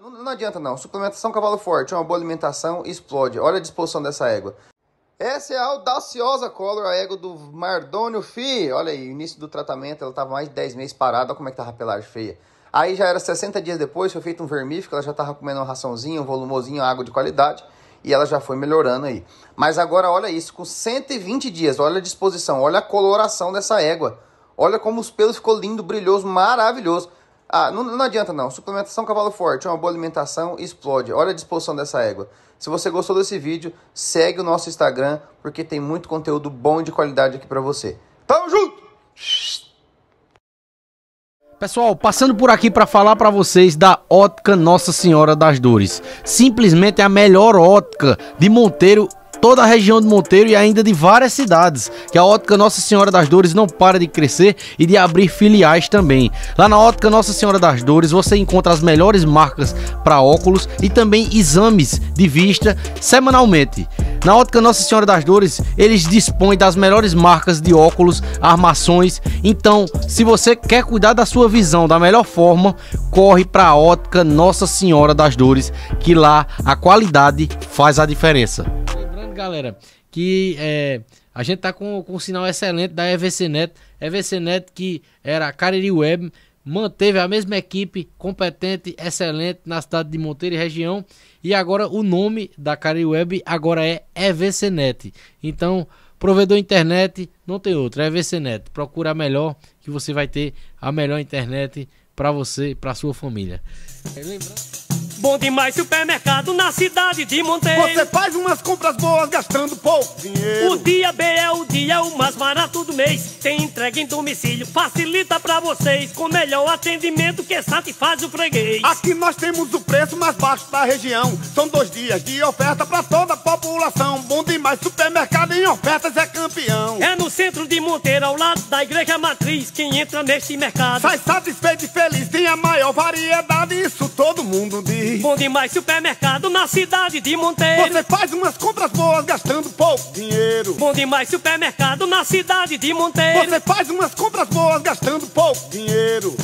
Não, não adianta não. Suplementação cavalo forte, uma boa alimentação, explode. Olha a disposição dessa égua. Essa é a audaciosa Color, a égua do Mardônio Fi. Olha aí, início do tratamento, ela estava mais de 10 meses parada, olha como é que tava a pelagem feia. Aí já era 60 dias depois, foi feito um vermífico, ela já estava comendo uma raçãozinha, um volumosinho, água de qualidade, e ela já foi melhorando aí. Mas agora olha isso, com 120 dias, olha a disposição, olha a coloração dessa égua. Olha como os pelos ficou lindo, brilhoso, maravilhoso. Ah, não, não adianta não. Suplementação cavalo forte, é uma boa alimentação explode. Olha a disposição dessa égua. Se você gostou desse vídeo, segue o nosso Instagram, porque tem muito conteúdo bom e de qualidade aqui para você. Tamo junto! Pessoal, passando por aqui para falar para vocês da Ótica Nossa Senhora das Dores. Simplesmente é a melhor ótica de Monteiro toda a região do Monteiro e ainda de várias cidades, que a Ótica Nossa Senhora das Dores não para de crescer e de abrir filiais também. Lá na Ótica Nossa Senhora das Dores você encontra as melhores marcas para óculos e também exames de vista semanalmente. Na Ótica Nossa Senhora das Dores, eles dispõem das melhores marcas de óculos, armações. Então, se você quer cuidar da sua visão da melhor forma, corre para a Ótica Nossa Senhora das Dores, que lá a qualidade faz a diferença galera, que é, a gente tá com, com um sinal excelente da EVCnet. EVCnet que era a Cariri Web, manteve a mesma equipe competente, excelente na cidade de Monteiro e região. E agora o nome da Cariri Web agora é EVCnet. Então, provedor internet, não tem outro, é EVCnet. Procura a melhor que você vai ter a melhor internet para você, para sua família. É, Bom demais supermercado na cidade de Monteiro. Você faz umas compras boas gastando pouco dinheiro. O dia B é o dia o mais barato do mês. Tem entrega em domicílio, facilita para vocês. Com melhor atendimento que satisfaz o freguês. Aqui nós temos o preço mais baixo da região. São dois dias de oferta para toda a população. Bom demais supermercado em ofertas é campeão. É no centro de Monteiro, ao lado da igreja matriz. Quem entra neste mercado sai satisfeito e feliz. Tem a maior variedade, isso todo mundo diz. Monteiro. Bom demais supermercado na cidade de Monteiro. Você faz umas compras boas gastando pouco dinheiro. Bom demais supermercado na cidade de Monteiro. Você faz umas compras boas gastando pouco dinheiro.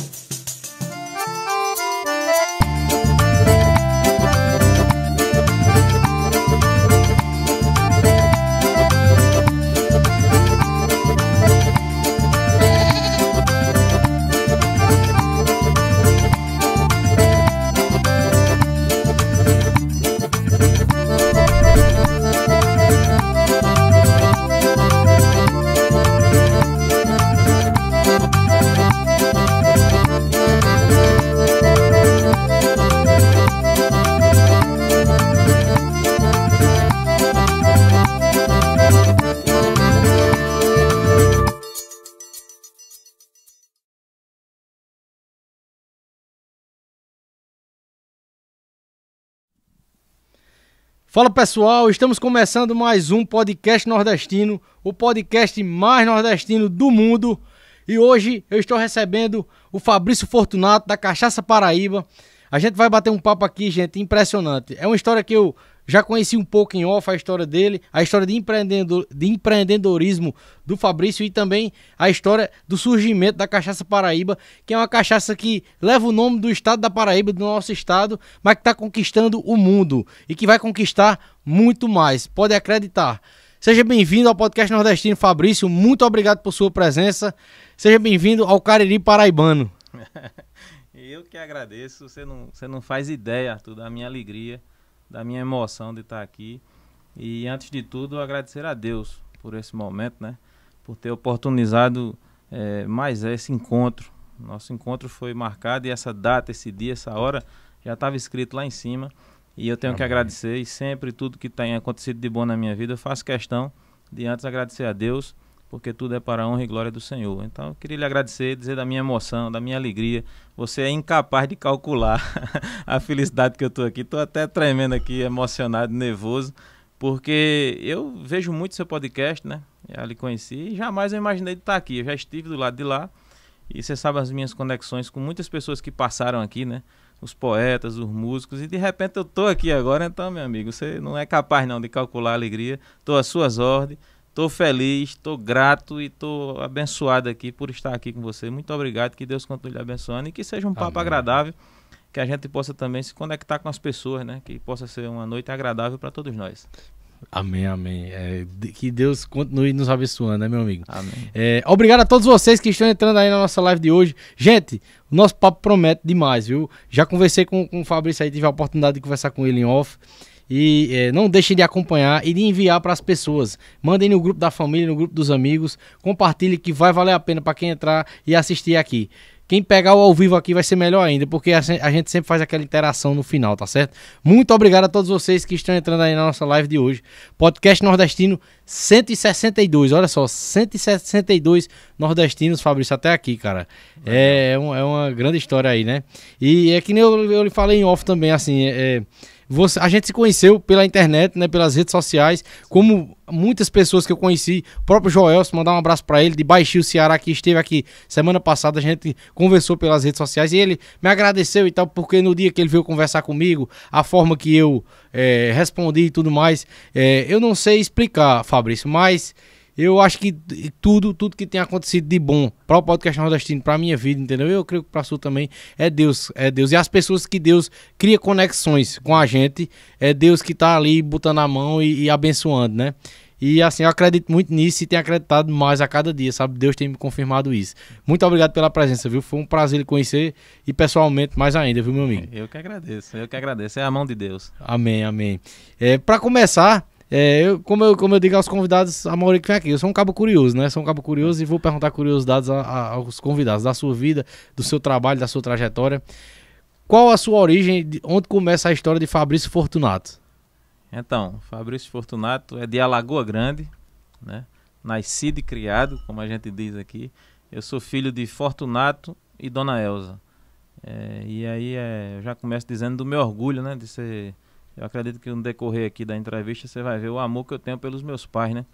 Fala pessoal, estamos começando mais um podcast nordestino, o podcast mais nordestino do mundo. E hoje eu estou recebendo o Fabrício Fortunato da Cachaça Paraíba. A gente vai bater um papo aqui, gente, impressionante. É uma história que eu já conheci um pouco em off a história dele, a história de, empreendedor, de empreendedorismo do Fabrício e também a história do surgimento da Cachaça Paraíba, que é uma cachaça que leva o nome do estado da Paraíba, do nosso estado, mas que está conquistando o mundo e que vai conquistar muito mais. Pode acreditar. Seja bem-vindo ao podcast Nordestino Fabrício, muito obrigado por sua presença. Seja bem-vindo ao Cariri Paraibano. Eu que agradeço, você não, você não faz ideia, Arthur, da minha alegria da minha emoção de estar aqui. E antes de tudo, agradecer a Deus por esse momento, né? Por ter oportunizado é, mais esse encontro. Nosso encontro foi marcado e essa data, esse dia, essa hora já estava escrito lá em cima. E eu tenho Amém. que agradecer e sempre tudo que tem acontecido de bom na minha vida, eu faço questão de antes agradecer a Deus porque tudo é para a honra e glória do Senhor. Então, eu queria lhe agradecer, dizer da minha emoção, da minha alegria. Você é incapaz de calcular a felicidade que eu estou aqui. Estou até tremendo aqui, emocionado, nervoso, porque eu vejo muito seu podcast, né? Já lhe conheci e jamais eu imaginei de estar aqui. Eu já estive do lado de lá e você sabe as minhas conexões com muitas pessoas que passaram aqui, né? Os poetas, os músicos, e de repente eu estou aqui agora, então, meu amigo, você não é capaz não de calcular a alegria. Estou às suas ordens Estou feliz, estou grato e estou abençoado aqui por estar aqui com você. Muito obrigado, que Deus continue abençoando e que seja um papo Amém. agradável, que a gente possa também se conectar com as pessoas, né? Que possa ser uma noite agradável para todos nós. Amém, amém. É, que Deus continue nos abençoando, né, meu amigo? Amém. É, obrigado a todos vocês que estão entrando aí na nossa live de hoje. Gente, o nosso papo promete demais, viu? Já conversei com, com o Fabrício aí, tive a oportunidade de conversar com ele em off. E é, não deixem de acompanhar e de enviar para as pessoas. Mandem no grupo da família, no grupo dos amigos. Compartilhe que vai valer a pena para quem entrar e assistir aqui. Quem pegar o ao vivo aqui vai ser melhor ainda, porque a gente sempre faz aquela interação no final, tá certo? Muito obrigado a todos vocês que estão entrando aí na nossa live de hoje. Podcast Nordestino 162, olha só, 162 nordestinos, Fabrício, até aqui, cara. É, é, um, é uma grande história aí, né? E é que nem eu, eu lhe falei em off também, assim, é, é você, a gente se conheceu pela internet, né, pelas redes sociais, como muitas pessoas que eu conheci, o próprio Joel, se mandar um abraço para ele, de Baixio Ceará, que esteve aqui semana passada, a gente conversou pelas redes sociais e ele me agradeceu e tal, porque no dia que ele veio conversar comigo, a forma que eu é, respondi e tudo mais, é, eu não sei explicar, Fabrício, mas eu acho que tudo, tudo que tem acontecido de bom para o podcast nordestino, para a minha vida, entendeu? Eu creio que para a sua também é Deus, é Deus. E as pessoas que Deus cria conexões com a gente, é Deus que está ali botando a mão e, e abençoando, né? E assim, eu acredito muito nisso e tenho acreditado mais a cada dia, sabe? Deus tem me confirmado isso. Muito obrigado pela presença, viu? Foi um prazer lhe conhecer e pessoalmente mais ainda, viu, meu amigo? Eu que agradeço, eu que agradeço. É a mão de Deus. Amém, amém. É, para começar, é, eu, como, eu, como eu digo aos convidados, a maioria que vem aqui, eu sou um cabo curioso, né? Sou um cabo curioso e vou perguntar curiosidades a, a, aos convidados da sua vida, do seu trabalho, da sua trajetória. Qual a sua origem, onde começa a história de Fabrício Fortunato? Então, Fabrício Fortunato é de Alagoa Grande, né? Nascido e criado, como a gente diz aqui. Eu sou filho de Fortunato e Dona Elza. É, e aí é, eu já começo dizendo do meu orgulho, né? De ser eu acredito que no decorrer aqui da entrevista você vai ver o amor que eu tenho pelos meus pais, né?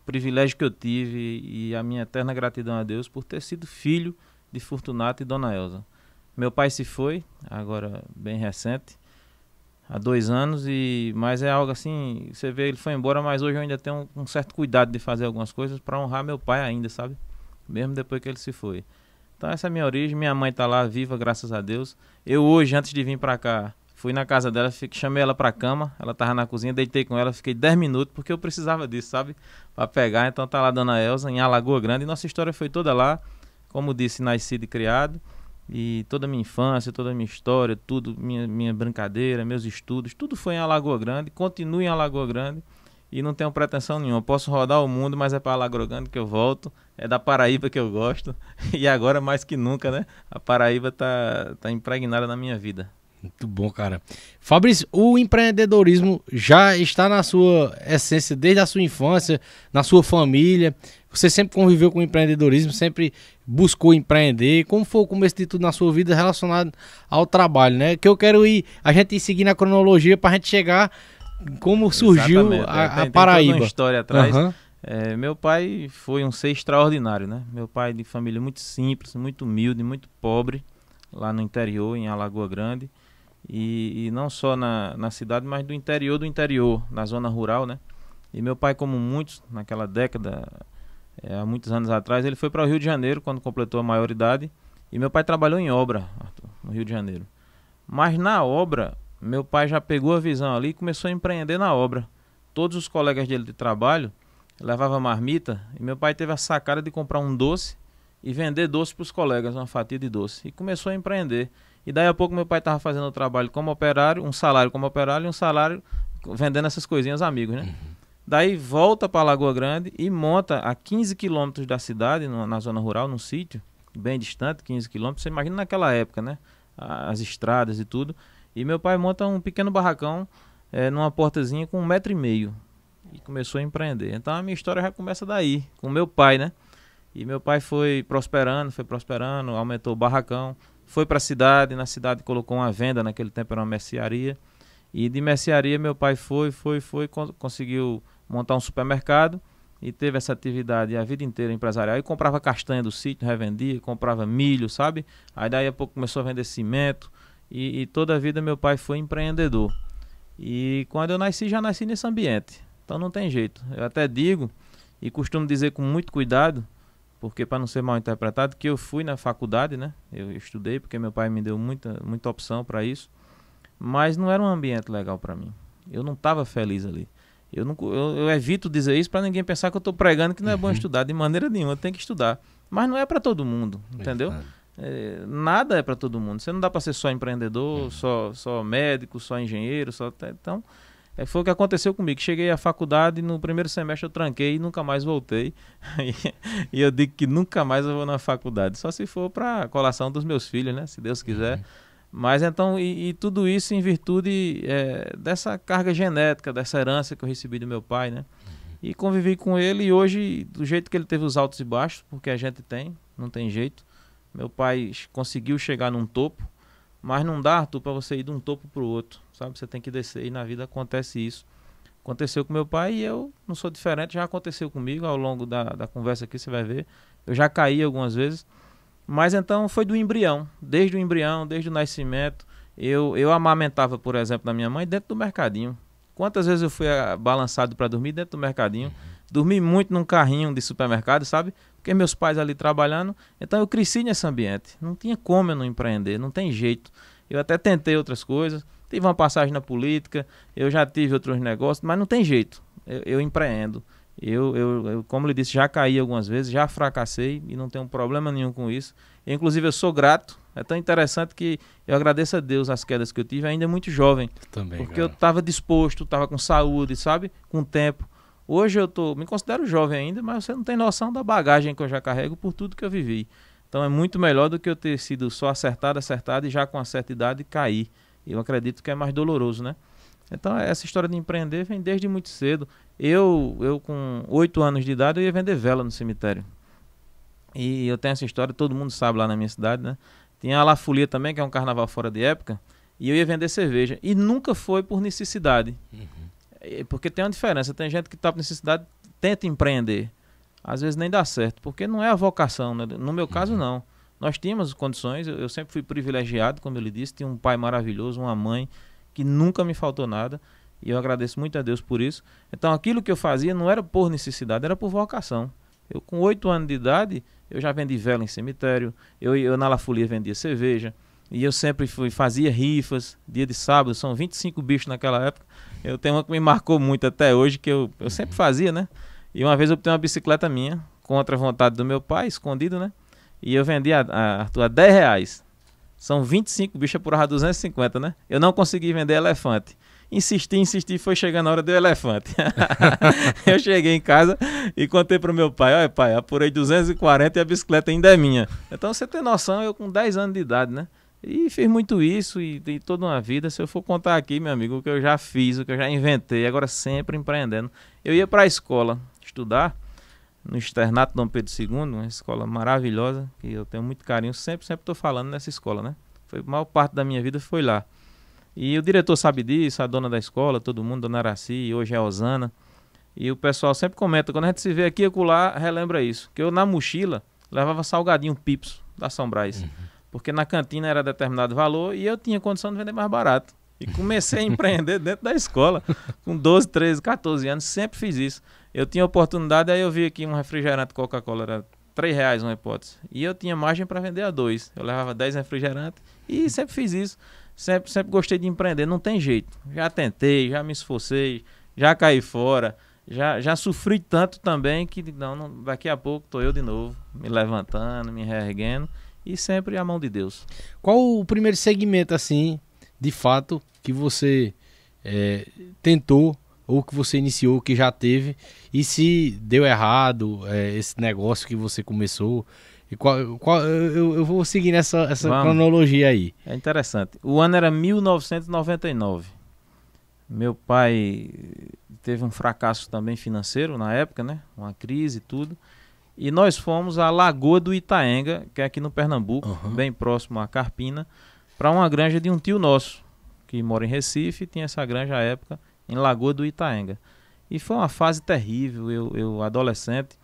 O privilégio que eu tive e a minha eterna gratidão a Deus por ter sido filho de Fortunato e Dona Elza. Meu pai se foi, agora bem recente, há dois anos, e mas é algo assim, você vê, ele foi embora, mas hoje eu ainda tenho um, um certo cuidado de fazer algumas coisas para honrar meu pai ainda, sabe? Mesmo depois que ele se foi. Então essa é a minha origem, minha mãe está lá viva, graças a Deus. Eu hoje, antes de vir para cá, Fui na casa dela, fiquei, chamei ela pra cama, ela tava na cozinha, deitei com ela, fiquei 10 minutos, porque eu precisava disso, sabe? Pra pegar, então tá lá a Dona Elza, em Alagoa Grande, e nossa história foi toda lá, como disse, nascido e criado, e toda a minha infância, toda a minha história, tudo, minha, minha brincadeira, meus estudos, tudo foi em Alagoa Grande, continuo em Alagoa Grande, e não tenho pretensão nenhuma. posso rodar o mundo, mas é para Alagoa Grande que eu volto, é da Paraíba que eu gosto, e agora mais que nunca, né? A Paraíba tá, tá impregnada na minha vida. Muito bom, cara. Fabrício, o empreendedorismo já está na sua essência desde a sua infância, na sua família. Você sempre conviveu com o empreendedorismo, sempre buscou empreender. Como foi o começo de tudo na sua vida relacionado ao trabalho, né? Que eu quero ir, a gente ir seguindo a cronologia para a gente chegar como surgiu Exatamente. a, é, a tem, Paraíba. Tem uma história atrás. Uhum. É, meu pai foi um ser extraordinário, né? Meu pai de família muito simples, muito humilde, muito pobre, lá no interior, em Alagoa Grande. E, e não só na, na cidade, mas do interior do interior, na zona rural, né? E meu pai, como muitos, naquela década, é, há muitos anos atrás, ele foi para o Rio de Janeiro quando completou a maioridade. E meu pai trabalhou em obra, Arthur, no Rio de Janeiro. Mas na obra, meu pai já pegou a visão ali e começou a empreender na obra. Todos os colegas dele de trabalho levavam marmita e meu pai teve a sacada de comprar um doce e vender doce para os colegas, uma fatia de doce. E começou a empreender. E daí a pouco meu pai estava fazendo o trabalho como operário, um salário como operário e um salário vendendo essas coisinhas amigos, né? Uhum. Daí volta para Lagoa Grande e monta a 15 quilômetros da cidade, no, na zona rural, num sítio bem distante, 15 quilômetros. Você imagina naquela época, né? As estradas e tudo. E meu pai monta um pequeno barracão é, numa portazinha com um metro e meio. E começou a empreender. Então a minha história já começa daí, com meu pai, né? E meu pai foi prosperando, foi prosperando, aumentou o barracão foi para a cidade, na cidade colocou uma venda, naquele tempo era uma mercearia. E de mercearia meu pai foi, foi, foi, conseguiu montar um supermercado e teve essa atividade a vida inteira empresarial. E comprava castanha do sítio, revendia, comprava milho, sabe? Aí daí a pouco começou a vender cimento e, e toda a vida meu pai foi empreendedor. E quando eu nasci, já nasci nesse ambiente. Então não tem jeito. Eu até digo e costumo dizer com muito cuidado porque para não ser mal interpretado, que eu fui na faculdade, né? Eu estudei porque meu pai me deu muita, muita opção para isso, mas não era um ambiente legal para mim. Eu não estava feliz ali. Eu, não, eu, eu evito dizer isso para ninguém pensar que eu estou pregando que não é bom uhum. estudar de maneira nenhuma. Tem que estudar, mas não é para todo mundo, é entendeu? É, nada é para todo mundo. Você não dá para ser só empreendedor, uhum. só, só médico, só engenheiro, só então é, foi o que aconteceu comigo. Cheguei à faculdade no primeiro semestre eu tranquei e nunca mais voltei. e eu digo que nunca mais eu vou na faculdade, só se for para a colação dos meus filhos, né? Se Deus quiser. Uhum. Mas então, e, e, tudo isso em virtude é, dessa carga genética, dessa herança que eu recebi do meu pai, né? Uhum. E convivi com ele e hoje, do jeito que ele teve os altos e baixos, porque a gente tem, não tem jeito. Meu pai conseguiu chegar num topo, mas não dá, Arthur, para você ir de um topo para o outro sabe? Você tem que descer e na vida acontece isso. Aconteceu com meu pai e eu não sou diferente, já aconteceu comigo ao longo da, da conversa aqui, você vai ver. Eu já caí algumas vezes, mas então foi do embrião, desde o embrião, desde o nascimento. Eu, eu amamentava, por exemplo, da minha mãe dentro do mercadinho. Quantas vezes eu fui ah, balançado para dormir dentro do mercadinho? Uhum. Dormi muito num carrinho de supermercado, sabe? Porque meus pais ali trabalhando. Então eu cresci nesse ambiente. Não tinha como eu não empreender, não tem jeito. Eu até tentei outras coisas, Tive uma passagem na política, eu já tive outros negócios, mas não tem jeito. Eu, eu empreendo. Eu, eu, eu, como lhe disse, já caí algumas vezes, já fracassei e não tenho problema nenhum com isso. inclusive, eu sou grato. É tão interessante que eu agradeço a Deus as quedas que eu tive, ainda muito jovem. Também, porque cara. eu estava disposto, estava com saúde, sabe? Com tempo. Hoje eu tô, me considero jovem ainda, mas você não tem noção da bagagem que eu já carrego por tudo que eu vivi. Então é muito melhor do que eu ter sido só acertado, acertado e já com uma certa idade cair eu acredito que é mais doloroso, né? Então, essa história de empreender vem desde muito cedo. Eu, eu com oito anos de idade, eu ia vender vela no cemitério. E eu tenho essa história, todo mundo sabe lá na minha cidade, né? Tinha a La Folia também, que é um carnaval fora de época, e eu ia vender cerveja. E nunca foi por necessidade. Uhum. É, porque tem uma diferença. Tem gente que está por necessidade, tenta empreender. Às vezes nem dá certo, porque não é a vocação, né? No meu uhum. caso, não. Nós tínhamos condições, eu, eu sempre fui privilegiado, como ele disse, tinha um pai maravilhoso, uma mãe que nunca me faltou nada. E eu agradeço muito a Deus por isso. Então, aquilo que eu fazia não era por necessidade, era por vocação. Eu, com oito anos de idade, eu já vendi vela em cemitério, eu, eu na Folia vendia cerveja, e eu sempre fui, fazia rifas, dia de sábado, são 25 bichos naquela época. Eu tenho uma que me marcou muito até hoje, que eu, eu sempre fazia, né? E uma vez eu obtive uma bicicleta minha, contra a vontade do meu pai, escondido, né? E eu vendi a, a Arthur a 10 reais. São 25 bichas por hora 250, né? Eu não consegui vender elefante. Insisti, insisti, foi chegando a hora do elefante. eu cheguei em casa e contei pro meu pai: olha, pai, apurei 240 e a bicicleta ainda é minha. Então você tem noção, eu com 10 anos de idade, né? E fiz muito isso e, e toda uma vida. Se eu for contar aqui, meu amigo, o que eu já fiz, o que eu já inventei, agora sempre empreendendo. Eu ia para a escola estudar no externato Dom Pedro II, uma escola maravilhosa, que eu tenho muito carinho, sempre, sempre estou falando nessa escola, né? Foi, a maior parte da minha vida foi lá. E o diretor sabe disso, a dona da escola, todo mundo, dona Araci, hoje é a Osana. E o pessoal sempre comenta, quando a gente se vê aqui e acolá, relembra isso. Que eu, na mochila, levava salgadinho Pips, da São Brás. Uhum. Porque na cantina era determinado valor e eu tinha condição de vender mais barato. E comecei a empreender dentro da escola, com 12, 13, 14 anos, sempre fiz isso. Eu tinha oportunidade, aí eu vi aqui um refrigerante Coca-Cola, era 3 reais uma hipótese. E eu tinha margem para vender a dois. Eu levava 10 refrigerantes e sempre fiz isso. Sempre, sempre gostei de empreender, não tem jeito. Já tentei, já me esforcei, já caí fora, já, já sofri tanto também que não, não daqui a pouco estou eu de novo, me levantando, me reerguendo e sempre a mão de Deus. Qual o primeiro segmento, assim, de fato, que você é, tentou ou que você iniciou, que já teve, e se deu errado é, esse negócio que você começou. E qual, qual, eu, eu vou seguir nessa essa cronologia aí. É interessante. O ano era 1999. Meu pai teve um fracasso também financeiro na época, né? Uma crise e tudo. E nós fomos à Lagoa do Itaenga, que é aqui no Pernambuco, uhum. bem próximo à Carpina, para uma granja de um tio nosso, que mora em Recife, tinha essa granja à época em Lagoa do Itaenga. E foi uma fase terrível, eu, eu adolescente,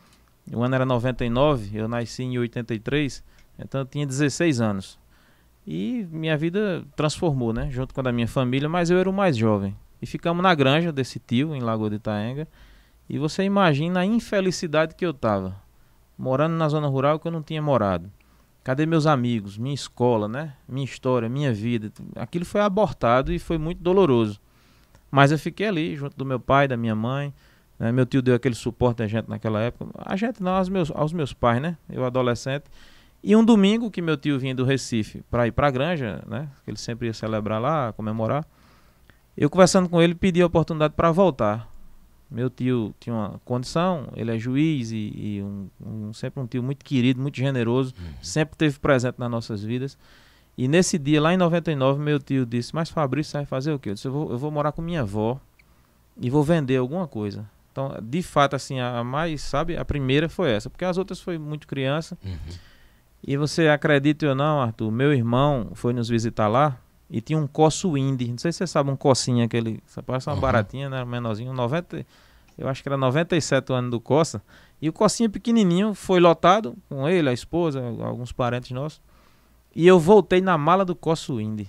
o ano era 99, eu nasci em 83, então eu tinha 16 anos. E minha vida transformou, né? Junto com a da minha família, mas eu era o mais jovem. E ficamos na granja desse tio, em Lagoa de Itaenga. E você imagina a infelicidade que eu tava. Morando na zona rural que eu não tinha morado. Cadê meus amigos, minha escola, né? Minha história, minha vida. Aquilo foi abortado e foi muito doloroso. Mas eu fiquei ali, junto do meu pai, da minha mãe. Né? Meu tio deu aquele suporte a gente naquela época. A gente não, aos meus, aos meus pais, né? Eu adolescente. E um domingo que meu tio vinha do Recife para ir para a Granja, né? Que ele sempre ia celebrar lá, comemorar. Eu conversando com ele, pedi a oportunidade para voltar. Meu tio tinha uma condição, ele é juiz e, e um, um, sempre um tio muito querido, muito generoso, uhum. sempre teve presente nas nossas vidas. E nesse dia, lá em 99, meu tio disse: Mas Fabrício vai fazer o quê? Eu disse: eu vou, eu vou morar com minha avó e vou vender alguma coisa. Então, de fato, assim, a, a mais, sabe, a primeira foi essa, porque as outras foi muito criança. Uhum. E você acredita ou não, Arthur, meu irmão foi nos visitar lá e tinha um coço Indy. Não sei se você sabe um cocinha, aquele. Parece uma uhum. baratinha, né? Menorzinho, 90. Eu acho que era 97 anos do Coça. E o Cocinha pequenininho foi lotado com ele, a esposa, alguns parentes nossos. E eu voltei na mala do Cossuinde.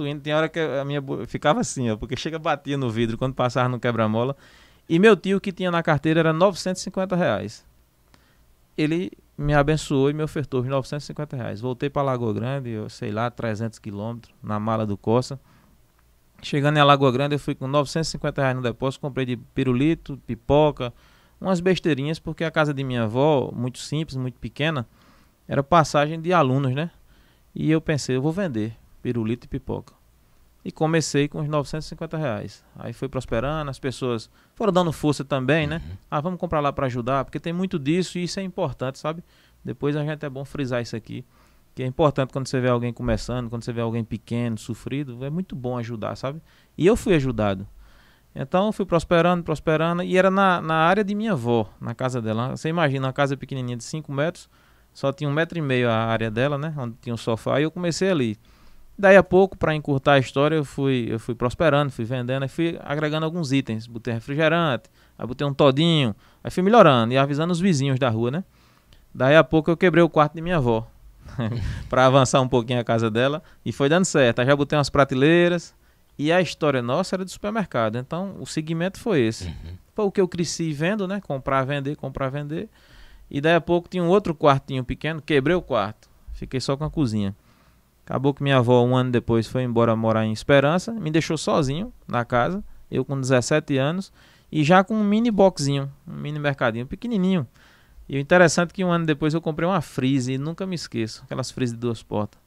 Indy, tem hora que a minha ficava assim, ó, porque chega batia no vidro quando passava no quebra-mola. E meu tio que tinha na carteira era 950 reais. Ele me abençoou e me ofertou os 950 reais. Voltei para Lagoa Grande, eu sei lá, 300 quilômetros, na mala do Costa. Chegando em Lagoa Grande, eu fui com 950 reais no depósito, comprei de pirulito, pipoca, umas besteirinhas, porque a casa de minha avó, muito simples, muito pequena, era passagem de alunos, né? E eu pensei, eu vou vender pirulito e pipoca. E comecei com uns 950 reais. Aí foi prosperando, as pessoas foram dando força também, né? Uhum. Ah, vamos comprar lá para ajudar, porque tem muito disso e isso é importante, sabe? Depois a gente é bom frisar isso aqui, que é importante quando você vê alguém começando, quando você vê alguém pequeno, sofrido, é muito bom ajudar, sabe? E eu fui ajudado. Então fui prosperando, prosperando, e era na, na área de minha avó, na casa dela. Você imagina uma casa pequenininha de 5 metros, só tinha um metro e meio a área dela, né? Onde tinha um sofá. E eu comecei ali. Daí a pouco, para encurtar a história, eu fui, eu fui prosperando, fui vendendo, e fui agregando alguns itens. Botei refrigerante, aí botei um todinho, aí fui melhorando e avisando os vizinhos da rua, né? Daí a pouco eu quebrei o quarto de minha avó, para avançar um pouquinho a casa dela, e foi dando certo. Aí já botei umas prateleiras, e a história nossa era de supermercado, então o segmento foi esse. Uhum. o que eu cresci vendo, né? Comprar, vender, comprar, vender. E daí a pouco tinha um outro quartinho pequeno, quebrei o quarto. Fiquei só com a cozinha. Acabou que minha avó, um ano depois, foi embora morar em Esperança, me deixou sozinho na casa, eu com 17 anos, e já com um mini boxinho, um mini mercadinho, pequenininho. E o interessante é que um ano depois eu comprei uma frise, e nunca me esqueço, aquelas frises de duas portas,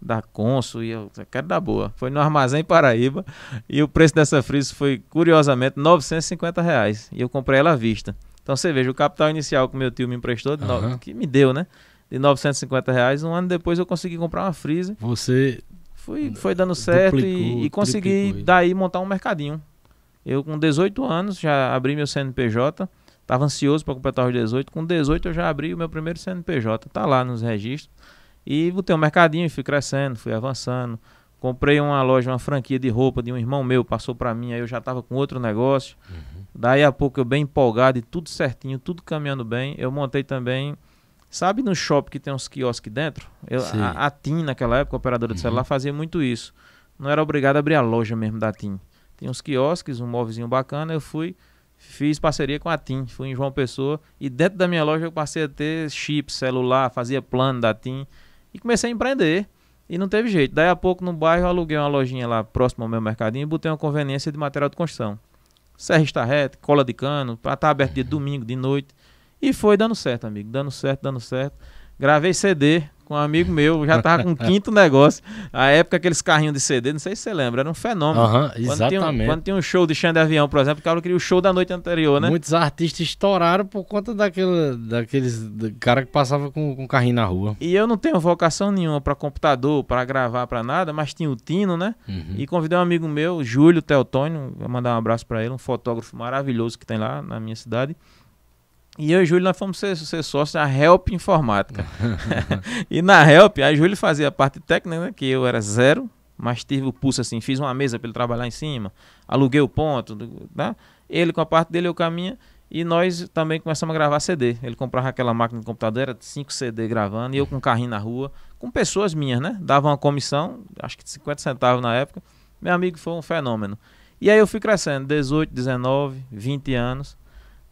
da Consul, e eu, eu quero dar boa. Foi no Armazém Paraíba, e o preço dessa frise foi, curiosamente, 950 reais, e eu comprei ela à vista. Então você veja, o capital inicial que meu tio me emprestou, uhum. no... que me deu, né? De 950 reais, um ano depois eu consegui comprar uma freezer. Você. Fui, foi dando certo duplicou, e, e, consegui triplicou. daí montar um mercadinho. Eu com 18 anos já abri meu CNPJ, estava ansioso para completar os 18. Com 18 eu já abri o meu primeiro CNPJ, tá lá nos registros. E botei um mercadinho, fui crescendo, fui avançando Comprei uma loja, uma franquia de roupa de um irmão meu, passou para mim, aí eu já estava com outro negócio. Uhum. Daí a pouco eu bem empolgado e tudo certinho, tudo caminhando bem. Eu montei também, sabe no shopping que tem uns quiosques dentro? Eu, a, a, TIM naquela época, operadora de uhum. celular, fazia muito isso. Não era obrigado a abrir a loja mesmo da TIM. Tinha uns quiosques, um móvelzinho bacana, eu fui, fiz parceria com a TIM, fui em João Pessoa e dentro da minha loja eu passei a ter chip, celular, fazia plano da TIM e comecei a empreender. E não teve jeito. Daí a pouco no bairro aluguei uma lojinha lá próximo ao meu mercadinho e botei uma conveniência de material de construção. Serra está reta, cola de cano, para estar tá aberto de domingo, de noite. E foi dando certo, amigo. Dando certo, dando certo. Gravei CD, com um amigo meu, já tava com um quinto negócio. A época, aqueles carrinhos de CD, não sei se você lembra, era um fenômeno. Uhum, quando exatamente. Tinha um, quando tinha um show de Xande Avião, por exemplo, o cara queria o show da noite anterior, né? Muitos artistas estouraram por conta daquele, daqueles da cara que passava com, o carrinho na rua. E eu não tenho vocação nenhuma para computador, para gravar, para nada, mas tinha o Tino, né? Uhum. E convidei um amigo meu, Júlio Teotônio, vou mandar um abraço para ele, um fotógrafo maravilhoso que tem lá na minha cidade. E eu e Júlio, nós fomos ser, ser sócios da Help Informática. e na Help, a Júlio fazia a parte técnica, né, que eu era zero, mas tive o pulso assim, fiz uma mesa para ele trabalhar em cima, aluguei o ponto, tá? ele com a parte dele, eu caminha, e nós também começamos a gravar CD. Ele comprava aquela máquina de computador, era cinco CD gravando, e eu com um carrinho na rua, com pessoas minhas, né? Dava uma comissão, acho que de 50 centavos na época. Meu amigo foi um fenômeno. E aí eu fui crescendo, 18, 19, 20 anos.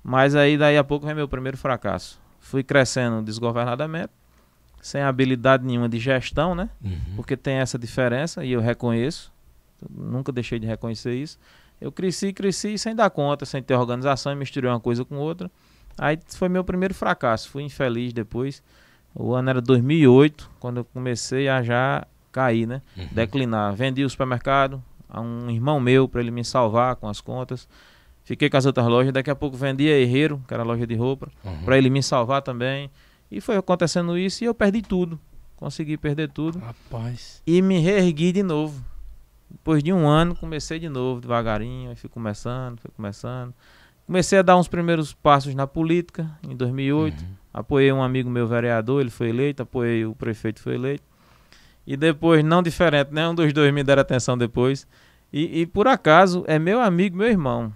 Mas aí daí a pouco vem meu primeiro fracasso. Fui crescendo desgovernadamente, sem habilidade nenhuma de gestão, né? Uhum. Porque tem essa diferença e eu reconheço. Nunca deixei de reconhecer isso. Eu cresci, cresci sem dar conta, sem ter organização, misturei uma coisa com outra. Aí foi meu primeiro fracasso. Fui infeliz depois. O ano era 2008, quando eu comecei a já cair, né? Uhum. Declinar. Vendi o supermercado a um irmão meu para ele me salvar com as contas. Fiquei com as outras lojas, daqui a pouco vendia Herreiro, que era loja de roupa, uhum. para ele me salvar também. E foi acontecendo isso e eu perdi tudo. Consegui perder tudo. Rapaz. E me reergui de novo. Depois de um ano, comecei de novo, devagarinho, fui começando, fui começando. Comecei a dar uns primeiros passos na política, em 2008. Uhum. Apoiei um amigo meu vereador, ele foi eleito, apoiei o prefeito, foi eleito. E depois, não diferente, nenhum né? dos dois me deram atenção depois. E, e por acaso, é meu amigo, meu irmão.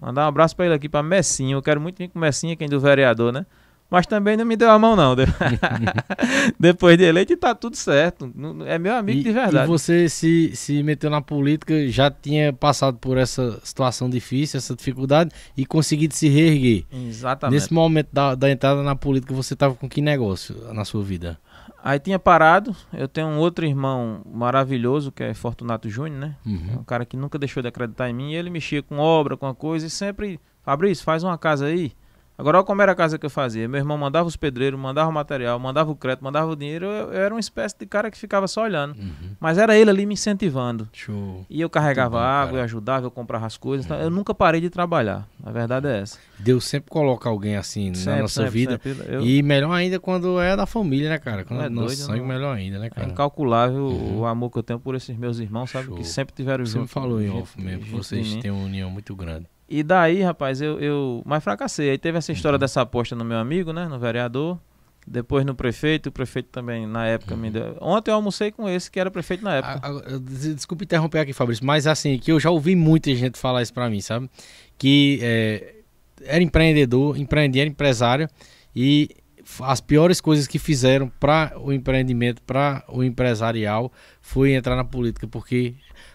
Mandar um abraço para ele aqui, para Messinho. Eu quero muito vir com Messinho, quem do vereador, né? Mas também não me deu a mão, não. Depois de eleito, tá tudo certo. É meu amigo e, de verdade. E você se, se meteu na política, já tinha passado por essa situação difícil, essa dificuldade, e conseguido se reerguer. Exatamente. Nesse momento da, da entrada na política, você estava com que negócio na sua vida? Aí tinha parado. Eu tenho um outro irmão maravilhoso, que é Fortunato Júnior, né? Uhum. É um cara que nunca deixou de acreditar em mim. ele mexia com obra, com a coisa, e sempre. Fabrício, faz uma casa aí. Agora, olha como era a casa que eu fazia. Meu irmão mandava os pedreiros, mandava o material, mandava o crédito, mandava o dinheiro. Eu, eu era uma espécie de cara que ficava só olhando. Uhum. Mas era ele ali me incentivando. Show. E eu carregava bom, água, eu ajudava, eu comprava as coisas. Uhum. Então, eu uhum. nunca parei de trabalhar. A verdade é essa. Deus sempre coloca alguém assim sempre, na nossa sempre, vida. Sempre. Eu... E melhor ainda quando é da família, né, cara? Quando é, é do nosso sangue, não... Né? melhor ainda, né, cara? É incalculável uhum. o amor que eu tenho por esses meus irmãos, sabe? Show. Que sempre tiveram junto. Você me falou em off mesmo. Vocês têm uma união muito grande. E daí, rapaz, eu, eu. Mas fracassei. Aí teve essa história uhum. dessa aposta no meu amigo, né? No vereador. Depois no prefeito, o prefeito também na época uhum. me deu. Ontem eu almocei com esse que era prefeito na época. A, a, desculpa interromper aqui, Fabrício, mas assim, que eu já ouvi muita gente falar isso pra mim, sabe? Que é, era empreendedor, empreendia, era empresário e as piores coisas que fizeram para o empreendimento, para o empresarial, foi entrar na política, porque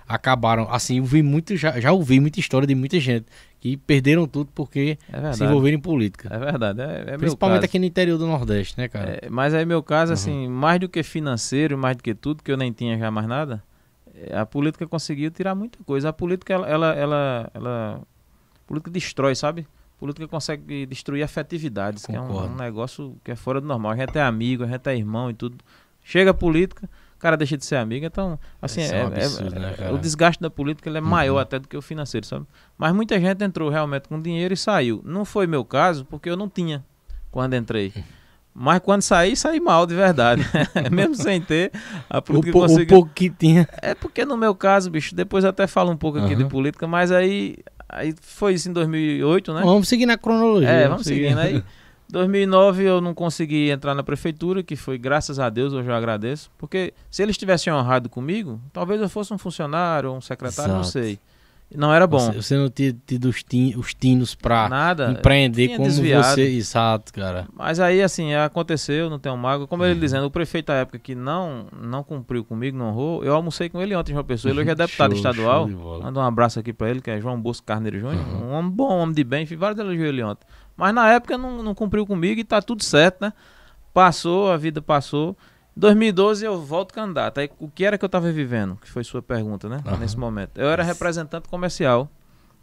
acabaram. Assim, eu vi muito, já, já ouvi muita história de muita gente que perderam tudo porque é se envolveram em política. É verdade. É, é Principalmente aqui no interior do Nordeste, né, cara? É, mas aí, é meu caso, uhum. assim, mais do que financeiro, mais do que tudo, que eu nem tinha já mais nada, é, a política conseguiu tirar muita coisa. A política, ela. ela, ela, ela a política destrói, sabe? A política consegue destruir afetividades, Concordo. que é um, um, negócio que é fora do normal. A gente é amigo, a gente é irmão e tudo. Chega a política o cara deixa de ser amigo. Então, assim, é, é, um é, absurdo, é, né, o desgaste da política ele é uhum. maior até do que o financeiro, sabe? Mas muita gente entrou realmente com dinheiro e saiu. Não foi meu caso, porque eu não tinha quando entrei. Mas quando saí, saí mal de verdade. Mesmo sem ter a política o, consegui... o pouco que tinha. É porque no meu caso, bicho, depois até falo um pouco aqui uhum. de política, mas aí, aí foi isso em 2008, né? Vamos seguir na cronologia. É, vamos, vamos seguindo aí. 2009 eu não consegui entrar na prefeitura, que foi graças a Deus, hoje eu agradeço, porque se eles tivessem honrado comigo, talvez eu fosse um funcionário, um secretário, Exato. não sei. Não era bom. Você, você não tinha tido os, tin, os tinos pra Nada, empreender como desviado. você. Exato, cara. Mas aí, assim, aconteceu, não tenho mago. Como é. ele uhum. dizendo, o prefeito da época que não não cumpriu comigo, não honrou, eu almocei com ele ontem, João Pessoa. Ele hoje é deputado show, estadual. Show Manda um abraço aqui pra ele, que é João Bosco Carneiro Júnior. Uhum. Um homem bom, um homem de bem. Fiz vários elogios ele ontem. Mas na época não, não cumpriu comigo e tá tudo certo, né? Passou, a vida passou. 2012 eu volto candidato. Aí, o que era que eu estava vivendo? Que foi sua pergunta, né? Uhum. Nesse momento. Eu era representante comercial.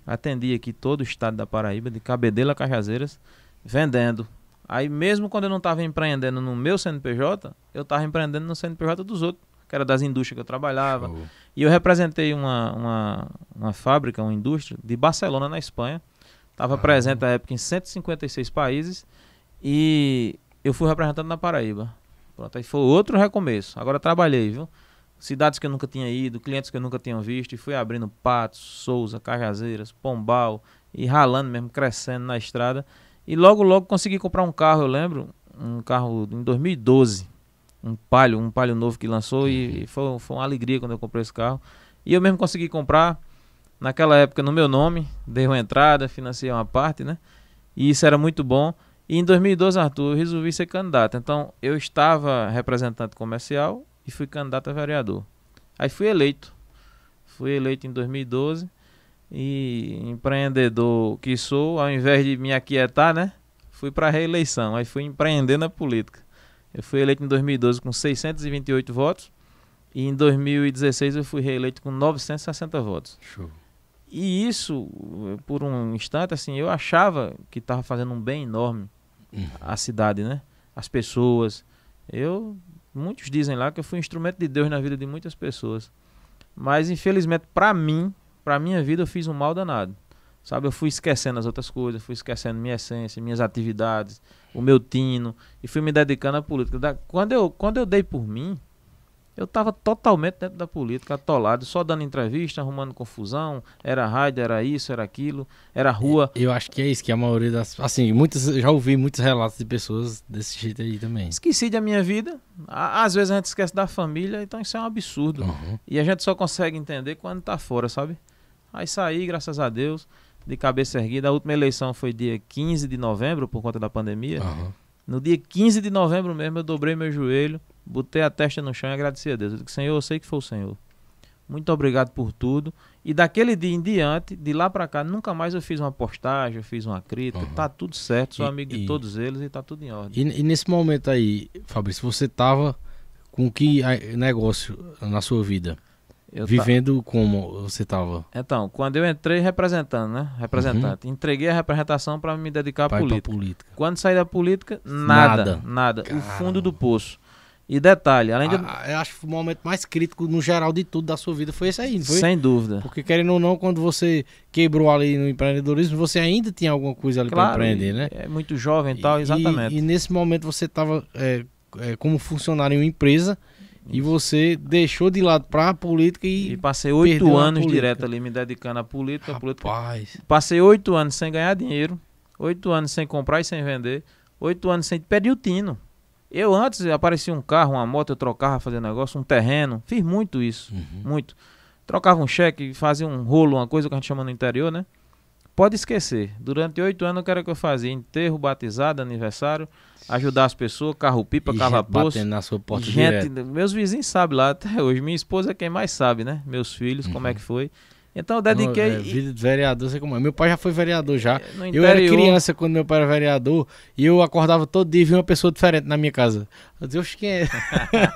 Atendi aqui todo o estado da Paraíba, de Cabedelo a Cajazeiras, vendendo. Aí mesmo quando eu não estava empreendendo no meu CNPJ, eu estava empreendendo no CNPJ dos outros, que era das indústrias que eu trabalhava. Show. E eu representei uma, uma, uma fábrica, uma indústria de Barcelona, na Espanha, Estava presente na época em 156 países e eu fui representando na Paraíba. Pronto, aí foi outro recomeço. Agora trabalhei, viu? Cidades que eu nunca tinha ido, clientes que eu nunca tinha visto, e fui abrindo Patos, Souza, Cajazeiras, Pombal, e ralando mesmo, crescendo na estrada. E logo, logo consegui comprar um carro, eu lembro, um carro em 2012, um Palio, um Palio novo que lançou, e, foi, foi uma alegria quando eu comprei esse carro. E eu mesmo consegui comprar, naquela época no meu nome, dei uma entrada, financiei uma parte, né? E isso era muito bom. E em 2012, Arthur, eu resolvi ser candidato. Então, eu estava representante comercial e fui candidato a vereador. Aí fui eleito. Fui eleito em 2012 e empreendedor que sou, ao invés de me aquietar, né? Fui para a reeleição, aí fui empreender na política. Eu fui eleito em 2012 com 628 votos e em 2016 eu fui reeleito com 960 votos. Show. E isso, por um instante, assim, eu achava que estava fazendo um bem enorme uhum. à cidade, né? As pessoas. Eu, muitos dizem lá que eu fui um instrumento de Deus na vida de muitas pessoas. Mas, infelizmente, para mim, para minha vida, eu fiz um mal danado. Sabe, eu fui esquecendo as outras coisas, fui esquecendo minha essência, minhas atividades, o meu tino, e fui me dedicando à política. quando, eu, quando eu dei por mim, eu estava totalmente dentro da política, atolado, só dando entrevista, arrumando confusão. Era rádio, era isso, era aquilo, era rua. Eu acho que é isso que a maioria das. Assim, muitos já ouvi muitos relatos de pessoas desse jeito aí também. Esqueci da minha vida. Às vezes a gente esquece da família, então isso é um absurdo. Uhum. E a gente só consegue entender quando está fora, sabe? Aí saí, graças a Deus, de cabeça erguida. A última eleição foi dia 15 de novembro, por conta da pandemia. Uhum. No dia 15 de novembro mesmo, eu dobrei meu joelho Botei a testa no chão e agradeci a Deus. Eu disse, Senhor, eu sei que foi o Senhor. Muito obrigado por tudo. E daquele dia em diante, de lá para cá, nunca mais eu fiz uma postagem, eu fiz uma crítica. Uhum. Tá tudo certo, sou e, amigo e, de todos eles e tá tudo em ordem. E, e nesse momento aí, Fabrício, você tava com que negócio na sua vida? Eu Vivendo tá... como você estava? Então, quando eu entrei representando, né? Representante. Uhum. Entreguei a representação para me dedicar à política. política. Quando saí da política, nada. Nada. nada. O fundo do poço. E detalhe, além de. Ah, ah, eu acho que o momento mais crítico, no geral, de tudo da sua vida foi esse aí, foi? Sem dúvida. Porque, querendo ou não, quando você quebrou ali no empreendedorismo, você ainda tinha alguma coisa ali claro, para empreender, né? É muito jovem e tal, exatamente. E, e nesse momento você estava é, é, como funcionário em uma empresa Isso. e você deixou de lado para a política e. E passei oito anos direto ali me dedicando à política. Rapaz. Política. Passei oito anos sem ganhar dinheiro, oito anos sem comprar e sem vender, oito anos sem. Perdi o tino eu antes aparecia um carro, uma moto, eu trocava, fazia negócio, um terreno. Fiz muito isso, uhum. muito. Trocava um cheque, fazia um rolo, uma coisa que a gente chama no interior, né? Pode esquecer. Durante oito anos, o que era que eu fazia? Enterro, batizado, aniversário, ajudar as pessoas, carro-pipa, carro poço na sua porta gente, Meus vizinhos sabem lá até hoje. Minha esposa é quem mais sabe, né? Meus filhos, uhum. como é uhum. que foi. Então eu dediquei. Não, é, vida de vereador, sei como é. Meu pai já foi vereador já. eu era criança quando meu pai era vereador e eu acordava todo dia e via uma pessoa diferente na minha casa. Eu dizia, oxe, quem é?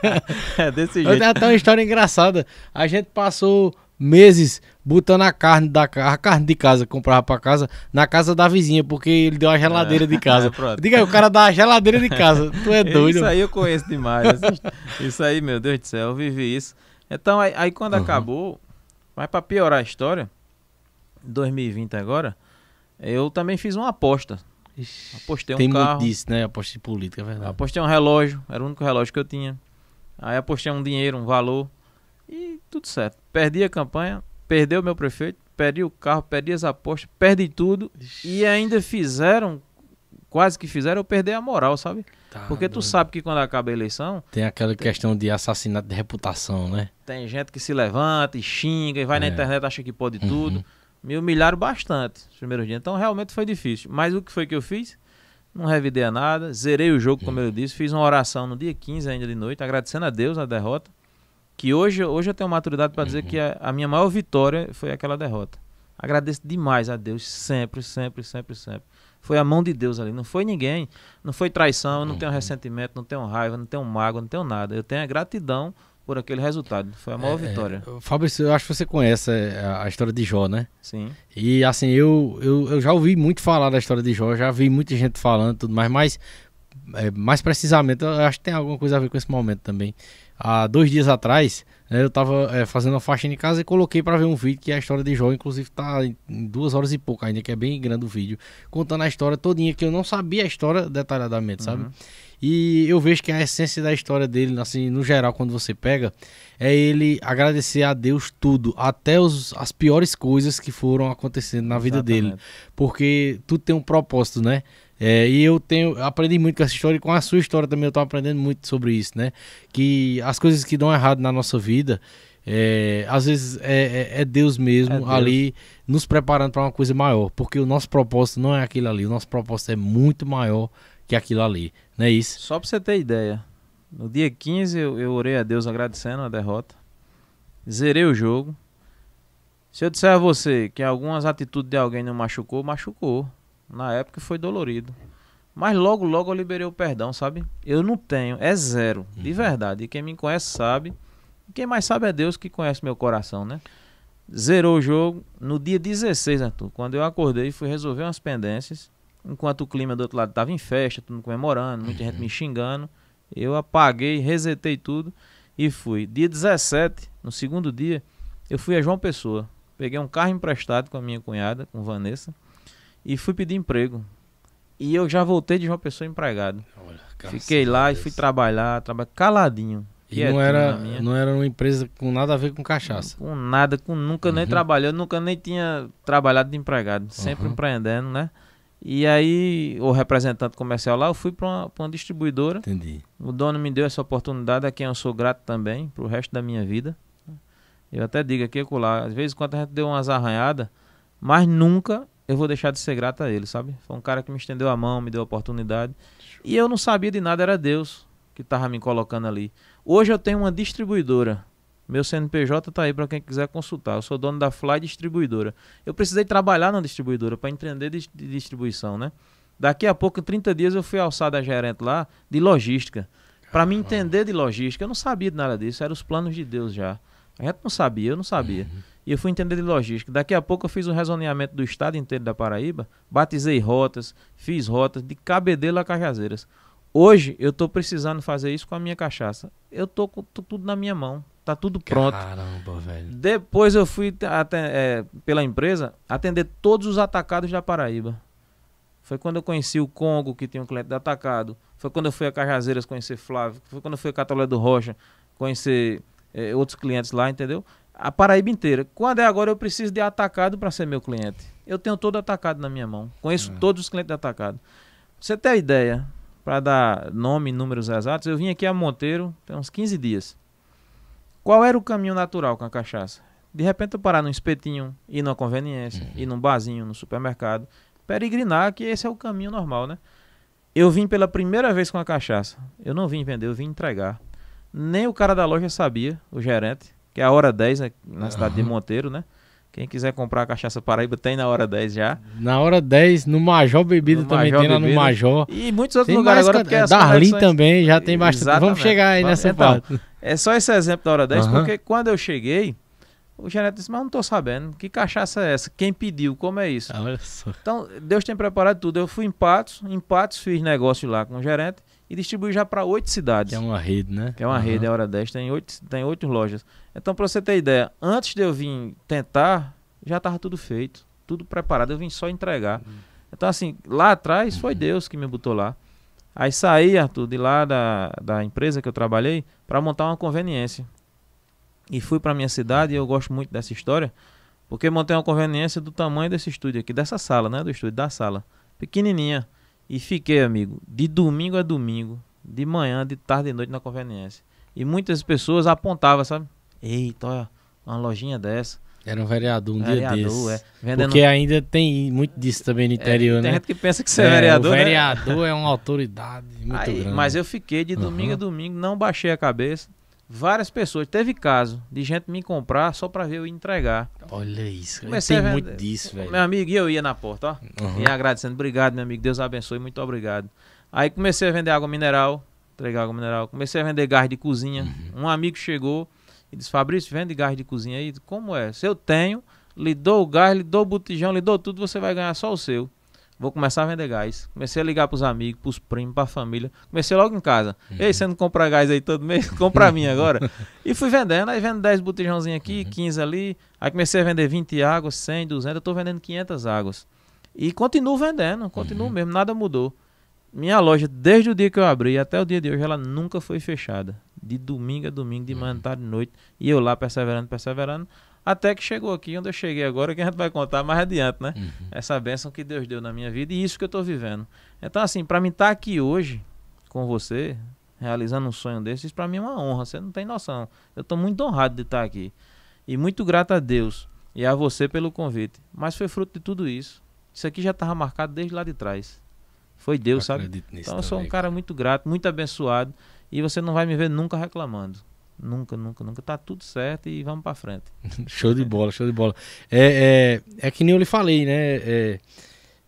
é desse jeito. Eu tenho até uma história engraçada. A gente passou meses botando a carne da a carne de casa, comprava para casa, na casa da vizinha, porque ele deu a geladeira de é, casa. É, Diga aí, o cara dá a geladeira de casa. Tu é doido. Isso aí eu conheço demais. isso aí, meu Deus do céu, eu vivi isso. Então, aí, aí quando uhum. acabou, mas para piorar a história, 2020 agora, eu também fiz uma aposta. Apostei um Tem carro. Tem muito disso, né? Aposta de política, é verdade. Apostei um relógio, era o único relógio que eu tinha. Aí apostei um dinheiro, um valor e tudo certo. Perdi a campanha, perdeu o meu prefeito, perdi o carro, perdi as apostas, perdi tudo e ainda fizeram quase que fizeram eu perder a moral, sabe? Tá, Porque tu doido. sabe que quando acaba a eleição. Tem aquela tem... questão de assassinato de reputação, né? Tem gente que se levanta e xinga e vai é. na internet, acha que pode uhum. tudo. Me humilharam bastante nos primeiros dias. Então realmente foi difícil. Mas o que foi que eu fiz? Não revidei a nada, zerei o jogo, como uhum. eu disse, fiz uma oração no dia 15 ainda de noite, agradecendo a Deus a derrota. Que hoje, hoje eu tenho maturidade para uhum. dizer que a, a minha maior vitória foi aquela derrota. Agradeço demais a Deus, sempre, sempre, sempre, sempre. Foi a mão de Deus ali. Não foi ninguém. Não foi traição. Eu não uhum. tenho ressentimento, não tenho raiva, não tenho mágoa, não tenho nada. Eu tenho a gratidão por aquele resultado. Foi a maior é, é vitória. É, Fabrício, eu acho que você conhece é, a, a, história de Jó, né? Sim. E assim, eu, eu, eu, já ouvi muito falar da história de Jó, já vi muita gente falando tudo mais, mas é, mais precisamente, eu acho que tem alguma coisa a ver com esse momento também. Há dois dias atrás, é, eu tava é, fazendo a faxina em casa e coloquei para ver um vídeo que é a história de Jó, inclusive tá em duas horas e pouco ainda, que é bem grande o vídeo, contando a história todinha, que eu não sabia a história detalhadamente, sabe? Uhum. E eu vejo que a essência da história dele, assim, no geral, quando você pega, é ele agradecer a Deus tudo, até os, as piores coisas que foram acontecendo na vida dele. Porque tudo tem um propósito, né? É, e eu tenho aprendi muito com essa história e com a sua história também eu estou aprendendo muito sobre isso, né? Que as coisas que dão errado na nossa vida, é, às vezes é, é, é Deus mesmo é Deus. ali nos preparando para uma coisa maior, porque o nosso propósito não é aquilo ali, o nosso propósito é muito maior que aquilo ali, não é isso? Só para você ter ideia, no dia 15 eu, eu orei a Deus agradecendo a derrota, zerei o jogo. Se eu disser a você que algumas atitudes de alguém não machucou, machucou. Na época foi dolorido. Mas logo, logo eu liberei o perdão, sabe? Eu não tenho, é zero, uhum. de verdade. E quem me conhece sabe. E quem mais sabe é Deus que conhece meu coração, né? Zerou o jogo no dia 16, Arthur. Quando eu acordei, fui resolver umas pendências. Enquanto o clima do outro lado estava em festa, todo mundo comemorando, muita uhum. gente me xingando. Eu apaguei, resetei tudo e fui. Dia 17, no segundo dia, eu fui a João Pessoa. Peguei um carro emprestado com a minha cunhada, com Vanessa e fui pedir emprego. E eu já voltei de uma pessoa empregado. Olha, Fiquei lá Deus. e fui trabalhar, trabalhar caladinho. E não era, não era uma empresa com nada a ver com cachaça. Com nada, com nunca uhum. nem trabalhando, nunca nem tinha trabalhado de empregado, sempre uhum. empreendendo, né? E aí, o representante comercial lá, eu fui para uma, uma distribuidora. Entendi. O dono me deu essa oportunidade, a quem eu sou grato também, para o resto da minha vida. Eu até digo aqui, lá, às vezes quando a gente deu umas arranhadas, mas nunca eu vou deixar de ser grato a ele, sabe? Foi um cara que me estendeu a mão, me deu a oportunidade. E eu não sabia de nada, era Deus que estava me colocando ali. Hoje eu tenho uma distribuidora. Meu CNPJ está aí para quem quiser consultar. Eu sou dono da Fly Distribuidora. Eu precisei trabalhar na distribuidora para entender de, distribuição, né? Daqui a pouco, 30 dias, eu fui alçado a gerente lá de logística. Para me entender de logística, eu não sabia de nada disso. Eram os planos de Deus já. A gente não sabia, eu não sabia. Uhum. E eu fui entender de logística. Daqui a pouco eu fiz um rezoneamento do estado inteiro da Paraíba, batizei rotas, fiz rotas de Cabedelo a Cajazeiras. Hoje eu estou precisando fazer isso com a minha cachaça. Eu tô com tô tudo na minha mão, tá tudo pronto. Caramba, velho. Depois eu fui é, pela empresa atender todos os atacados da Paraíba. Foi quando eu conheci o Congo, que tinha um cliente de atacado. Foi quando eu fui a Cajazeiras conhecer Flávio. Foi quando eu fui a Catolé do Rocha conhecer é, outros clientes lá, entendeu? a Paraíba inteira. Quando é agora, eu preciso de atacado para ser meu cliente. Eu tenho todo atacado na minha mão. Conheço é. todos os clientes de atacado. Pra você ter ideia, para dar nome e números exatos, eu vim aqui a Monteiro tem uns 15 dias. Qual era o caminho natural com a cachaça? De repente eu parar num espetinho, ir numa conveniência, uhum. ir num barzinho, no supermercado, peregrinar, que esse é o caminho normal, né? Eu vim pela primeira vez com a cachaça. Eu não vim vender, eu vim entregar. Nem o cara da loja sabia, o gerente que é a Hora 10, né, na cidade de Monteiro, né? Quem quiser comprar a cachaça Paraíba tem na hora 10 já. Na hora 10, no Major Bebida no também Major tem lá no Major. E muitos outros tem lugares agora. Porque é, Darlin também já tem bastante. Exatamente. Vamos chegar aí nessa então, parte. É só esse exemplo da hora 10, uhum. porque quando eu cheguei, o gerente disse, mas não estou sabendo. Que cachaça é essa? Quem pediu? Como é isso? então, Deus tem preparado tudo. Eu fui em Patos, em Patos fiz negócio lá com o gerente e distribuir já para oito cidades. Que é uma rede, né? Que é uma uhum. rede, é hora 10, tem oito, tem oito lojas. Então, para você ter ideia, antes de eu vir tentar, já estava tudo feito, tudo preparado, eu vim só entregar. Uhum. Então, assim, lá atrás foi uhum. Deus que me botou lá. Aí saí, Arthur, de lá da, da empresa que eu trabalhei para montar uma conveniência. E fui para minha cidade, e eu gosto muito dessa história, porque montei uma conveniência do tamanho desse estúdio aqui, dessa sala, né? Do estúdio, da sala. Pequenininha. E fiquei, amigo, de domingo a domingo, de manhã, de tarde e noite na conveniência. E muitas pessoas apontavam, sabe? Eita, olha, uma lojinha dessa. Era um vereador um vereador, dia desse. É. Vendendo... Porque ainda tem muito disso também no é, interior, é, tem né? Tem gente que pensa que você é, é vereador. O né? vereador né? é uma autoridade muito Aí, grande. Mas eu fiquei de domingo uhum. a domingo, não baixei a cabeça. Várias pessoas. Teve caso de gente me comprar só pra ver eu entregar. Olha isso. Comecei tem muito disso, velho. Meu amigo, e eu ia na porta, ó. Uhum. E agradecendo. Obrigado, meu amigo. Deus abençoe. Muito obrigado. Aí comecei a vender água mineral. Entregar água mineral. Comecei a vender gás de cozinha. Uhum. Um amigo chegou e disse, Fabrício, vende gás de cozinha aí? Como é? Se eu tenho, lhe dou o gás, lhe dou o botijão, lhe dou tudo, você vai ganhar só o seu. Vou começar a vender gás. Comecei a ligar para os amigos, para os primos, para a família. Comecei logo em casa. Uhum. Ei, você não compra gás aí todo mês? Compra a minha agora. e fui vendendo. Aí vendo 10 botijãozinhos aqui, uhum. 15 ali. Aí comecei a vender 20 águas, 100, 200. Eu vendendo 500 águas. E continuo vendendo, continuo uhum. mesmo. Nada mudou. Minha loja, desde o dia que eu abri até o dia de hoje, ela nunca foi fechada. De domingo a domingo, de manhã, uhum. tarde, noite. E eu lá perseverando, perseverando. Até que chegou aqui onde eu cheguei agora, que a gente vai contar mais adiante, né? Uhum. Essa bênção que Deus deu na minha vida e isso que eu estou vivendo. Então, assim, para mim estar tá aqui hoje com você, realizando um sonho desses, para mim é uma honra, você não tem noção. Eu estou muito honrado de estar tá aqui. E muito grato a Deus e a você pelo convite. Mas foi fruto de tudo isso. Isso aqui já estava marcado desde lá de trás. Foi Deus, sabe? Então eu sou um cara muito grato, muito abençoado e você não vai me ver nunca reclamando. Nunca, nunca, nunca. Tá tudo certo e vamos para frente. show de bola, show de bola. É, é, é que nem eu lhe falei, né? É,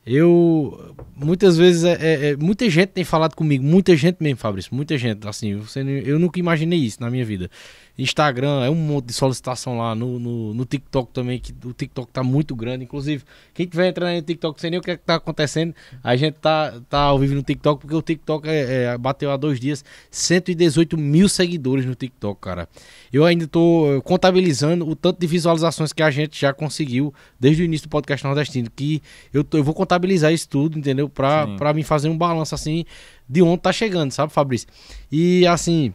eu. Muitas vezes. É, é, é muita gente tem falado comigo, muita gente mesmo, Fabrício, muita gente. Assim, você, eu nunca imaginei isso na minha vida. Instagram, é um monte de solicitação lá no, no, no, TikTok também, que o TikTok tá muito grande. Inclusive, quem tiver entrando aí no TikTok sem nem o que, é que tá acontecendo, a gente tá, tá ao vivo no TikTok, porque o TikTok é, é, bateu há dois dias 118 mil seguidores no TikTok, cara. Eu ainda tô eh, contabilizando o tanto de visualizações que a gente já conseguiu desde o início do podcast nordestino, que eu, tô, eu vou contabilizar isso tudo, entendeu? Pra, Sim. pra mim fazer um balanço assim de onde tá chegando, sabe, Fabrício? E assim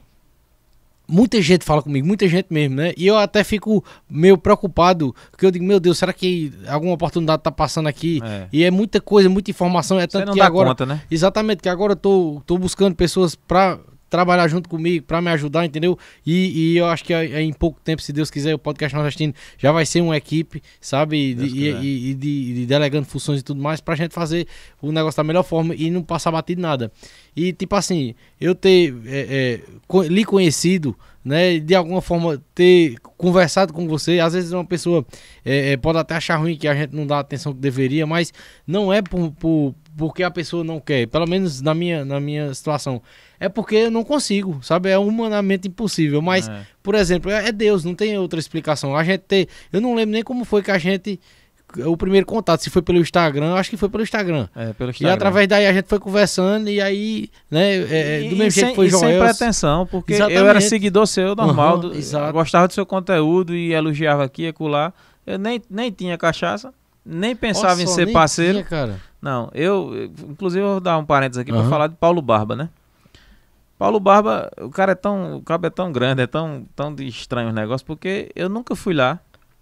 muita gente fala comigo, muita gente mesmo, né? E eu até fico meio preocupado, porque eu digo, meu Deus, será que alguma oportunidade tá passando aqui? É. E é muita coisa, muita informação, é tanto Você não que dá agora, conta, né? Exatamente, que agora eu tô, tô buscando pessoas para trabalhar junto comigo, para me ajudar, entendeu? E, e eu acho que eh, em pouco tempo, se Deus quiser, o podcast nordestino já vai ser uma equipe, sabe? De, e, e, e de, de, delegando funções e tudo mais, a gente fazer o negócio da melhor forma e não passar batido nada. E tipo assim, eu ter é, é, lhe conhecido, né? De alguma forma ter conversado com você, às vezes uma pessoa é, pode até achar ruim que a gente não dá a atenção que deveria, mas não é por, por porque a pessoa não quer, pelo menos na minha, na minha situação, é porque eu não consigo, sabe? É humanamente impossível. Mas, é. por exemplo, é, é Deus, não tem outra explicação. A gente ter. Eu não lembro nem como foi que a gente. O primeiro contato, se foi pelo Instagram, acho que foi pelo Instagram. É, pelo Instagram. E através daí a gente foi conversando e aí, né, é, é e, do mesmo jeito sem, foi Joel. sem pretensão, porque exatamente. eu era seguidor seu, normal, uhum, do, gostava do seu conteúdo e elogiava aqui e acolá. Eu nem, nem tinha cachaça, nem pensava Nossa, em ser parceiro. Tinha, cara. Não, eu, inclusive, eu vou dar um parênteses aqui uhum. para falar de Paulo Barba, né? Paulo Barba, o cara é tão, o cabo é tão grande, é tão, tão de estranho o negócio, porque eu nunca fui lá.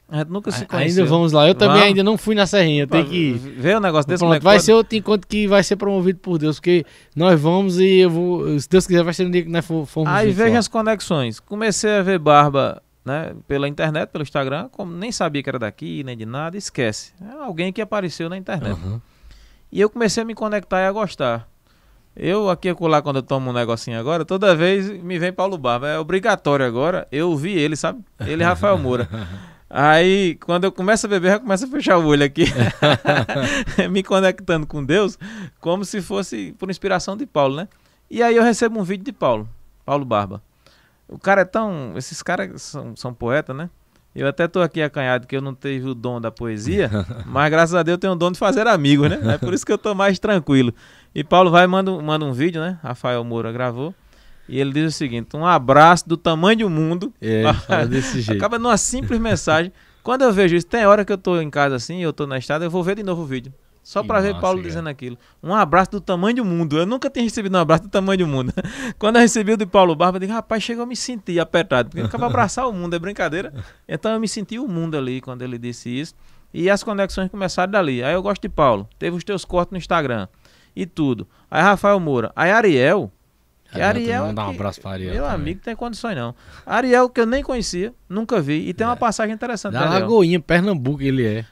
A gente nunca se conheceu. Ainda vamos lá. Eu também vamos. ainda não fui na Serrinha. Tem que ver o um negócio desse. Pronto, vai ser outro encontro que vai ser promovido por Deus, porque nós vamos e eu vou, se Deus quiser, vai ser um dia que nós formos. Aí veja as conexões. Comecei a ver Barba, né, pela internet, pelo Instagram, como nem sabia que era daqui, nem de nada, esquece. É alguém que apareceu na internet. Uhum. E eu comecei a me conectar e a gostar. Eu aqui e lá, quando eu tomo um negocinho agora, toda vez me vem Paulo Barba. É obrigatório agora. Eu vi ele, sabe? Ele e Rafael Moura. Aí, quando eu começo a beber, já começo a fechar o olho aqui. me conectando com Deus, como se fosse por inspiração de Paulo, né? E aí eu recebo um vídeo de Paulo, Paulo Barba. O cara é tão. Esses caras são, são poetas, né? Eu até tô aqui acanhado que eu não teve o dom da poesia, mas graças a Deus eu tenho o dom de fazer amigos, né? É por isso que eu tô mais tranquilo. E Paulo vai manda, manda um vídeo, né? Rafael Moura gravou. E ele diz o seguinte: um abraço do tamanho do mundo. É, fala desse jeito. Acaba numa simples mensagem. Quando eu vejo isso, tem hora que eu tô em casa assim, eu tô na estrada, eu vou ver de novo o vídeo. Só para ver Paulo cara. dizendo aquilo. Um abraço do tamanho do mundo. Eu nunca tinha recebido um abraço do tamanho do mundo. Quando eu recebi o de Paulo Barba, eu disse, rapaz, chegou, a me senti apertado. Porque acaba abraçar o mundo, é brincadeira. Então eu me senti o mundo ali quando ele disse isso. E as conexões começaram dali. Aí eu gosto de Paulo. Teve os teus cortes no Instagram. E tudo. Aí Rafael Moura. Aí Ariel. Que Ariel. Mandar um abraço pra Ariel. Meu também. amigo, não tem condições não. Ariel, que eu nem conhecia, nunca vi. E tem é. uma passagem interessante. Da Lagoinha, Pernambuco, ele é.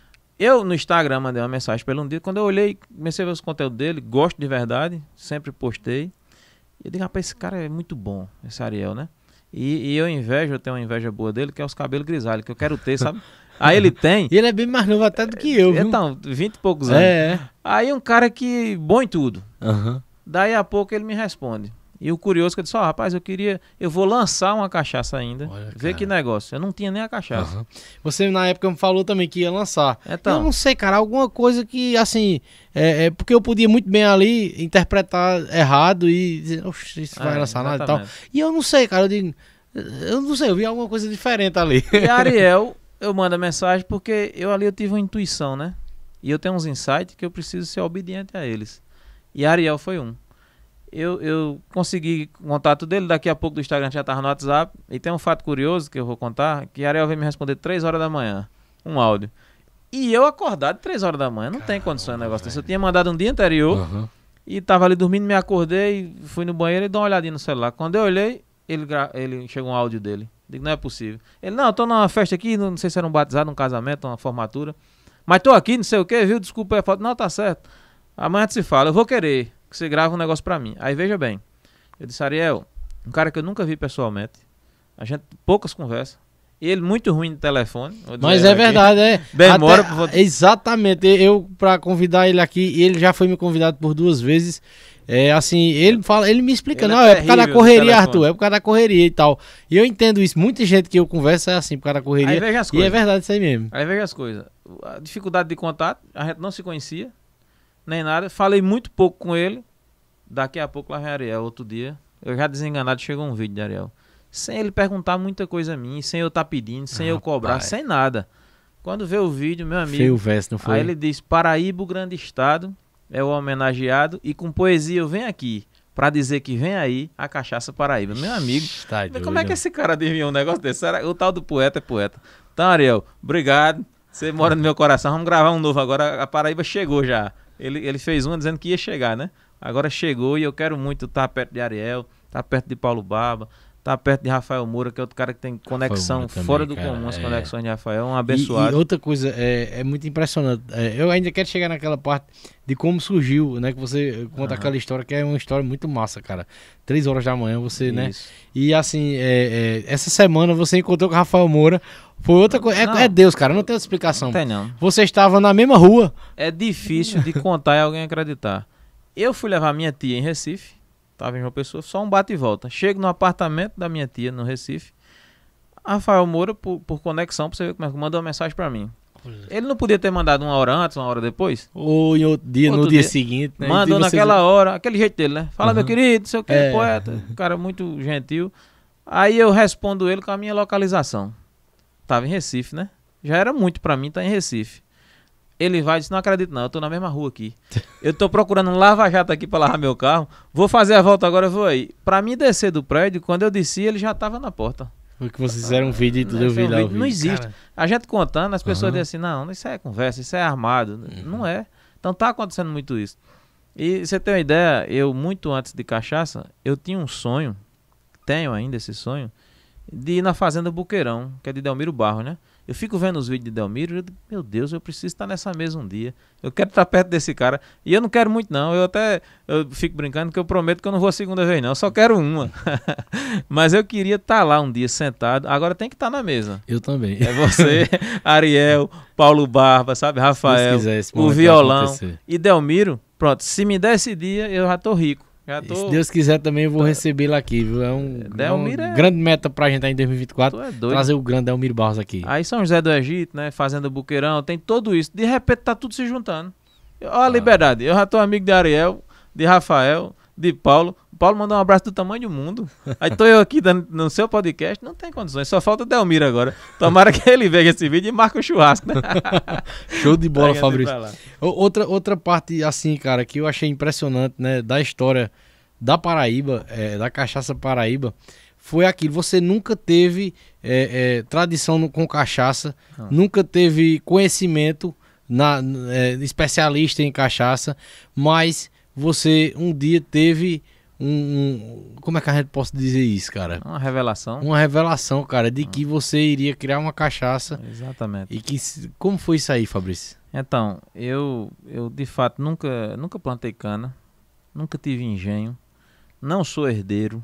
Eu, no Instagram, mandei uma mensagem pelo um dia. Quando eu olhei, comecei a ver os conteúdos dele, gosto de verdade, sempre postei. E eu digo, rapaz, esse cara é muito bom, esse Ariel, né? E, e, eu invejo, eu tenho uma inveja boa dele, que é os cabelos grisalhos, que eu quero ter, sabe? Aí ele tem. E ele é bem mais novo até do que eu, viu? Então, 20 e poucos anos. É. Aí um cara que bom em tudo. Uhum. Daí a pouco ele me responde. E o curioso é que eu disse, ó, oh, rapaz, eu queria, eu vou lançar uma cachaça ainda, Olha, ver que negócio. Eu não tinha nem a cachaça. Uhum. Você na época me falou também que ia lançar. Então, eu não sei, cara, alguma coisa que, assim, é, é porque eu podia muito bem ali interpretar errado e dizer, oxe, isso é, vai lançar nada e tal. E eu não sei, cara, eu digo, eu não sei, eu vi alguma coisa diferente ali. E Ariel, eu mando a mensagem porque eu ali eu tive uma intuição, né? E eu tenho uns insights que eu preciso ser obediente a eles. E Ariel foi um eu, eu consegui contato dele, daqui a pouco do Instagram já tava no WhatsApp. E tem um fato curioso que eu vou contar, que Ariel veio me responder 3 horas da manhã, um áudio. E eu acordado 3 horas da manhã, não Caramba, tem condição de negócio desse. Eu tinha mandado um dia anterior uhum. e tava ali dormindo, me acordei, fui no banheiro e dei uma olhadinha no celular. Quando eu olhei, ele, gra... ele chegou um áudio dele. Digo, não é possível. Ele, não, eu tô numa festa aqui, não sei se era um batizado, um casamento, uma formatura. Mas tô aqui, não sei o que, viu? Desculpa a foto. Não, tá certo. Amanhã se fala, eu vou querer que você grava um negócio para mim. Aí veja bem, eu disse, Ariel, um cara que eu nunca vi pessoalmente, a gente poucas conversas, ele muito ruim no telefone. Mas é verdade, é. Demora Até, pra... Exatamente. Eu, para convidar ele aqui, ele já foi me convidado por duas vezes. É assim, ele fala, ele me explica, ele não, é, é por causa da correria, Arthur, é por causa da correria e tal. E eu entendo isso, muita gente que eu converso é assim, por causa da correria. Aí veja as coisas. E é verdade isso aí mesmo. Aí veja as coisas. A dificuldade de contato, a gente não se conhecia nem nada. Falei muito pouco com ele. Daqui a pouco lá vem Ariel, outro dia. Eu já desenganado, chegou um vídeo de Ariel. Sem ele perguntar muita coisa a mim, sem eu estar tá pedindo, sem ah, eu cobrar, pai. sem nada. Quando vê o vídeo, meu amigo. Feio verso, não foi? Aí ele diz: Paraíba, o grande estado, é o homenageado. E com poesia, eu venho aqui para dizer que vem aí a cachaça Paraíba. Meu amigo. Tá como é doido. é que esse cara adivinhou um negócio desse? O tal do poeta é poeta. Então, Ariel, obrigado. Você mora no meu coração. Vamos gravar um novo agora. A Paraíba chegou já. Ele, ele fez uma dizendo que ia chegar, né? Agora chegou e eu quero muito estar tá perto de Ariel, estar tá perto de Paulo Barba, tá perto de Rafael Moura, que é outro cara que tem conexão fora do cara, comum, as é. conexões de Rafael, é um abençoado. E, e outra coisa, é, é muito impressionante. É, eu ainda quero chegar naquela parte de como surgiu, né? Que você conta aquela história, que é uma história muito massa, cara. Três horas da manhã, você, né? Isso. né? E assim, é, é, essa semana você encontrou com Rafael Moura. Foi outra coisa. É, Deus, cara, não tem outra explicação. Não tem, não. Você estava na mesma rua. É difícil de contar e alguém acreditar. Eu fui levar minha tia em Recife tava em uma pessoa, só um bate e volta. Chego no apartamento da minha tia, no Recife. Rafael Moura, por, por conexão, pra você ver como é que mandou uma mensagem para mim. Ele não podia ter mandado uma hora antes, uma hora depois? Ou em outro dia, outro no dia, dia, seguinte. Né? Mandou naquela hora, aquele jeito dele, né? Fala, uhum. meu querido, sei o que, é. poeta. Um cara muito gentil. Aí eu respondo ele com a minha localização. Tava em Recife, né? Já era muito para mim estar tá em Recife. Ele vai e diz: Não acredito, não, eu tô na mesma rua aqui. Eu tô procurando um lava-jato aqui para lavar meu carro. Vou fazer a volta agora, vou aí. Para mim descer do prédio, quando eu desci, ele já tava na porta. que vocês fizeram um vídeo e tudo, não, eu vi é lá. Vídeo. Não existe. Cara. A gente contando, as pessoas uhum. dizem assim: Não, isso é conversa, isso é armado. Uhum. Não é. Então tá acontecendo muito isso. E você tem uma ideia, eu muito antes de cachaça, eu tinha um sonho, tenho ainda esse sonho, de ir na Fazenda Buqueirão, que é de Delmiro Barro, né? Eu fico vendo os vídeos de Delmiro e digo, meu Deus, eu preciso estar nessa mesa um dia. Eu quero estar perto desse cara. E eu não quero muito, não. Eu até eu fico brincando que eu prometo que eu não vou a segunda vez, não. Eu só quero uma. Mas eu queria estar lá um dia sentado. Agora tem que estar na mesa. Eu também. É você, Ariel, Paulo Barba, sabe? Rafael, quiser, o violão e Delmiro. Pronto, se me der esse dia, eu já estou rico. Tô... Se Deus quiser também eu vou tá- receber lá aqui, viu? É um, é- grande meta pra gente aí em 2024. É trazer o grande Delmiro Barros aqui. Aí São José do Egito, né? Fazenda Buqueirão, tem tudo isso. De repente tá tudo se juntando. Olha a ah. liberdade. Eu já tô amigo de Ariel, de Rafael, de Paulo. O Paulo mandou um abraço do tamanho do mundo. Aí tô eu aqui dando, no seu podcast, não tem condições, só falta o Delmiro agora. Tomara que ele veja esse vídeo e marque o um churrasco, né? Show de bola, Fabrício. Outra, outra parte, assim, cara, que eu achei impressionante, né, da história da Paraíba, é, da cachaça Paraíba, foi aquilo. Você nunca teve é, é, tradição no, com cachaça, ah. nunca teve conhecimento na, é, especialista em cachaça, mas você um dia teve um, um, Como é que a gente pode dizer isso, cara? Uma revelação. Uma revelação, cara, de que ah. você iria criar uma cachaça. Exatamente. E que. Como foi isso aí, Fabrício? Então, eu, eu de fato nunca, nunca plantei cana, nunca tive engenho, não sou herdeiro,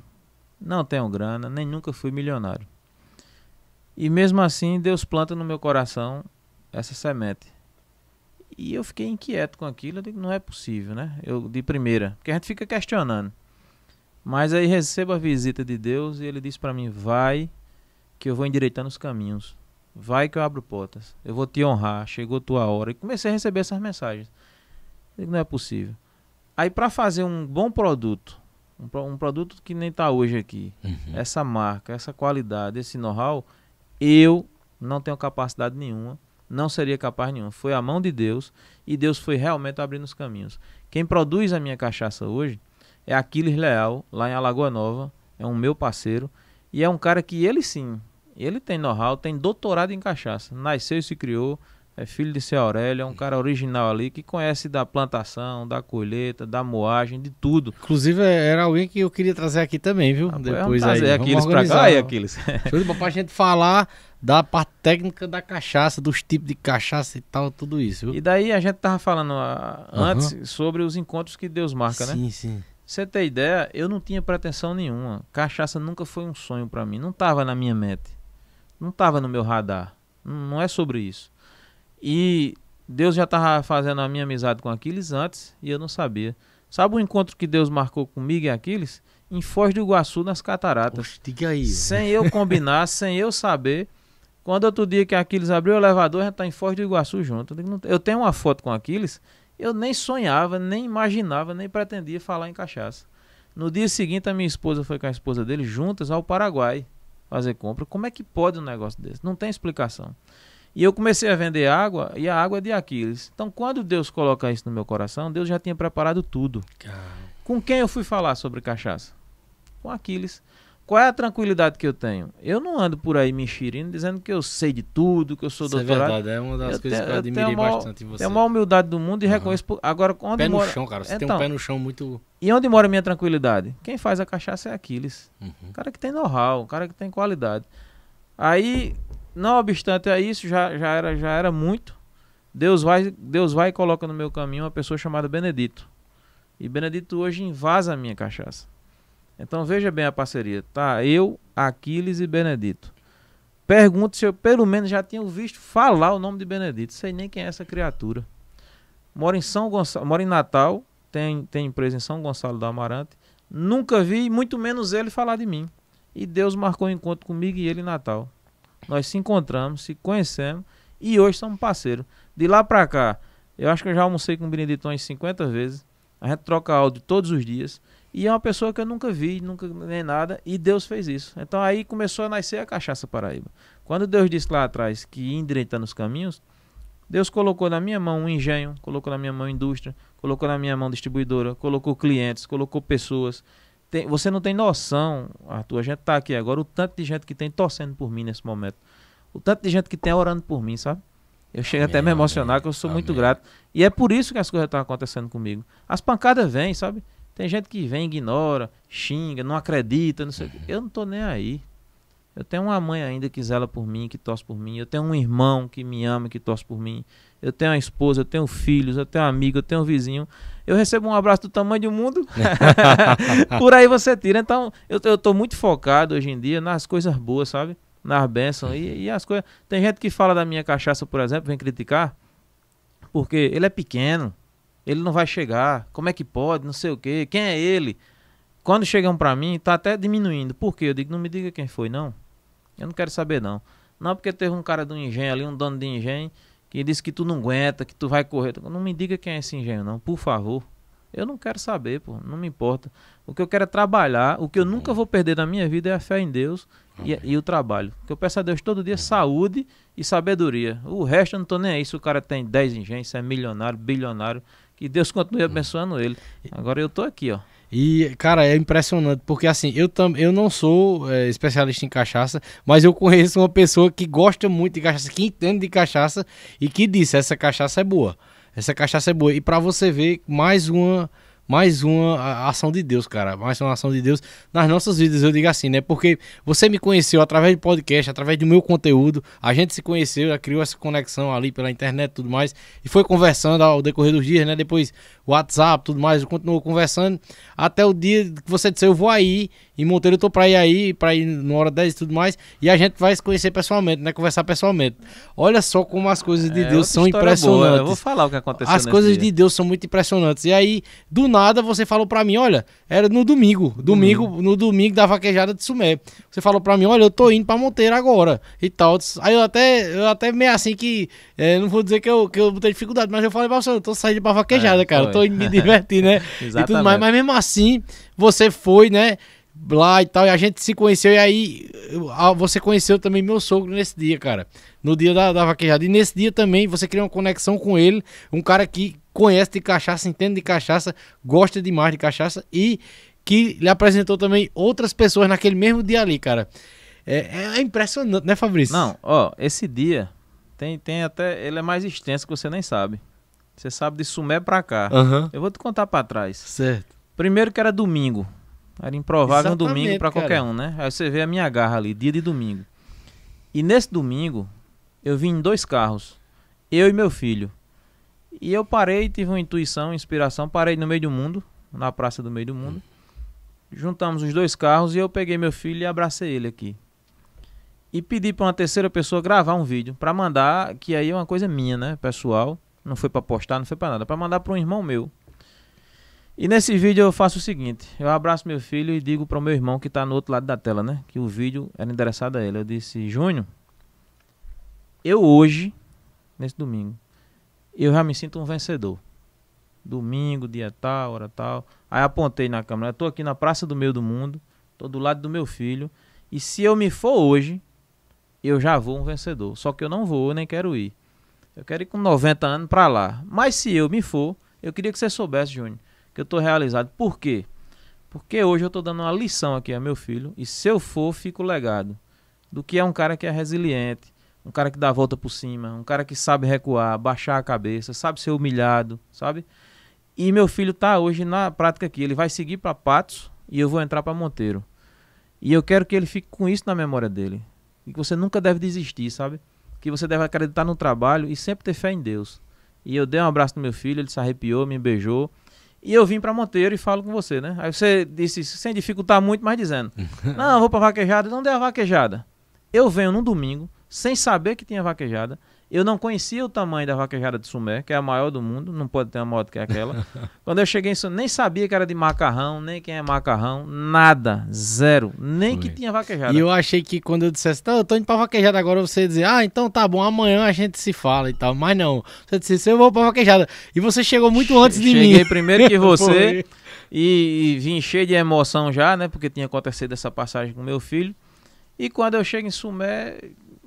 não tenho grana, nem nunca fui milionário. E mesmo assim, Deus planta no meu coração essa semente. E eu fiquei inquieto com aquilo, eu digo, não é possível, né? Eu de primeira, porque a gente fica questionando. Mas aí recebo a visita de Deus e ele diz para mim: "Vai que eu vou endireitando os caminhos. Vai que eu abro portas. Eu vou te honrar, chegou tua hora". E comecei a receber essas mensagens. Eu digo, não é possível. Aí para fazer um bom produto, um, um produto que nem está hoje aqui, uhum. essa marca, essa qualidade, esse know-how, eu não tenho capacidade nenhuma não seria capaz nenhum. Foi a mão de Deus e Deus foi realmente abrindo os caminhos. Quem produz a minha cachaça hoje é Aquiles Leal, lá em Alagoa Nova, é um meu parceiro e é um cara que ele sim, ele tem know-how, tem doutorado em cachaça, nasceu e se criou é filho de seu Aurélio, é um cara original ali que conhece da plantação, da colheita, da moagem, de tudo. Inclusive, é, era alguém que eu queria trazer aqui também, viu? Ah, Depois aí. Trazer aqueles pra cá aí, aqueles. Show de pra gente falar da parte técnica da cachaça, dos tipos de cachaça e tal, tudo isso. Viu? E daí a gente tava falando ah, antes uhum. sobre os encontros que Deus marca, sim, né? Sim, sim. Você ter ideia, eu não tinha pretensão nenhuma. Cachaça nunca foi um sonho para mim, não tava na minha mente. Não tava no meu radar. Não é sobre isso. E Deus já estava fazendo a minha amizade com Aquiles antes e eu não sabia. Sabe o encontro que Deus marcou comigo e Aquiles? Em Foz do Iguaçu, nas cataratas. Oxe, diga aí. Sem eu combinar, sem eu saber. Quando outro dia que Aquiles abriu o elevador, já está em Foz do Iguaçu junto. Eu tenho uma foto com Aquiles, eu nem sonhava, nem imaginava, nem pretendia falar em cachaça. No dia seguinte, a minha esposa foi com a esposa dele juntas ao Paraguai fazer compra. Como é que pode um negócio desse? Não tem explicação. E eu comecei a vender água e a água é de Aquiles. Então, quando Deus coloca isso no meu coração, Deus já tinha preparado tudo. Caramba. Com quem eu fui falar sobre cachaça? Com Aquiles. Qual é a tranquilidade que eu tenho? Eu não ando por aí me enxerindo, dizendo que eu sei de tudo, que eu sou isso é doutorado. É verdade, é uma das eu coisas tenho, que eu admirei bastante em você. é uma humildade do mundo e uhum. reconheço. Agora, onde pé mora... no chão, cara. Você então, tem um então, pé no chão muito. E onde mora a minha tranquilidade? Quem faz a cachaça é Aquiles. Uhum. O cara que tem know-how, o cara que tem qualidade. Aí não obstante a isso, já, já, era, já era muito. Deus vai, Deus vai e coloca no meu caminho uma pessoa chamada Benedito. E Benedito hoje invasa a minha cachaça. Então veja bem a parceria. Tá eu, Aquiles e Benedito. Pergunto se eu pelo menos já tinha visto falar o nome de Benedito. Sei nem quem é essa criatura. Mora em São Gonçalo, mora em Natal, tem, tem empresa em São Gonçalo do Amarante. Nunca vi, muito menos ele falar de mim. E Deus marcou um encontro comigo e ele em Natal. Nós se encontramos, se conhecemos e hoje somos parceiros. De lá para cá, eu acho que eu já almocei com o Benedito umas 50 vezes. A gente troca áudio todos os dias. E é uma pessoa que eu nunca vi, nunca nem nada, e Deus fez isso. Então aí começou a nascer a cachaça Paraíba. Quando Deus disse lá atrás que ia endireitando os caminhos, Deus colocou na minha mão um engenho, colocou na minha mão indústria, colocou na minha mão distribuidora, colocou clientes, colocou pessoas tem, você não tem noção, Arthur, a gente tá aqui agora, o tanto de gente que tem torcendo por mim nesse momento. O tanto de gente que tem orando por mim, sabe? Eu chego amém, até a me emocionar, amém, que eu sou amém. muito grato. E é por isso que as coisas estão acontecendo comigo. As pancadas vêm, sabe? Tem gente que vem, ignora, xinga, não acredita, não sei o quê. Uhum. Eu não tô nem aí. Eu tenho uma mãe ainda que zela por mim, que torce por mim. Eu tenho um irmão que me ama, que torce por mim eu tenho uma esposa, eu tenho filhos, eu tenho um amigo, eu tenho um vizinho. Eu recebo um abraço do tamanho do mundo. Por aí você tira. Então, eu, estou tô muito focado hoje em dia nas coisas boas, sabe? Nas bênçãos. E, e as coisas. Tem gente que fala da minha cachaça, por exemplo, vem criticar, porque ele é pequeno, ele não vai chegar. Como é que pode? Não sei o quê. Quem é ele? Quando chegam para mim, tá até diminuindo. Por quê? Eu digo, não me diga quem foi, não. Eu não quero saber, não. Não, porque teve um cara do engenho ali, um dono de engenho que disse que tu não aguenta, que tu vai correr. Não me diga quem é esse engenho, não, por favor. Eu não quero saber, pô, não me importa. O que eu quero é trabalhar, o que eu Amém. nunca uhum. vou perder na minha vida é a fé em Deus e, e, o trabalho. O que eu peço a Deus todo dia é uhum. saúde e sabedoria. O resto eu não tô nem aí se o cara tem 10 engenhos, é milionário, bilionário, que Deus continue uhum. abençoando ele. Agora eu tô aqui, ó. E, cara, é impressionante, porque assim, eu, tam, eu não sou é, especialista em cachaça, mas eu conheço uma pessoa que gosta muito de cachaça, que entende de cachaça e que disse: essa cachaça é boa. Essa cachaça é boa. E para você ver, mais uma mais uma ação de Deus, cara. Mais uma ação de Deus nas nossas vidas, eu digo assim, né? Porque você me conheceu através do podcast, através do meu conteúdo. A gente se conheceu, criou essa conexão ali pela internet e tudo mais. E foi conversando ao decorrer dos dias, né? Depois WhatsApp, tudo mais, continuou conversando até o dia que você disse eu vou aí, em Monteiro eu tô para ir aí, para ir numa hora 10 e tudo mais, e a gente vai se conhecer pessoalmente, né, conversar pessoalmente. Olha só como as coisas de é, Deus são impressionantes. Boa, eu vou falar o que aconteceu. As coisas dia. de Deus são muito impressionantes. E aí, do nada você falou para mim, olha, era no domingo, domingo, domingo, no domingo da vaquejada de Sumé. Você falou para mim, olha, eu tô indo para Monteiro agora e tal. Aí eu até eu até meio assim que é, não vou dizer que eu, que eu botei dificuldade, mas eu falei pra você, eu tô saindo pra vaquejada, é, cara. Foi. Tô me divertindo, né? e tudo mais. Mas mesmo assim, você foi, né? Lá e tal, e a gente se conheceu, e aí você conheceu também meu sogro nesse dia, cara. No dia da, da vaquejada. E nesse dia também você criou uma conexão com ele, um cara que conhece de cachaça, entende de cachaça, gosta demais de cachaça e que lhe apresentou também outras pessoas naquele mesmo dia ali, cara. É, é impressionante, né, Fabrício? Não, ó, esse dia tem, tem até. Ele é mais extenso que você nem sabe. Você sabe de Sumé pra cá. Uhum. Eu vou te contar pra trás. Certo. Primeiro que era domingo. Era improvável Exatamente, um domingo para qualquer um, né? Aí você vê a minha garra ali, dia de domingo. E nesse domingo, eu vim em dois carros. Eu e meu filho. E eu parei, tive uma intuição, inspiração, parei no meio do mundo, na praça do meio do mundo. Hum. Juntamos os dois carros e eu peguei meu filho e abracei ele aqui e pedi para uma terceira pessoa gravar um vídeo para mandar, que aí é uma coisa minha, né, pessoal, não foi para postar, não foi para nada, para mandar para um irmão meu. E nesse vídeo eu faço o seguinte, eu abraço meu filho e digo para o meu irmão que está no outro lado da tela, né, que o vídeo era endereçado a ele. Eu disse: "Júnior, eu hoje, nesse domingo, eu já me sinto um vencedor. Domingo, dia tal, hora tal. Aí apontei na câmera, eu tô aqui na Praça do Meio do Mundo, tô do lado do meu filho, e se eu me for hoje, eu já vou um vencedor. Só que eu não vou, eu nem quero ir. Eu quero ir com 90 anos para lá. Mas se eu me for, eu queria que você soubesse, Júnior, que eu tô realizado. Por quê? Porque hoje eu tô dando uma lição aqui a meu filho. E se eu for, fico legado. Do que é um cara que é resiliente, um cara que dá a volta por cima, um cara que sabe recuar, baixar a cabeça, sabe ser humilhado, sabe? E meu filho tá hoje na prática aqui. Ele vai seguir para Patos e eu vou entrar para Monteiro. E eu quero que ele fique com isso na memória dele e que você nunca deve desistir, sabe? Que você deve acreditar no trabalho e sempre ter fé em Deus. E eu dei um abraço no meu filho, ele se arrepiou, me beijou. E eu vim para Monteiro e falo com você, né? Aí você disse, sem dificultar muito, mas dizendo: Não, vou para vaquejada, não dei a vaquejada. Eu venho num domingo, sem saber que tinha vaquejada. Eu não conhecia o tamanho da vaquejada de Sumé, que é a maior do mundo, não pode ter uma moto que que é aquela. Quando eu cheguei em Sumé, nem sabia que era de macarrão, nem quem é macarrão, nada, zero, nem Foi. que tinha vaquejada. E eu achei que quando eu dissesse, então eu tô indo pra vaquejada agora, você ia dizer, ah, então tá bom, amanhã a gente se fala e tal. Mas não, você disse, eu vou pra vaquejada. E você chegou muito antes de cheguei mim. Cheguei primeiro que você e, e vim cheio de emoção já, né, porque tinha acontecido essa passagem com meu filho. E quando eu chego em Sumé,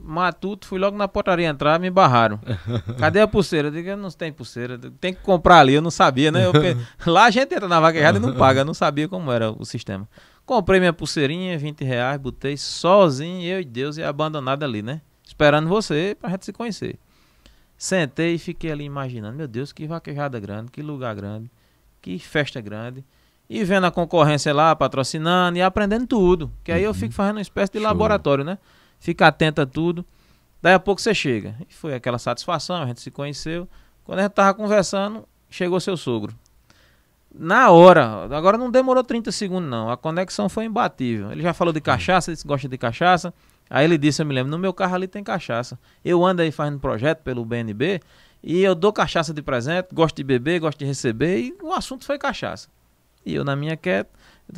matuto, fui logo na portaria entrar, me barraram. Cadê a pulseira? Eu digo, não tem pulseira, tem que comprar ali, eu não sabia, né? Eu, lá a gente entra na vaquejada errada e não paga, eu não sabia como era o sistema. Comprei minha pulseirinha, 20 reais, botei sozinho, eu e Deus, e abandonado ali, né? Esperando você pra gente se conhecer. Sentei e fiquei ali imaginando, meu Deus, que vaquejada grande, que lugar grande, que festa grande e vendo a concorrência lá, patrocinando e aprendendo tudo. Que aí uhum. eu fico fazendo uma espécie de Show. laboratório, né? fica atento a tudo. Daí a pouco você chega. E foi aquela satisfação, a gente se conheceu. Quando a gente tava conversando, chegou seu sogro. Na hora, agora não demorou 30 segundos, não. A conexão foi imbatível. Ele já falou de cachaça, disse que gosta de cachaça. Aí ele disse, eu me lembro, no meu carro ali tem cachaça. Eu ando aí fazendo projeto pelo BNB e eu dou cachaça de presente, gosto de beber, gosto de receber, e o assunto foi cachaça. E eu na minha quieta,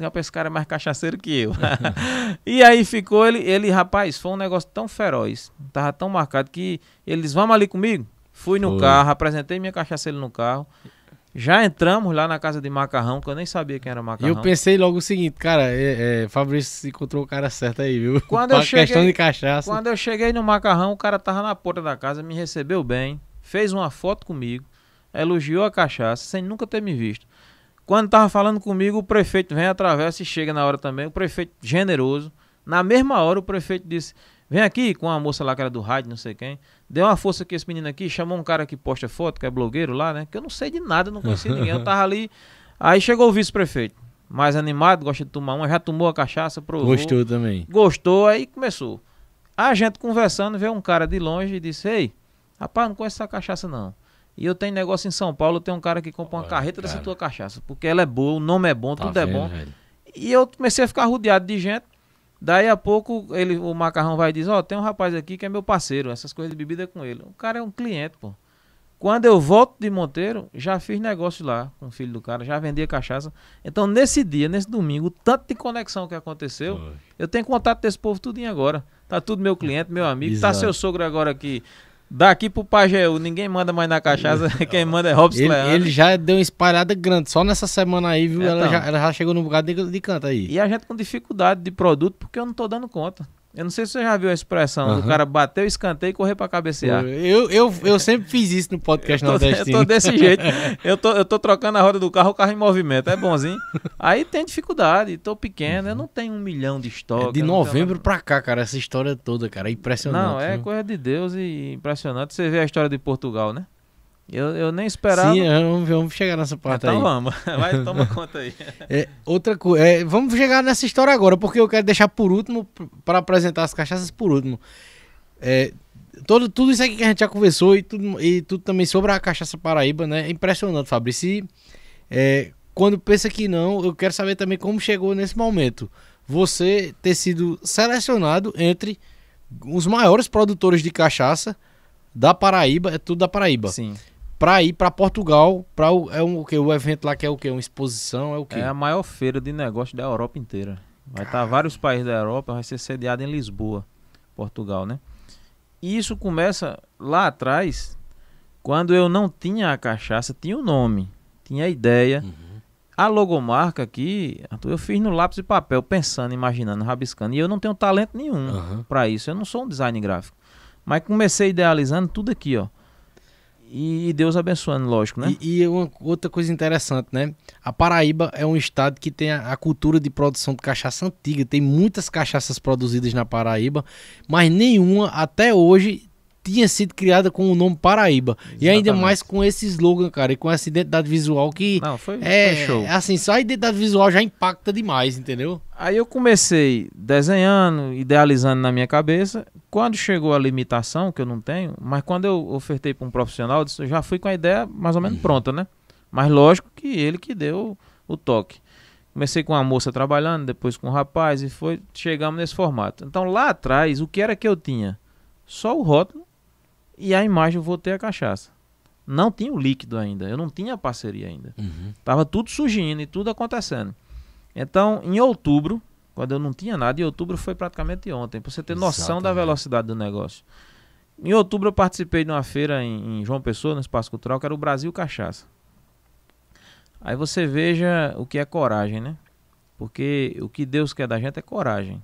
Rapaz, esse cara é mais cachaceiro que eu. e aí ficou ele, ele, rapaz, foi um negócio tão feroz, tava tão marcado que eles, vamos ali comigo? Fui no foi. carro, apresentei minha cachaceira no carro. Já entramos lá na casa de macarrão, que eu nem sabia quem era macarrão. E eu pensei logo o seguinte, cara, é, é, Fabrício encontrou o cara certo aí, viu? Quando eu cheguei, questão de cachaça. Quando eu cheguei no macarrão, o cara tava na porta da casa, me recebeu bem, fez uma foto comigo, elogiou a cachaça, sem nunca ter me visto. Quando estava falando comigo, o prefeito vem, atravessa e chega na hora também. O prefeito generoso. Na mesma hora, o prefeito disse: Vem aqui com a moça lá que era do rádio, não sei quem. Deu uma força aqui esse menino aqui, chamou um cara que posta foto, que é blogueiro lá, né? Que eu não sei de nada, não conhecia ninguém. Eu tava ali. Aí chegou o vice-prefeito, mais animado, gosta de tomar uma, já tomou a cachaça, provou. Gostou também. Gostou, aí começou. A gente conversando, veio um cara de longe e disse: Ei, rapaz, não conheço essa cachaça não. E eu tenho negócio em São Paulo, tem um cara que compra uma Olha, carreta cara. dessa tua cachaça, porque ela é boa, o nome é bom, tá tudo é vendo, é bom. Velho. E eu comecei a ficar rodeado de gente. Daí a pouco ele, o macarrão vai e diz: Ó, oh, tem um rapaz aqui que é meu parceiro, essas coisas de bebida é com ele. O cara é um cliente, pô. Quando eu volto de Monteiro, já fiz negócio lá com o filho do cara, já a cachaça. Então, nesse dia, nesse domingo, tanto de conexão que aconteceu, Oi. eu tenho contato desse povo tudinho agora. Tá tudo meu cliente, meu amigo. Tá Exato. Tá seu sogro agora aqui Daqui pro Pajéu, ninguém manda mais na cachaça, quem manda é Robson ele, Ele já deu uma espalhada grande, só nessa semana aí, viu? Então, ela, já, ela já chegou no lugar de, de canto aí. E a gente com dificuldade de produto, porque eu não tô dando conta. Eu não sei se você já viu a expressão uhum. do cara bater o escanteio e correr para cabecear. Eu, eu, eu sempre fiz isso no podcast eu tô, nordestino. Eu tô desse jeito. Eu tô, eu tô trocando a roda do carro, o carro em movimento. É bonzinho. Aí tem dificuldade, tô pequeno, eu não tenho um milhão de histórias. É de novembro tenho... cá, cara, essa história toda, cara, é impressionante. Não, é viu? coisa de Deus e impressionante. Você vê a história de Portugal, né? Eu, eu nem esperava. Sim, é, vamos, vamos chegar nessa ah, parte então, aí. vamos, vai, toma conta aí. É, outra coisa, é, vamos chegar nessa história agora, porque eu quero deixar por último, para apresentar as cachaças por último. É, todo, tudo isso aqui que a gente já conversou e tudo, e tudo também sobre a cachaça Paraíba, né? É impressionante, Fabrício. é, quando pensa que não, eu quero saber também como chegou nesse momento. Você ter sido selecionado entre os maiores produtores de cachaça da Paraíba, é tudo da Paraíba. Sim para ir para Portugal, para o é um o que o evento lá que é o que uma exposição, é o que É a maior feira de negócio da Europa inteira. Vai estar tá vários países da Europa, vai ser sediado em Lisboa, Portugal, né? E isso começa lá atrás, quando eu não tinha a cachaça, tinha o nome, tinha a ideia. Uhum. A logomarca aqui, eu fiz no lápis e papel, pensando, imaginando, rabiscando. E eu não tenho talento nenhum uhum. para isso. Eu não sou um design gráfico. Mas comecei idealizando tudo aqui, ó e Deus abençoando, lógico, né? E, e uma, outra coisa interessante, né? A Paraíba é um estado que tem a, a, cultura de produção de cachaça antiga. Tem muitas cachaças produzidas na Paraíba, mas nenhuma até hoje tinha sido criada com o nome Paraíba. Exatamente. E ainda mais com esse slogan, cara, e com essa identidade visual que. Não, foi, é, foi show. Assim, só a identidade visual já impacta demais, entendeu? Aí eu comecei desenhando, idealizando na minha cabeça. Quando chegou a limitação, que eu não tenho, mas quando eu ofertei para um profissional, eu, eu já fui com a ideia mais ou menos uhum. pronta, né? Mas lógico que ele que deu o toque. Comecei com uma moça trabalhando, depois com um rapaz e foi, chegamos nesse formato. Então lá atrás, o que era que eu tinha? Só o rótulo e a imagem eu voltei a cachaça. Não tinha o líquido ainda, eu não tinha parceria ainda. Uhum. Tava tudo surgindo e tudo acontecendo. Então, em outubro, quando eu não tinha nada, em outubro foi praticamente ontem, para você ter Exatamente. noção da velocidade do negócio. Em outubro eu participei de uma feira em, em João Pessoa, no Espaço Cultural, que era o Brasil Cachaça. Aí você veja o que é coragem, né? Porque o que Deus quer da gente é coragem.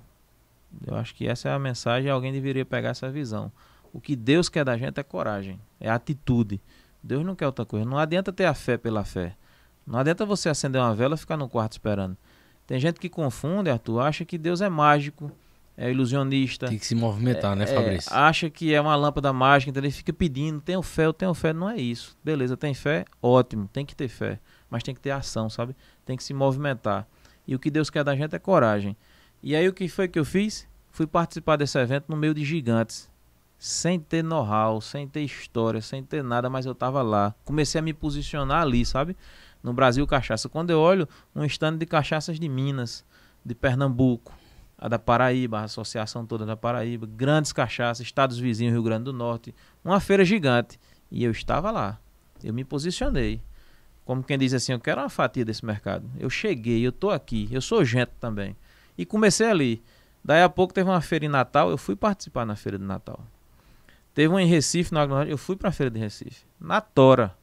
Eu acho que essa é a mensagem, alguém deveria pegar essa visão. O que Deus quer da gente é coragem, é atitude. Deus não quer outra coisa. Não adianta ter a fé pela fé. Não adianta você acender uma vela e ficar no quarto esperando. Tem gente que confunde, Arthur, acha que Deus é mágico, é ilusionista. Tem que se movimentar, né, é, né, Fabrício? É, acha que é uma lâmpada mágica, então ele fica pedindo, tenho fé, eu tenho fé. Não é isso. Beleza, tem fé? Ótimo, tem que ter fé. Mas tem que ter ação, sabe? Tem que se movimentar. E o que Deus quer da gente é coragem. E aí o que foi que eu fiz? Fui participar desse evento no meio de gigantes sem ter know-how, sem ter história, sem ter nada, mas eu tava lá. Comecei a me posicionar ali, sabe? No Brasil Cachaça. Quando eu olho, um stand de cachaças de Minas, de Pernambuco, a da Paraíba, a associação toda da Paraíba, grandes cachaças, estados vizinhos, Rio Grande do Norte, uma feira gigante. E eu estava lá. Eu me posicionei. Como quem diz assim, eu quero uma fatia desse mercado. Eu cheguei, eu tô aqui, eu sou gente também. E comecei ali. Daí a pouco teve uma feira em Natal, eu fui participar na feira de Natal. Teve um em Recife, na eu fui para a feira de Recife, na tora.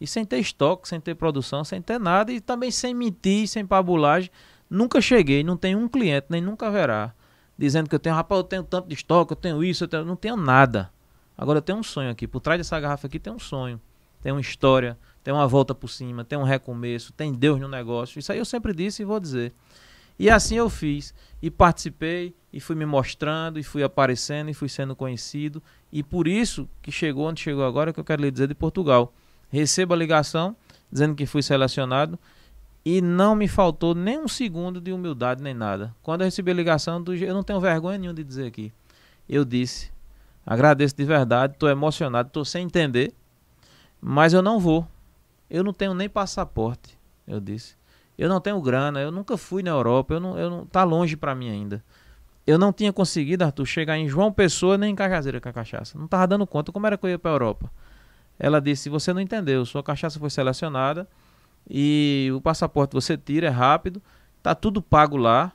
E sem ter estoque, sem ter produção, sem ter nada, e também sem mentir, sem pabulagem. Nunca cheguei, não tem um cliente, nem nunca haverá, dizendo que eu tenho, rapaz, eu tenho tanto de estoque, eu tenho isso, eu tenho... não tenho nada. Agora eu tenho um sonho aqui, por trás dessa garrafa aqui tem um sonho, tem uma história, tem uma volta por cima, tem um recomeço, tem Deus no negócio. Isso aí eu sempre disse e vou dizer. E assim eu fiz, e participei, e fui me mostrando, e fui aparecendo, e fui sendo conhecido. E por isso que chegou onde chegou agora, que eu quero lhe dizer de Portugal. Recebo a ligação dizendo que fui selecionado e não me faltou nem um segundo de humildade nem nada. Quando eu recebi a ligação, eu não tenho vergonha nenhuma de dizer aqui. Eu disse, agradeço de verdade, estou emocionado, estou sem entender, mas eu não vou. Eu não tenho nem passaporte, eu disse. Eu não tenho grana, eu nunca fui na Europa, eu não, eu não tá longe para mim ainda eu não tinha conseguido, Arthur, chegar em João Pessoa nem em Cajazeira com a cachaça. Não estava dando conta como era que eu ia para a Europa. Ela disse: Você não entendeu, sua cachaça foi selecionada e o passaporte você tira, é rápido, tá tudo pago lá,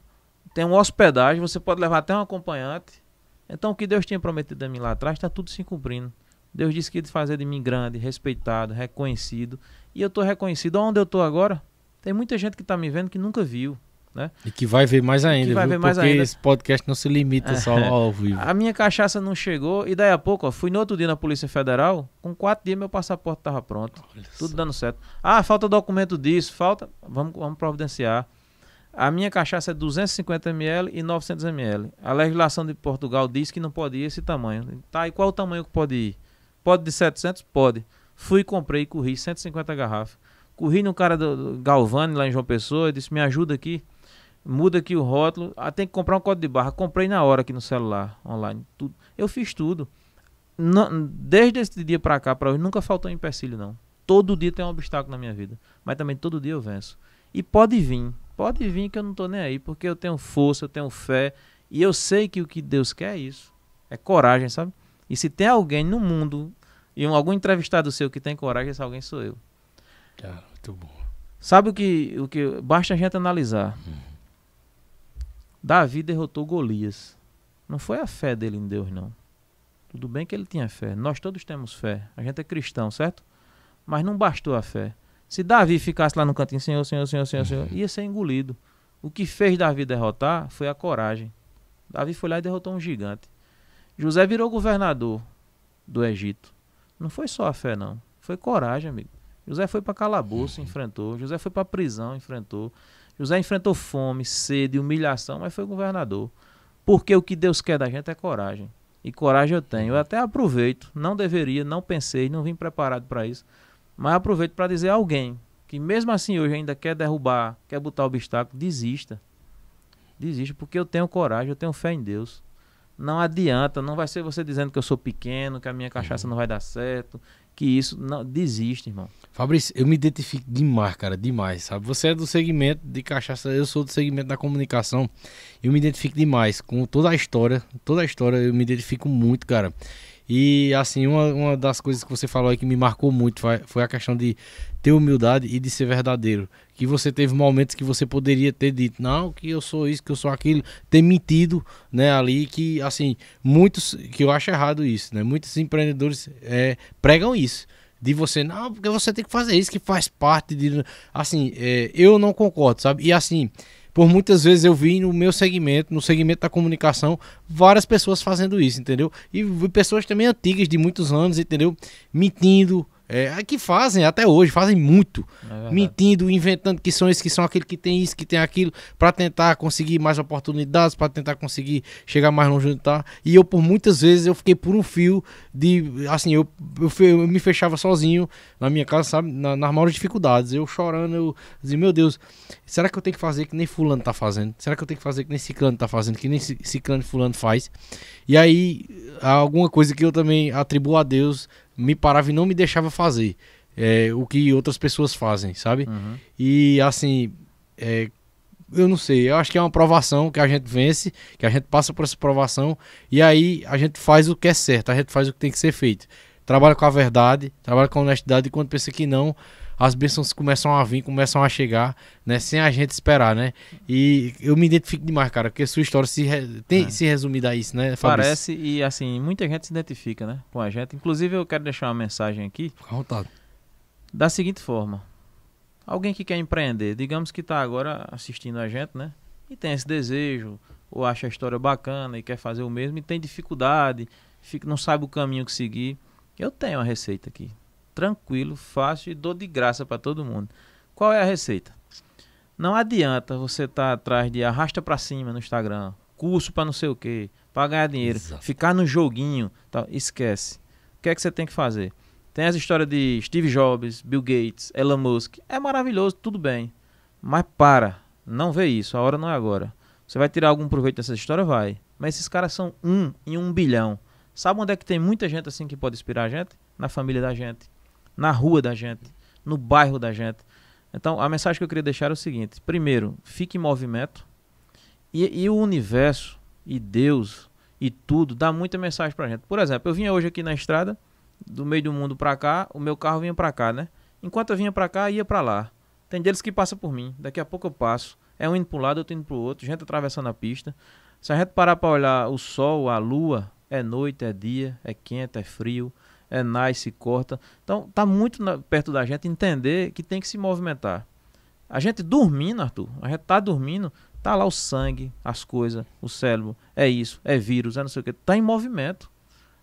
tem uma hospedagem, você pode levar até um acompanhante. Então o que Deus tinha prometido a mim lá atrás está tudo se cumprindo. Deus disse que ia fazer de mim grande, respeitado, reconhecido. E eu estou reconhecido. Onde eu estou agora? Tem muita gente que está me vendo que nunca viu. Né? E que vai ver mais ainda, vai viu? ver mais porque ainda. esse podcast não se limita só ao vivo. A minha cachaça não chegou e daí a pouco, ó, fui no outro dia na Polícia Federal, com quatro dias meu passaporte estava pronto, Olha tudo só. dando certo. Ah, falta documento disso, falta, vamos, vamos providenciar. A minha cachaça é 250 ml e 900 ml. A legislação de Portugal diz que não pode ir esse tamanho. Tá, e qual o tamanho que pode ir? Pode de 700? Pode. Fui, comprei, corri 150 garrafas. Corri no cara do Galvani, lá em João Pessoa, e disse: Me ajuda aqui muda aqui o rótulo, ah, tem que comprar um código de barra. Comprei na hora aqui no celular, online, tudo. Eu fiz tudo. Não, desde esse dia para cá, para hoje, nunca faltou um empecilho, não. Todo dia tem um obstáculo na minha vida, mas também todo dia eu venço. E pode vir, pode vir que eu não tô nem aí, porque eu tenho força, eu tenho fé, e eu sei que o que Deus quer é isso. É coragem, sabe? E se tem alguém no mundo, e um, algum entrevistado seu que tem coragem, esse alguém sou eu. Cara, muito bom. Sabe o que, o que basta a gente analisar. Hum Davi derrotou Golias. Não foi a fé dele em Deus, não. Tudo bem que ele tinha fé. Nós todos temos fé. A gente é cristão, certo? Mas não bastou a fé. Se Davi ficasse lá no cantinho, Senhor, Senhor, Senhor, Senhor, Senhor, ia ser engolido. O que fez Davi derrotar foi a coragem. Davi foi lá e derrotou um gigante. José virou governador do Egito. Não foi só a fé, não. Foi coragem, amigo. José foi para calabouço, enfrentou. José foi para prisão, enfrentou. José enfrentou fome, sede, humilhação, mas foi governador. Porque o que Deus quer da gente é coragem. E coragem eu tenho. Eu até aproveito, não deveria, não pensei, não vim preparado para isso. Mas aproveito para dizer a alguém que, mesmo assim, hoje ainda quer derrubar, quer botar obstáculo, desista. Desista, porque eu tenho coragem, eu tenho fé em Deus. Não adianta, não vai ser você dizendo que eu sou pequeno, que a minha cachaça uhum. não vai dar certo, que isso não desiste, irmão. Fabrício, eu me identifico demais, cara, demais, sabe? Você é do segmento de cachaça, eu sou do segmento da comunicação. Eu me identifico demais com toda a história, toda a história eu me identifico muito, cara. E assim, uma, uma das coisas que você falou aí que me marcou muito foi, foi a questão de ter humildade e de ser verdadeiro. Que você teve momentos que você poderia ter dito, não, que eu sou isso, que eu sou aquilo, ter mentido, né, ali, que assim, muitos, que eu acho errado isso, né, muitos empreendedores é, pregam isso de você, não, porque você tem que fazer isso que faz parte de. Assim, é, eu não concordo, sabe? E assim, por muitas vezes eu vi no meu segmento, no segmento da comunicação, várias pessoas fazendo isso, entendeu? E pessoas também antigas, de muitos anos, entendeu? Mentindo, é, é, que fazem até hoje, fazem muito. É mentindo, inventando que são esses, que são aquele que tem isso, que tem aquilo, para tentar conseguir mais oportunidades, para tentar conseguir chegar mais longe onde tá. E eu, por muitas vezes, eu fiquei por um fio de. Assim, eu, eu, eu me fechava sozinho na minha casa, sabe? Na, nas maiores dificuldades. Eu chorando, eu dizia, meu Deus, será que eu tenho que fazer que nem Fulano tá fazendo? Será que eu tenho que fazer que nem Ciclano tá fazendo? Que nem Ciclano Fulano faz? E aí, alguma coisa que eu também atribuo a Deus me parava e não me deixava fazer é, o que outras pessoas fazem, sabe? Uhum. E assim, é, eu não sei, eu acho que é uma provação que a gente vence, que a gente passa por essa provação e aí a gente faz o que é certo, a gente faz o que tem que ser feito. Trabalha com a verdade, trabalha com a honestidade e quando pensa que não, as bênçãos começam a vir, começam a chegar, né? Sem a gente esperar, né? E eu me identifico demais, cara, porque sua história se, re... tem, é. se resumida a isso, né? Fabrício? Parece, e assim, muita gente se identifica, né? Com a gente. Inclusive, eu quero deixar uma mensagem aqui. Fica Da seguinte forma: alguém que quer empreender, digamos que está agora assistindo a gente, né? E tem esse desejo, ou acha a história bacana e quer fazer o mesmo, e tem dificuldade, fica, não sabe o caminho que seguir. Eu tenho a receita aqui tranquilo, fácil e dou de graça para todo mundo. Qual é a receita? Não adianta você estar tá atrás de arrasta para cima no Instagram, curso para não sei o quê, para ganhar dinheiro, Exato. ficar no joguinho, tal. Tá? esquece. O que é que você tem que fazer? Tem essa história de Steve Jobs, Bill Gates, Elon Musk. É maravilhoso, tudo bem. Mas para, não vê isso, a hora não é agora. Você vai tirar algum proveito dessa história? Vai. Mas esses caras são um em um bilhão. Sabe onde é que tem muita gente assim que pode inspirar a gente? Na família da gente na rua da gente, no bairro da gente. Então, a mensagem que eu queria deixar é o seguinte: primeiro, fique em movimento. E, e o universo, e Deus, e tudo, dá muita mensagem pra gente. Por exemplo, eu vinha hoje aqui na estrada, do meio do mundo pra cá, o meu carro vinha pra cá, né? Enquanto eu vinha pra cá, ia pra lá. Tem deles que passa por mim, daqui a pouco eu passo. É um indo pro lado, outro indo pro outro, gente atravessando a pista. Se a gente parar para olhar o sol, a lua, é noite, é dia, é quente, é frio, é nasce, corta. Então tá muito na, perto da gente entender que tem que se movimentar. A gente dormindo, Arthur, a gente tá dormindo, tá lá o sangue, as coisas, o cérebro, é isso, é vírus, é não sei o que, tá em movimento.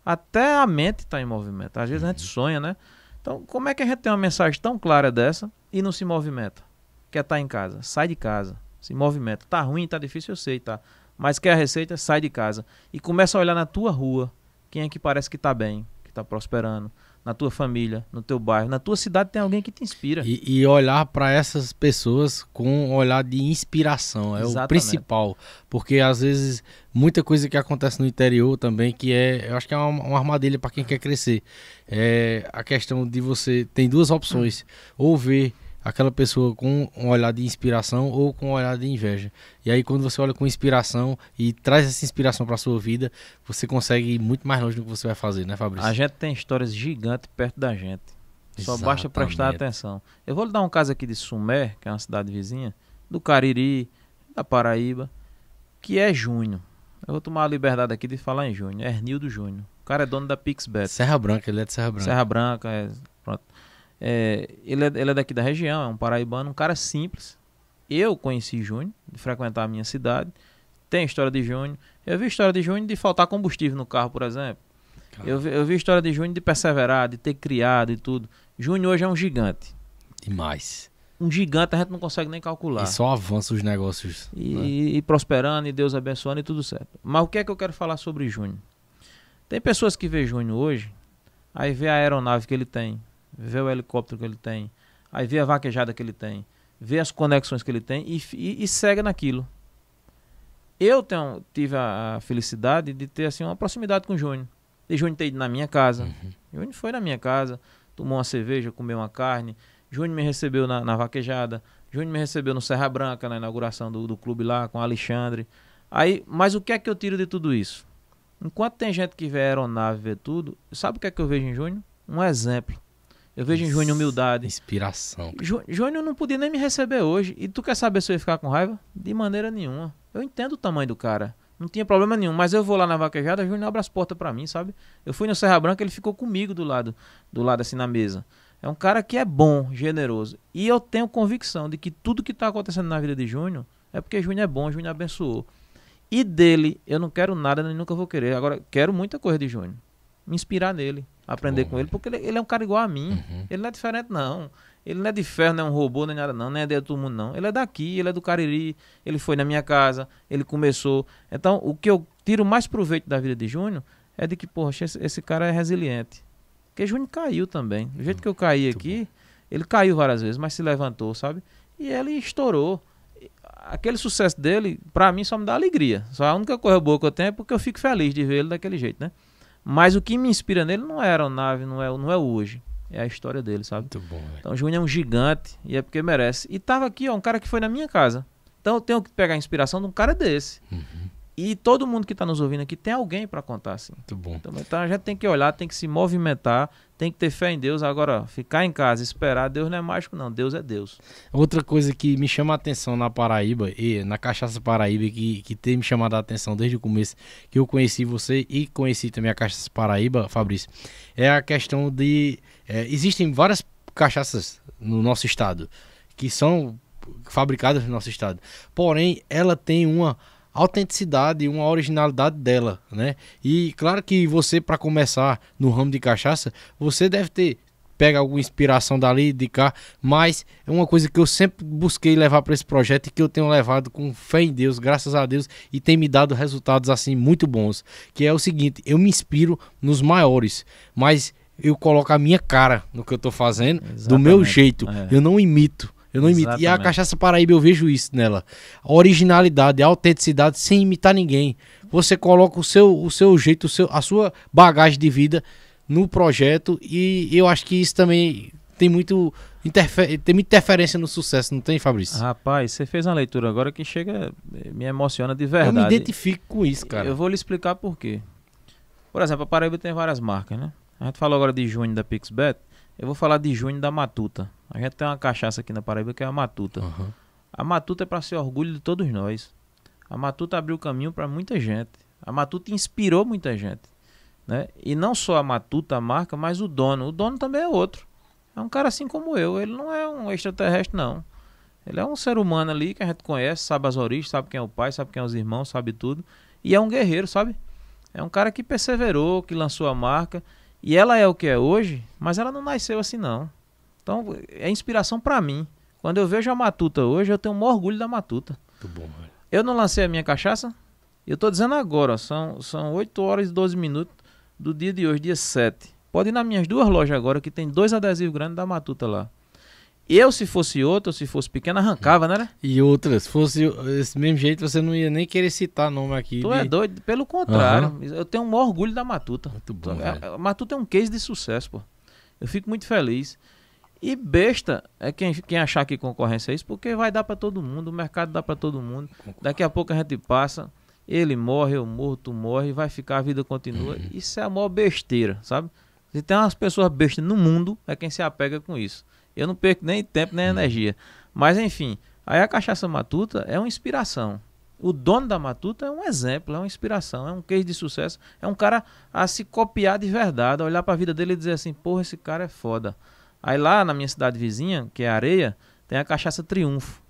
Até a mente tá em movimento. Às vezes uhum. a gente uhum. sonha, né? Então, como é que a gente tem uma mensagem tão clara dessa e não se movimenta? Quer estar tá em casa? Sai de casa. Se movimenta. Tá ruim, tá difícil, eu sei, tá. Mas quer a receita? Sai de casa. E começa a olhar na tua rua. Quem é que parece que tá bem? está prosperando, na tua família, no teu bairro, na tua cidade tem alguém que te inspira. E, e olhar para essas pessoas com um olhar de inspiração é Exatamente. o principal, porque às vezes muita coisa que acontece no interior também que é, eu acho que é uma, uma armadilha para quem quer crescer. É a questão de você tem duas opções, ou ver aquela pessoa com um olhar de inspiração ou com um olhar de inveja. E aí quando você olha com inspiração e traz essa inspiração para sua vida, você consegue ir muito mais longe do que você vai fazer, né, Fabrício? A gente tem histórias gigantes perto da gente. Só Exatamente. basta prestar atenção. Eu vou lhe dar um caso aqui de Sumé, que é uma cidade vizinha, do Cariri, da Paraíba, que é junho. Eu vou tomar a liberdade aqui de falar em junho. É Ernildo Júnior. O cara é dono da PixBet. Serra Branca, ele é de Serra Branca. Serra Branca, é... pronto. É, ele, é, ele é daqui da região, é um paraibano, um cara simples. Eu conheci Júnior, de frequentar a minha cidade. Tem história de Júnior. Eu vi história de Júnior de faltar combustível no carro, por exemplo. Eu, vi, eu vi história de Júnior de perseverar, de ter criado e tudo. Júnior hoje é um gigante. Demais um gigante a gente não consegue nem calcular. E só avança os negócios. E, né? e, prosperando, e Deus abençoando, e tudo certo. Mas o que é que eu quero falar sobre Júnior? Tem pessoas que vê Júnior hoje, aí vê a aeronave que ele tem, vê o helicóptero que ele tem, aí vê a vaquejada que ele tem, vê as conexões que ele tem e, e, e segue naquilo. Eu tenho, tive a, a, felicidade de ter assim, uma proximidade com o Júnior. De Júnior tem ido na minha casa. Uhum. Júnior foi na minha casa, tomou uma cerveja, comeu uma carne. Júnior me recebeu na, na vaquejada. Júnior me recebeu no Serra Branca, na inauguração do, do clube lá, com o Alexandre. Aí, mas o que é que eu tiro de tudo isso? Enquanto tem gente que vê aeronave, vê tudo, sabe o que é que eu vejo em Júnior? Um exemplo. Eu vejo em Júnior humildade. Inspiração. Júnior não podia nem me receber hoje. E tu quer saber se eu ia ficar com raiva? De maneira nenhuma. Eu entendo o tamanho do cara. Não tinha problema nenhum. Mas eu vou lá na vaquejada, Júnior abre as portas para mim, sabe? Eu fui no Serra Branca, ele ficou comigo do lado, do lado assim na mesa. É um cara que é bom, generoso. E eu tenho convicção de que tudo que tá acontecendo na vida de Júnior é porque Júnior é bom, Júnior abençoou. E dele, eu não quero nada, nem nunca vou querer. Agora, quero muita coisa de Júnior. Me inspirar nele, aprender Bom, com ele, porque ele, ele, é um cara igual a mim. Uhum. Ele não é diferente, não. Ele não é de ferro, não é um robô, nem nada, não. Nem é de todo mundo, não. Ele é daqui, ele é do Cariri, ele foi na minha casa, ele começou. Então, o que eu tiro mais proveito da vida de Júnior é de que, poxa, esse, esse cara é resiliente. Porque Júnior caiu também. Do jeito que eu caí Muito aqui, bom. ele caiu várias vezes, mas se levantou, sabe? E ele estourou. Aquele sucesso dele, para mim, só me dá alegria. Só a única coisa boa que eu tenho é porque eu fico feliz de ver ele daquele jeito, né? Mas o que me inspira nele não é a aeronave, não é, não é hoje. É a história dele, sabe? Muito bom, Então, o Júnior é um gigante e é porque merece. E tava aqui, ó, um cara que foi na minha casa. Então, eu tenho que pegar a inspiração de um cara desse. Uhum. E todo mundo que está nos ouvindo aqui tem alguém para contar assim. Muito bom. Então, então, a gente tem que olhar, tem que se movimentar, tem que ter fé em Deus. Agora, ficar em casa, esperar, Deus não é mágico, não. Deus é Deus. Outra coisa que me chama a atenção na Paraíba, e na Cachaça Paraíba, que, que tem me chamado a atenção desde o começo, que eu conheci você e conheci também a Cachaça Paraíba, Fabrício, é a questão de. É, existem várias cachaças no nosso estado que são fabricadas no nosso estado. Porém, ela tem uma autenticidade e uma originalidade dela, né? E claro que você, para começar no ramo de cachaça, você deve ter pega alguma inspiração dali de cá, mas é uma coisa que eu sempre busquei levar para esse projeto e que eu tenho levado com fé em Deus, graças a Deus, e tem me dado resultados assim muito bons, que é o seguinte, eu me inspiro nos maiores, mas eu coloco a minha cara no que eu estou fazendo, Exatamente. do meu jeito, é. eu não imito. Eu não imito. E a cachaça Paraíba eu vejo isso nela. A originalidade, a autenticidade sem imitar ninguém. Você coloca o seu, o seu jeito, o seu, a sua bagagem de vida no projeto e eu acho que isso também tem muito tem muita interferência no sucesso, não tem, Fabrício? Rapaz, você fez uma leitura agora que chega eh, me emociona de verdade. Eu me identifico com isso, cara. Eu vou lhe explicar por quê. Por exemplo, a Paraíba tem várias marcas, né? A gente falou agora de junho da Pixbet, eu vou falar de junho da Matuta. A gente tem uma cachaça aqui na Paraíba que é a Matuta. Uhum. A Matuta é para ser orgulho de todos nós. A Matuta abriu caminho para muita gente. A Matuta inspirou muita gente. Né? E não só a Matuta, a marca, mas o dono. O dono também é outro. É um cara assim como eu. Ele não é um extraterrestre, não. Ele é um ser humano ali que a gente conhece, sabe as origens, sabe quem é o pai, sabe quem é os irmãos, sabe tudo. E é um guerreiro, sabe? É um cara que perseverou, que lançou a marca. E ela é o que é hoje, mas ela não nasceu assim, não. Então, é inspiração para mim. Quando eu vejo a Matuta hoje, eu tenho um orgulho da Matuta. Muito bom, velho. Eu não lancei a minha cachaça? Eu tô dizendo agora, são, são 8 horas e 12 minutos do dia de hoje, dia 7. Pode ir nas minhas duas lojas agora, que tem dois adesivos grandes da Matuta lá. Eu, se fosse outro, se fosse pequeno, arrancava, né? né? E outras, se fosse desse mesmo jeito, você não ia nem querer citar nome aqui. Tu é de... é doido? Pelo contrário, uhum. eu tenho um orgulho da Matuta. Muito bom. Então, a Matuta é um case de sucesso, pô. Eu fico muito feliz. E besta é quem, quem achar que concorrência é isso, porque vai dar para todo mundo, o mercado dá para todo mundo. Daqui a pouco a gente passa, ele morre, eu morro, tu morre, vai ficar, a vida continua. Uhum. Isso é a maior besteira, sabe? Se tem umas pessoas bestas no mundo, é quem se apega com isso. Eu não perco nem tempo nem uhum. energia. Mas enfim, aí a cachaça matuta é uma inspiração. O dono da Matuta é um exemplo, é uma inspiração, é um case de sucesso, é um cara a se copiar de verdade, olhar para a vida dele e dizer assim: porra, esse cara é foda. Aí lá na minha cidade vizinha, que é Areia, tem a cachaça Triunfo.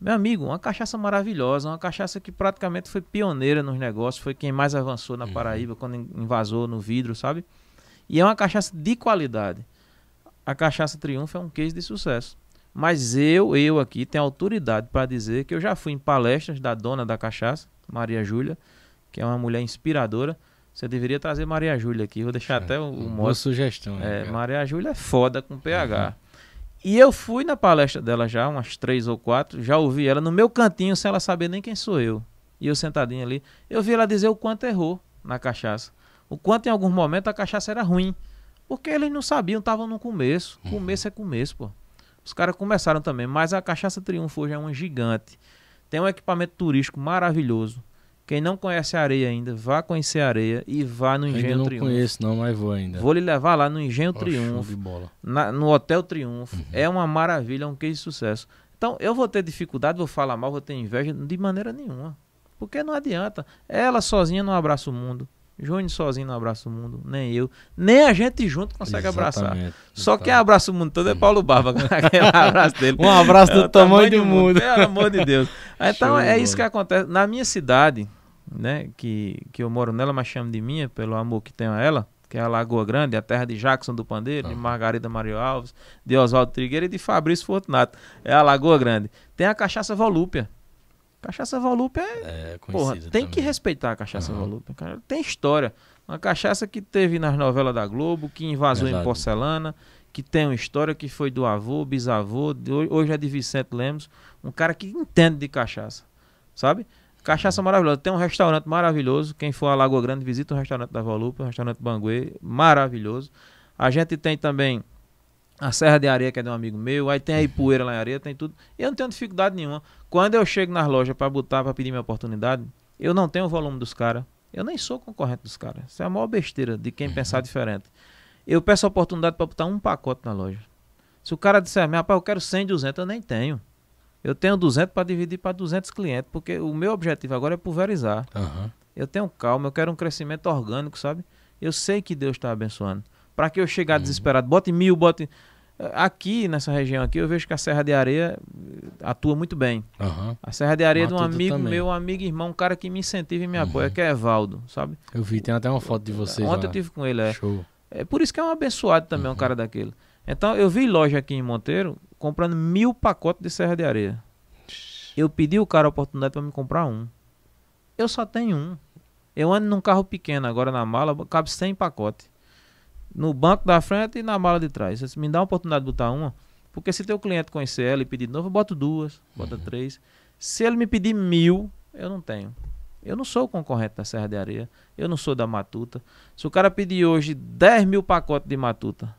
Meu amigo, uma cachaça maravilhosa, uma cachaça que praticamente foi pioneira nos negócios, foi quem mais avançou na uhum. Paraíba quando invasou no vidro, sabe? E é uma cachaça de qualidade. A cachaça Triunfo é um case de sucesso. Mas eu, eu aqui, tenho autoridade para dizer que eu já fui em palestras da dona da cachaça, Maria Júlia, que é uma mulher inspiradora, você deveria trazer Maria Júlia aqui. Vou deixar é, até o, o Uma sugestão. É, Maria Júlia é foda com PH. Uhum. E eu fui na palestra dela já, umas três ou quatro, já ouvi ela no meu cantinho, sem ela saber nem quem sou eu. E eu sentadinho ali, eu vi ela dizer o quanto errou na cachaça. O quanto em alguns momentos a cachaça era ruim. Porque eles não sabiam, estavam no começo. Uhum. Começo é começo, pô. Os caras começaram também, mas a cachaça Triunfo já é um gigante. Tem um equipamento turístico maravilhoso. Quem não conhece a areia ainda, vá conhecer a areia e vá no Engenho ainda não Triunfo. Não conheço, não, mas vou ainda. Vou lhe levar lá no Engenho Triunfo, na, no Hotel Triunfo. Uhum. É uma maravilha, é um queijo de sucesso. Então, eu vou ter dificuldade, vou falar mal, vou ter inveja de maneira nenhuma. Porque não adianta. Ela sozinha não abraça o mundo. Júnior sozinho não abraça o mundo, nem eu, nem a gente junto consegue Exatamente, abraçar. Exatamente. Só quem abraça o mundo todo é Paulo Barba, abraço dele. Um abraço do é tamanho, tamanho, do mundo. mundo. Pelo amor de Deus. Então Show, é isso que acontece. Na minha cidade, né, que, que eu moro nela, mas chamo de minha, pelo amor que tenho a ela, que é a Lagoa Grande, a terra de Jackson do Pandeiro, de Margarida Mario Alves, de Oswaldo Trigueira e de Fabrício Fortunato. É a Lagoa Grande. Tem a cachaça volúpia. Cachaça volúpia é, é porra, tem também. que respeitar a cachaça uhum. volúpia. Cara, tem história. Uma cachaça que teve nas novelas da Globo, que invasou Verdade. em porcelana, que tem uma história que foi do avô, bisavô, de, hoje é de Vicente Lemos, um cara que entende de cachaça, sabe? Cachaça maravilhosa. Tem um restaurante maravilhoso. Quem for a Lagoa Grande, visita o restaurante da Volupa, o restaurante Banguê, maravilhoso. A gente tem também a Serra de Areia, que é de um amigo meu. Aí tem a Ipueira lá em Areia, tem tudo. Eu não tenho dificuldade nenhuma. Quando eu chego nas lojas para botar, para pedir minha oportunidade, eu não tenho o volume dos caras. Eu nem sou concorrente dos caras. Isso é a maior besteira de quem pensar diferente. Eu peço a oportunidade para botar um pacote na loja. Se o cara disser, ah, rapaz, eu quero 100, 200, eu nem tenho. Eu tenho 200 para dividir para 200 clientes, porque o meu objetivo agora é pulverizar. Uhum. Eu tenho calma, eu quero um crescimento orgânico, sabe? Eu sei que Deus está abençoando. Para que eu chegar uhum. desesperado, bote mil, bote. Eh, aqui nessa região aqui, eu vejo que a Serra de Areia eh, atua muito bem. Uhum. A Serra de Areia é de um amigo também. meu, um amigo irmão, um cara que me incentiva e me uhum. apoia, que é Evaldo, sabe? Eu vi, tem até uma foto de vocês. Ontem lá. eu tive com ele, é. Show. É por isso que é um abençoado também, um uhum. cara daquele. Então, eu vi loja aqui em Monteiro comprando mil pacotes de Serra de Areia. Eu pedi o cara a oportunidade para me comprar um. Eu só tenho um. Eu ando num carro pequeno agora na mala, cabe 100 pacotes. No banco da frente e na mala de trás. me dá a oportunidade de botar uma, porque se teu cliente conhecer ela e pedir de novo, eu boto duas, bota uhum. três. Se ele me pedir mil, eu não tenho. Eu não sou o concorrente da Serra de Areia. Eu não sou da Matuta. Se o cara pedir hoje 10 mil pacotes de Matuta,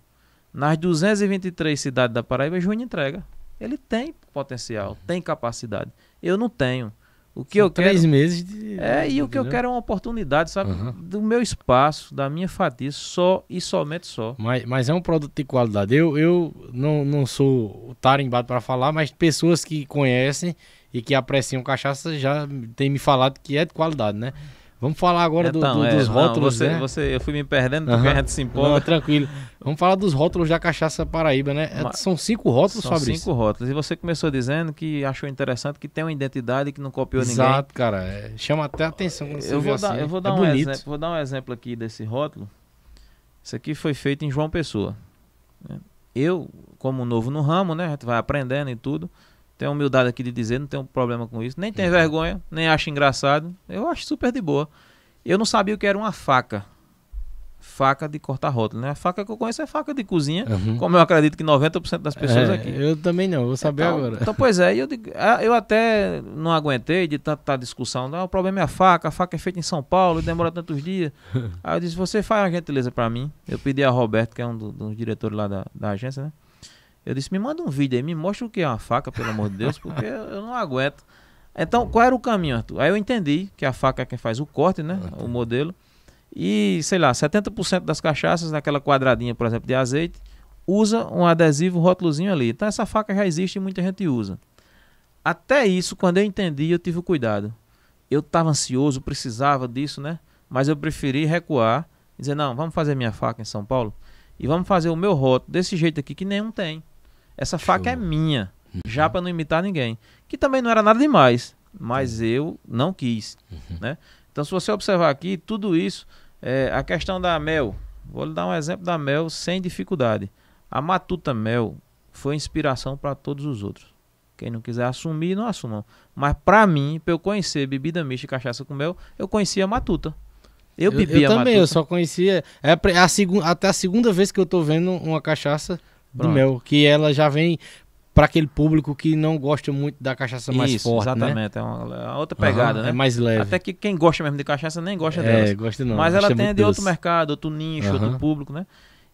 nas 223 cidades da Paraíba, Júnior entrega. Ele tem potencial, uhum. tem capacidade. Eu não tenho. O que São eu três quero, meses de... É, e o que eu quero é uma oportunidade, sabe? Uhum. Do meu espaço, da minha fatia, só e somente só. Mas, mas é um produto de qualidade. Eu, eu não, não sou tarimbado para falar, mas pessoas que conhecem e que apreciam cachaça já têm me falado que é de qualidade, né? Uhum. Vamos falar agora então, do, do, é, dos rótulos, não, você, né? Você, eu fui me perdendo porque uhum. a gente se empolga. Não, tranquilo. Vamos falar dos rótulos da cachaça Paraíba, né? Mas são cinco rótulos, São Fabrício. cinco rótulos. E você começou dizendo que achou interessante que tem uma identidade que não copiou Exato, ninguém. Exato, cara. É, chama até atenção quando eu vou dar, assim. Eu vou é dar, é um exemplo, vou dar um exemplo aqui desse rótulo. Isso aqui foi feito em João Pessoa. Eu, como novo no ramo, né? A gente vai aprendendo e tudo tem a humildade aqui de dizer, não tem um problema com isso. Nem tem uhum. vergonha, nem acho engraçado. Eu acho super de boa. Eu não sabia o que era uma faca. Faca de cortar rótulo, né? A faca que eu conheço é faca de cozinha, uhum. como eu acredito que 90% das pessoas é, aqui. Eu também não, vou saber então, agora. Então, pois é, eu, eu até não aguentei de tanta discussão. Ah, o problema é a faca, a faca é feita em São Paulo e demora tantos dias. Aí eu disse: você faz uma gentileza para mim. Eu pedi a Roberto, que é um, do, dos diretores lá da, da agência, né? Eu disse, me manda um vídeo aí, me mostra o que é uma faca, pelo amor de Deus, porque eu não aguento. Então, qual era o caminho, Arthur? Aí eu entendi que a faca é quem faz o corte, né? O modelo. E, sei lá, 70% das cachaças, naquela quadradinha, por exemplo, de azeite, usa um adesivo, um rótulozinho ali. Então, essa faca já existe e muita gente usa. Até isso, quando eu entendi, eu tive o cuidado. Eu estava ansioso, precisava disso, né? Mas eu preferi recuar, dizer, não, vamos fazer minha faca em São Paulo e vamos fazer o meu rótulo desse jeito aqui que nenhum tem. Essa Show. faca é minha, uhum. já para não imitar ninguém. Que também não era nada demais, mas uhum. eu não quis. Uhum. Né? Então, se você observar aqui, tudo isso, é, a questão da mel, vou lhe dar um exemplo da mel sem dificuldade. A Matuta Mel foi inspiração para todos os outros. Quem não quiser assumir, não assumam. Mas para mim, para eu conhecer bebida mista e cachaça com mel, eu conhecia a Matuta. Eu, bebia eu, eu também, Matuta. eu só conhecia. É a, a, até a segunda vez que eu tô vendo uma cachaça Pronto. do mel, que ela já vem para aquele público que não gosta muito da cachaça mais Isso, forte, né? exatamente. Né? É uma, é outra pegada, uhum, né? É mais leve. Até que quem gosta mesmo de cachaça nem gosta é, Gosta não, Mas ela tem de doce. outro mercado, outro nicho, uhum. outro público, né?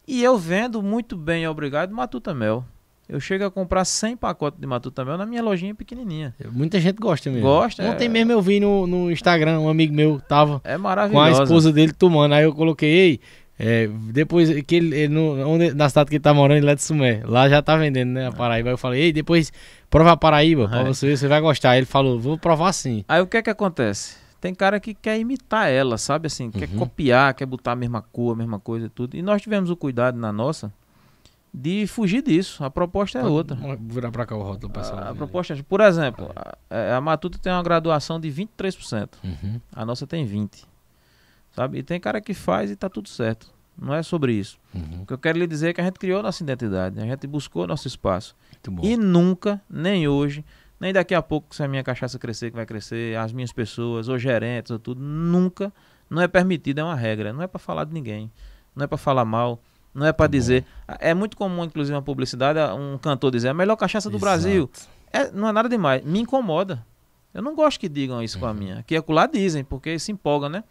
E eu vendo muito bem, obrigado, Matuta Mel. Eu chego a comprar 100 pacotes de Matuta Mel na minha lojinha pequenininha. É, muita gente gosta mesmo. Gosta. Ontem é... mesmo eu vi no, no Instagram, um amigo meu tava é maravilhoso. com a esposa dele tomando. Aí eu coloquei, ei, é, depois que ele, ele no, onde, na cidade que ele tá morando, ele é de Sumé. Lá já tá vendendo, né? A é. Paraíba. Eu falei, ei, depois prova a Paraíba pra é. você ver, você vai gostar. Ele falou, vou provar sim. Aí o que é que acontece? Tem cara que quer imitar ela, sabe assim? Quer uhum. copiar, quer botar a mesma cor, a mesma coisa e tudo. E nós tivemos o cuidado na nossa de fugir disso. A proposta é Pode, outra. Virar pra cá o rótulo, pessoal. A, a proposta é, por exemplo, a, é, a Matuta tem uma graduação de 23%. Uhum. A nossa tem 20%. Sabe? E tem cara que faz e tá tudo certo. Não é sobre isso. Uhum. O que eu quero lhe dizer é que a gente criou nossa identidade, né? a gente buscou nosso espaço. E nunca, nem hoje, nem daqui a pouco, se a minha cachaça crescer, que vai crescer, as minhas pessoas, ou gerentes, ou tudo, nunca, não é permitido, é uma regra. Não é para falar de ninguém, não é para falar mal, não é para tá dizer. Bom. É muito comum, inclusive, uma publicidade, um cantor dizer é a melhor cachaça do Exato. Brasil. É, não é nada demais. Me incomoda. Eu não gosto que digam isso uhum. com a minha. Aqui é lá dizem, porque se empolga, né?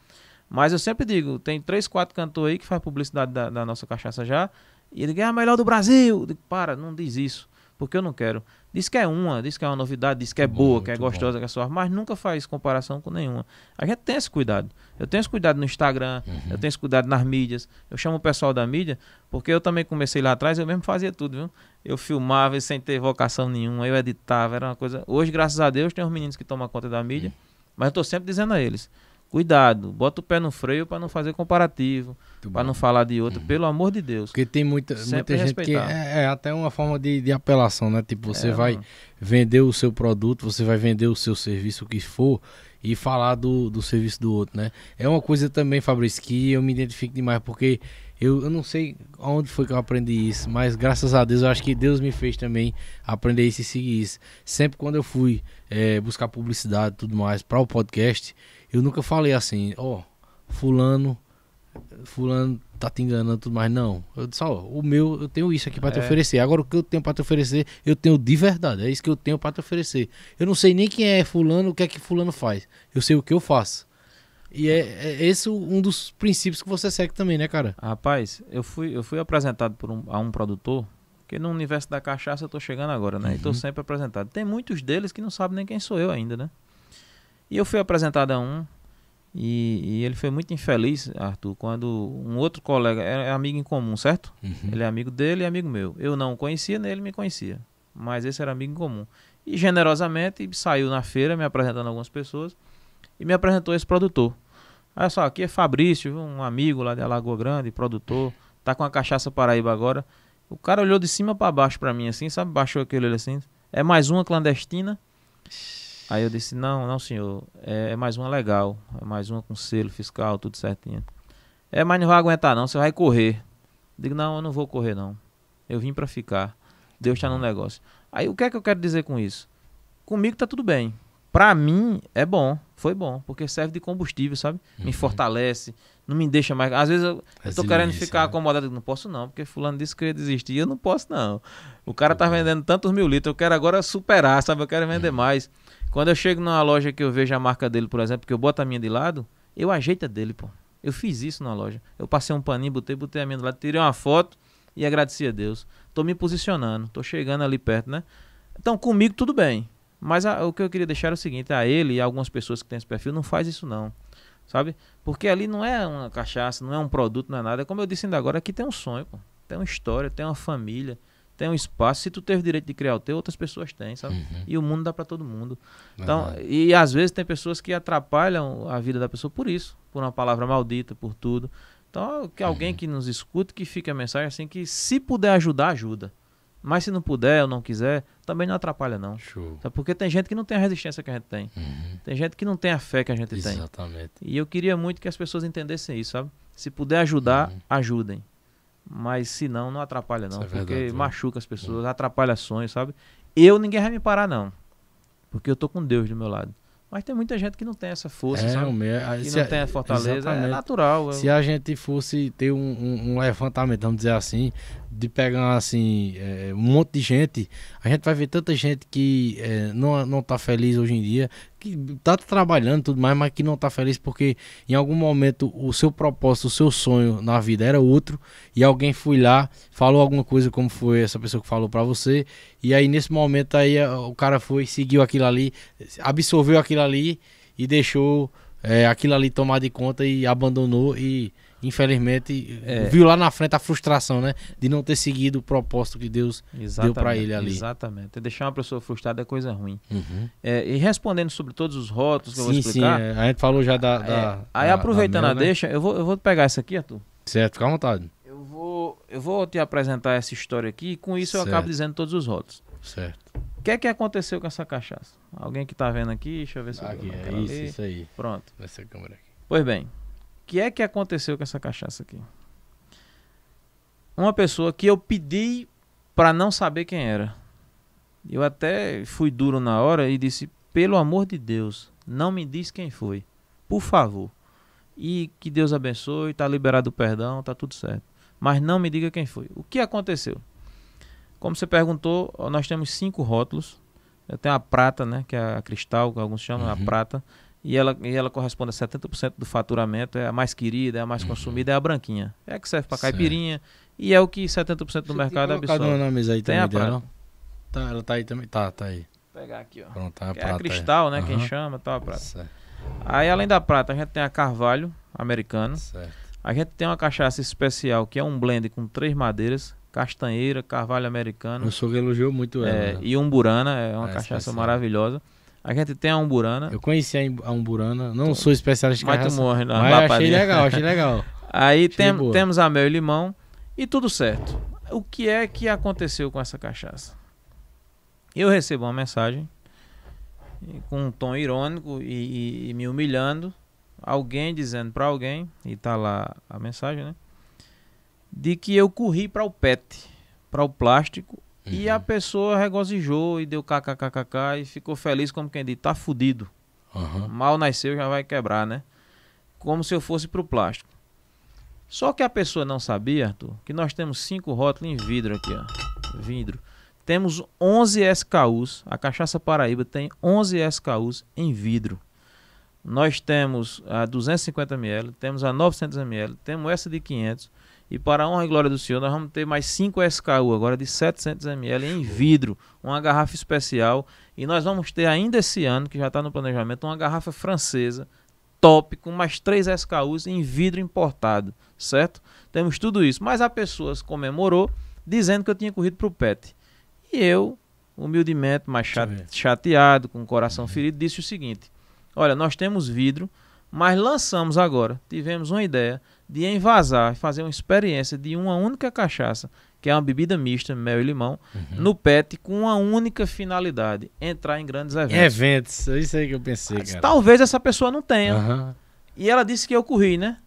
Mas eu sempre digo, tem três, quatro cantores aí que faz publicidade da, da nossa cachaça já. E ele diz, é ah, a melhor do Brasil. digo, para, não diz isso, porque eu não quero. Diz que é uma, diz que é uma novidade, diz que é boa, que é gostosa, bom. que é suave, mas nunca faz comparação com nenhuma. A gente tem esse cuidado. Eu tenho esse cuidado no Instagram, uhum. eu tenho esse cuidado nas mídias. Eu chamo o pessoal da mídia, porque eu também comecei lá atrás, eu mesmo fazia tudo, viu? Eu filmava sem ter vocação nenhuma, eu editava, era uma coisa. Hoje, graças a Deus, tem os meninos que tomam conta da mídia, uhum. mas eu estou sempre dizendo a eles: Cuidado, bota o pé no freio para não fazer comparativo, para não falar de outro, uhum. pelo amor de Deus. Porque tem muita, Sempre muita gente que é, é, até uma forma de, de apelação, né? Tipo, você é, vai mano. vender o seu produto, você vai vender o seu serviço, o que for, e falar do, do serviço do outro, né? É uma coisa também, Fabrício, que eu me identifico demais, porque eu, eu não sei onde foi que eu aprendi isso, mas graças a Deus eu acho que Deus me fez também aprender isso e seguir isso. Sempre quando eu fui é, buscar publicidade e tudo mais para o podcast eu nunca falei assim, ó, oh, fulano, fulano tá te enganando tudo mais. Não. Eu disse, ó, oh, o meu, eu tenho isso aqui para é. te oferecer. Agora o que eu tenho para te oferecer, eu tenho de verdade. É isso que eu tenho para te oferecer. Eu não sei nem quem é fulano, o que é que fulano faz. Eu sei o que eu faço. E é, é esse um dos princípios que você segue também, né, cara? Rapaz, eu fui, eu fui apresentado por um, a um produtor, que no universo da cachaça eu tô chegando agora, né? Uhum. E tô uhum. sempre apresentado. Tem muitos deles que não sabem nem quem sou eu ainda, né? E eu fui apresentado a um, e, e, ele foi muito infeliz, Arthur, quando um outro colega, é, é amigo em comum, certo? Uhum. Ele é amigo dele e amigo meu. Eu não o conhecia, nem ele me conhecia. Mas esse era amigo em comum. E generosamente saiu na feira me apresentando algumas pessoas e me apresentou esse produtor. Olha só, aqui é Fabrício, um amigo lá de Alagoa Grande, produtor, tá com a cachaça Paraíba agora. O cara olhou de cima para baixo para mim assim, sabe? Baixou aquele olho assim. É mais uma clandestina. Aí eu disse, não, não senhor, é, é mais uma legal, é mais uma com selo fiscal, tudo certinho. É, mas não vai aguentar não, você vai correr. Digo, não, eu não vou correr não. Eu vim para ficar. Deus tá no uhum. negócio. Aí o que é que eu quero dizer com isso? Comigo tá tudo bem. Para mim é bom, foi bom, porque serve de combustível, sabe? Me uhum. fortalece, não me deixa mais. Às vezes eu, eu tô querendo ficar né? acomodado, não posso não, porque fulano disse que eu ia desistir, eu não posso não. O cara tá uhum. vendendo tantos mil litros, eu quero agora superar, sabe? Eu quero vender uhum. mais. Quando eu chego numa loja que eu vejo a marca dele, por exemplo, que eu boto a minha de lado, eu ajeito a dele, pô. Eu fiz isso na loja. Eu passei um paninho, botei, botei a minha de lado, tirei uma foto e agradeci a Deus. Tô me posicionando, tô chegando ali perto, né? Então, comigo tudo bem. Mas a, o que eu queria deixar é o seguinte, a ele e algumas pessoas que têm esse perfil, não faz isso não, sabe? Porque ali não é uma cachaça, não é um produto, não é nada. Como eu disse ainda agora, aqui tem um sonho, pô. Tem uma história, tem uma família tem um espaço. Se tu teve o direito de criar o teu, outras pessoas têm, sabe? Uhum. E o mundo dá para todo mundo. Uhum. Então, uhum. e às vezes tem pessoas que atrapalham a vida da pessoa por isso, por uma palavra maldita, por tudo. Então, que uhum. alguém uhum. que nos escute, que fique a mensagem assim, que se puder ajudar, ajuda. Mas se não puder ou não quiser, também não atrapalha, não. Show. Porque tem gente que não tem a resistência que a gente tem. Uhum. Tem gente que não tem a fé que a gente Exatamente. tem. Exatamente. E eu queria muito que as pessoas entendessem isso, sabe? Se puder ajudar, ajudem. Mas se não, não atrapalha não, é porque verdade, é. machuca é. as pessoas, é. atrapalha sonhos, sabe? Eu, ninguém vai me parar não, porque eu tô com Deus do meu lado. Mas tem muita gente que não tem essa força, é, sabe? É, ah, que não a, tem a fortaleza, exatamente. é natural. Se a gente fosse ter um, um, um levantamento, vamos dizer assim, de pegar assim é, um monte de gente, a gente vai ver tanta gente que é, não, não tá feliz hoje em dia, que tá trabalhando tudo mais, mas que não tá feliz porque em algum momento o seu propósito, o seu sonho na vida era outro e alguém foi lá, falou alguma coisa como foi essa pessoa que falou para você e aí nesse momento aí o cara foi, seguiu aquilo ali, absorveu aquilo ali e deixou é, aquilo ali tomar de conta e abandonou e infelizmente, é. viu lá na frente a frustração, né? De não ter seguido o propósito que Deus exatamente, deu para ele ali. Exatamente. Deixar uma pessoa frustrada é coisa ruim. Uhum. É, e respondendo sobre todos os rótulos que sim, eu vou explicar. Sim, é. A gente falou já da. É, da aí, da, aproveitando da mel, a né? deixa, né? eu, vou, eu vou pegar essa aqui, Arthur. Certo, fica à vontade. Eu vou, eu vou te apresentar essa história aqui e com isso certo. eu acabo dizendo todos os rótulos. Certo. O que é que aconteceu com essa cachaça? Alguém que tá vendo aqui, deixa eu ver se aqui, eu é isso, isso aí. Pronto. Vai ser câmera aqui. Pois bem, que é que aconteceu com essa cachaça aqui? Uma pessoa que eu pedi para não saber quem era. Eu até fui duro na hora e disse: pelo amor de Deus, não me diz quem foi, por favor. E que Deus abençoe, tá liberado o perdão, tá tudo certo. Mas não me diga quem foi. O que aconteceu? Como você perguntou, nós temos cinco rótulos. Tem a prata, né? Que é a cristal, que alguns chamam é uhum. a prata e ela, e ela corresponde a 70% do faturamento, é a mais querida, é a mais uhum. consumida, é a branquinha. É a que serve para caipirinha e é o que 70% do Você mercado tem absorve. Uma na mesa aí tem também, a prata. Tá, ela tá aí também. Tá, tá aí. Vou pegar aqui, ó. Pronto, tá a, é prata, a cristal, né, uhum. quem chama, tá a prata. Certo. Aí além da prata, a gente tem a carvalho americana. Certo. A gente tem uma cachaça especial, que é um blend com três madeiras, castanheira, carvalho americano. Meu sogro elogiou muito ela. É, né? E umburana, é uma é cachaça especial. maravilhosa. A gente tem a umburana. Eu conheci a umburana, não sou especialista em carraça. Mas tu morre na mas achei legal, achei legal. Aí achei tem, temos a mel e limão e tudo certo. O que é que aconteceu com essa cachaça? Eu recebo uma mensagem com um tom irônico e, e, e me humilhando. Alguém dizendo para alguém, e tá lá a mensagem, né? De que eu corri para o PET, para o plástico Uhum. E a uhum. pessoa regozijou e deu kkkk e ficou feliz como quem diz, tá fudido. Uhum. Mal nasceu, já vai quebrar, né? Como se eu fosse pro plástico. Só que a pessoa não sabia, Arthur, que nós temos cinco rótulos em vidro aqui, ó. Vidro. Temos 11 SKUs. A Cachaça Paraíba tem 11 SKUs em vidro. Nós temos a 250 ml, temos a 900 ml, temos essa de 500, e para a honra e glória do Senhor, nós vamos ter mais 5 SKU agora de 700ml em vidro, uma garrafa especial. E nós vamos ter ainda esse ano, que já está no planejamento, uma garrafa francesa top com mais 3 SKUs em vidro importado, certo? Temos tudo isso. Mas a pessoa comemorou dizendo que eu tinha corrido para o PET. E eu, humildemente, mais chateado, com o coração uhum. ferido, disse o seguinte: Olha, nós temos vidro, mas lançamos agora, tivemos uma ideia de envasar, fazer uma experiência de uma única cachaça, que é uma bebida mista, mel e limão, uhum. no PET com uma única finalidade, entrar em grandes eventos. eventos, é isso aí que eu pensei, Mas, cara. Talvez essa pessoa não tenha. Uhum. E ela disse que eu corri, né?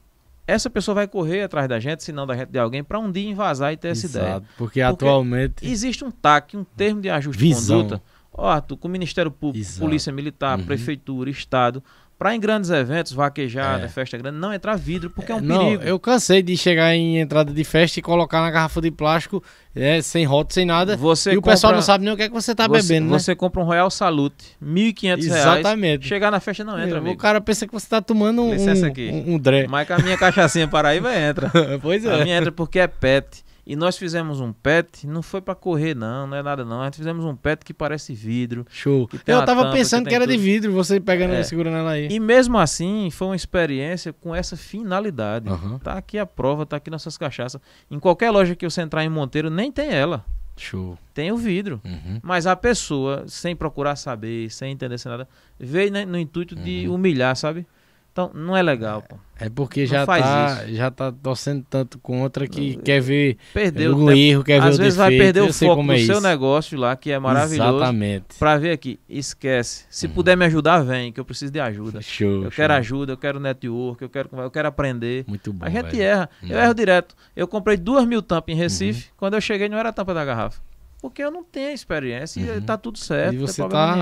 Essa pessoa vai correr atrás da gente, se não da gente de alguém, para um dia invasar e ter Exato, essa ideia. Porque, porque atualmente. Existe um TAC, um termo de ajuste Visão. de conduta. Ó, oh, Arthur, com o Ministério Público, Exato. Polícia Militar, uhum. Prefeitura, Estado, para em grandes eventos, vaquejada, é. festa grande, não entrar vidro, porque é, um é, não, perigo. Eu cansei de chegar em entrada de festa e colocar na garrafa de plástico, é, sem rótulo, sem nada. Você e compra, o pessoal não sabe nem o que é que você está você, bebendo, né? Você compra um Royal Salute, R$ 1.500. Exatamente. Chegar na festa não entra, Meu, amigo. O cara pensa que você está tomando um, aqui. um, um dré. Mas com a minha cachaçinha para aí vai entra. pois é. A minha entra porque é pet. E nós fizemos um pet, não foi para correr não, não é nada não. Nós fizemos um pet que parece vidro. Show. Eu tava tampa, pensando que, que era tudo. de vidro, você pegando, é. segurando ela aí. E mesmo assim, foi uma experiência com essa finalidade. Uhum. Tá aqui a prova, tá aqui nossas cachaças. Em qualquer loja que você entrar em Monteiro, nem tem ela. Show. Tem o vidro. Uhum. Mas a pessoa, sem procurar saber, sem entender sem nada, veio né, no intuito uhum. de humilhar, sabe? Então, não é legal, pô. É porque já tá, já tá torcendo tanto contra que quer ver perdeu o erro, quer Às ver o defeito. Às vezes vai perder o foco do é seu negócio lá, que é maravilhoso. Exatamente. Pra ver aqui, esquece. Se uhum. puder me ajudar, vem, que eu preciso de ajuda. Show, eu show. quero ajuda, eu quero network, eu quero, eu quero aprender. Muito bom, A gente velho. erra. Eu erro direto. Eu comprei duas mil tampas em Recife, uhum. quando eu cheguei não era a tampa da garrafa. Porque eu não tenho experiência uhum. e tá tudo certo. E é você tá.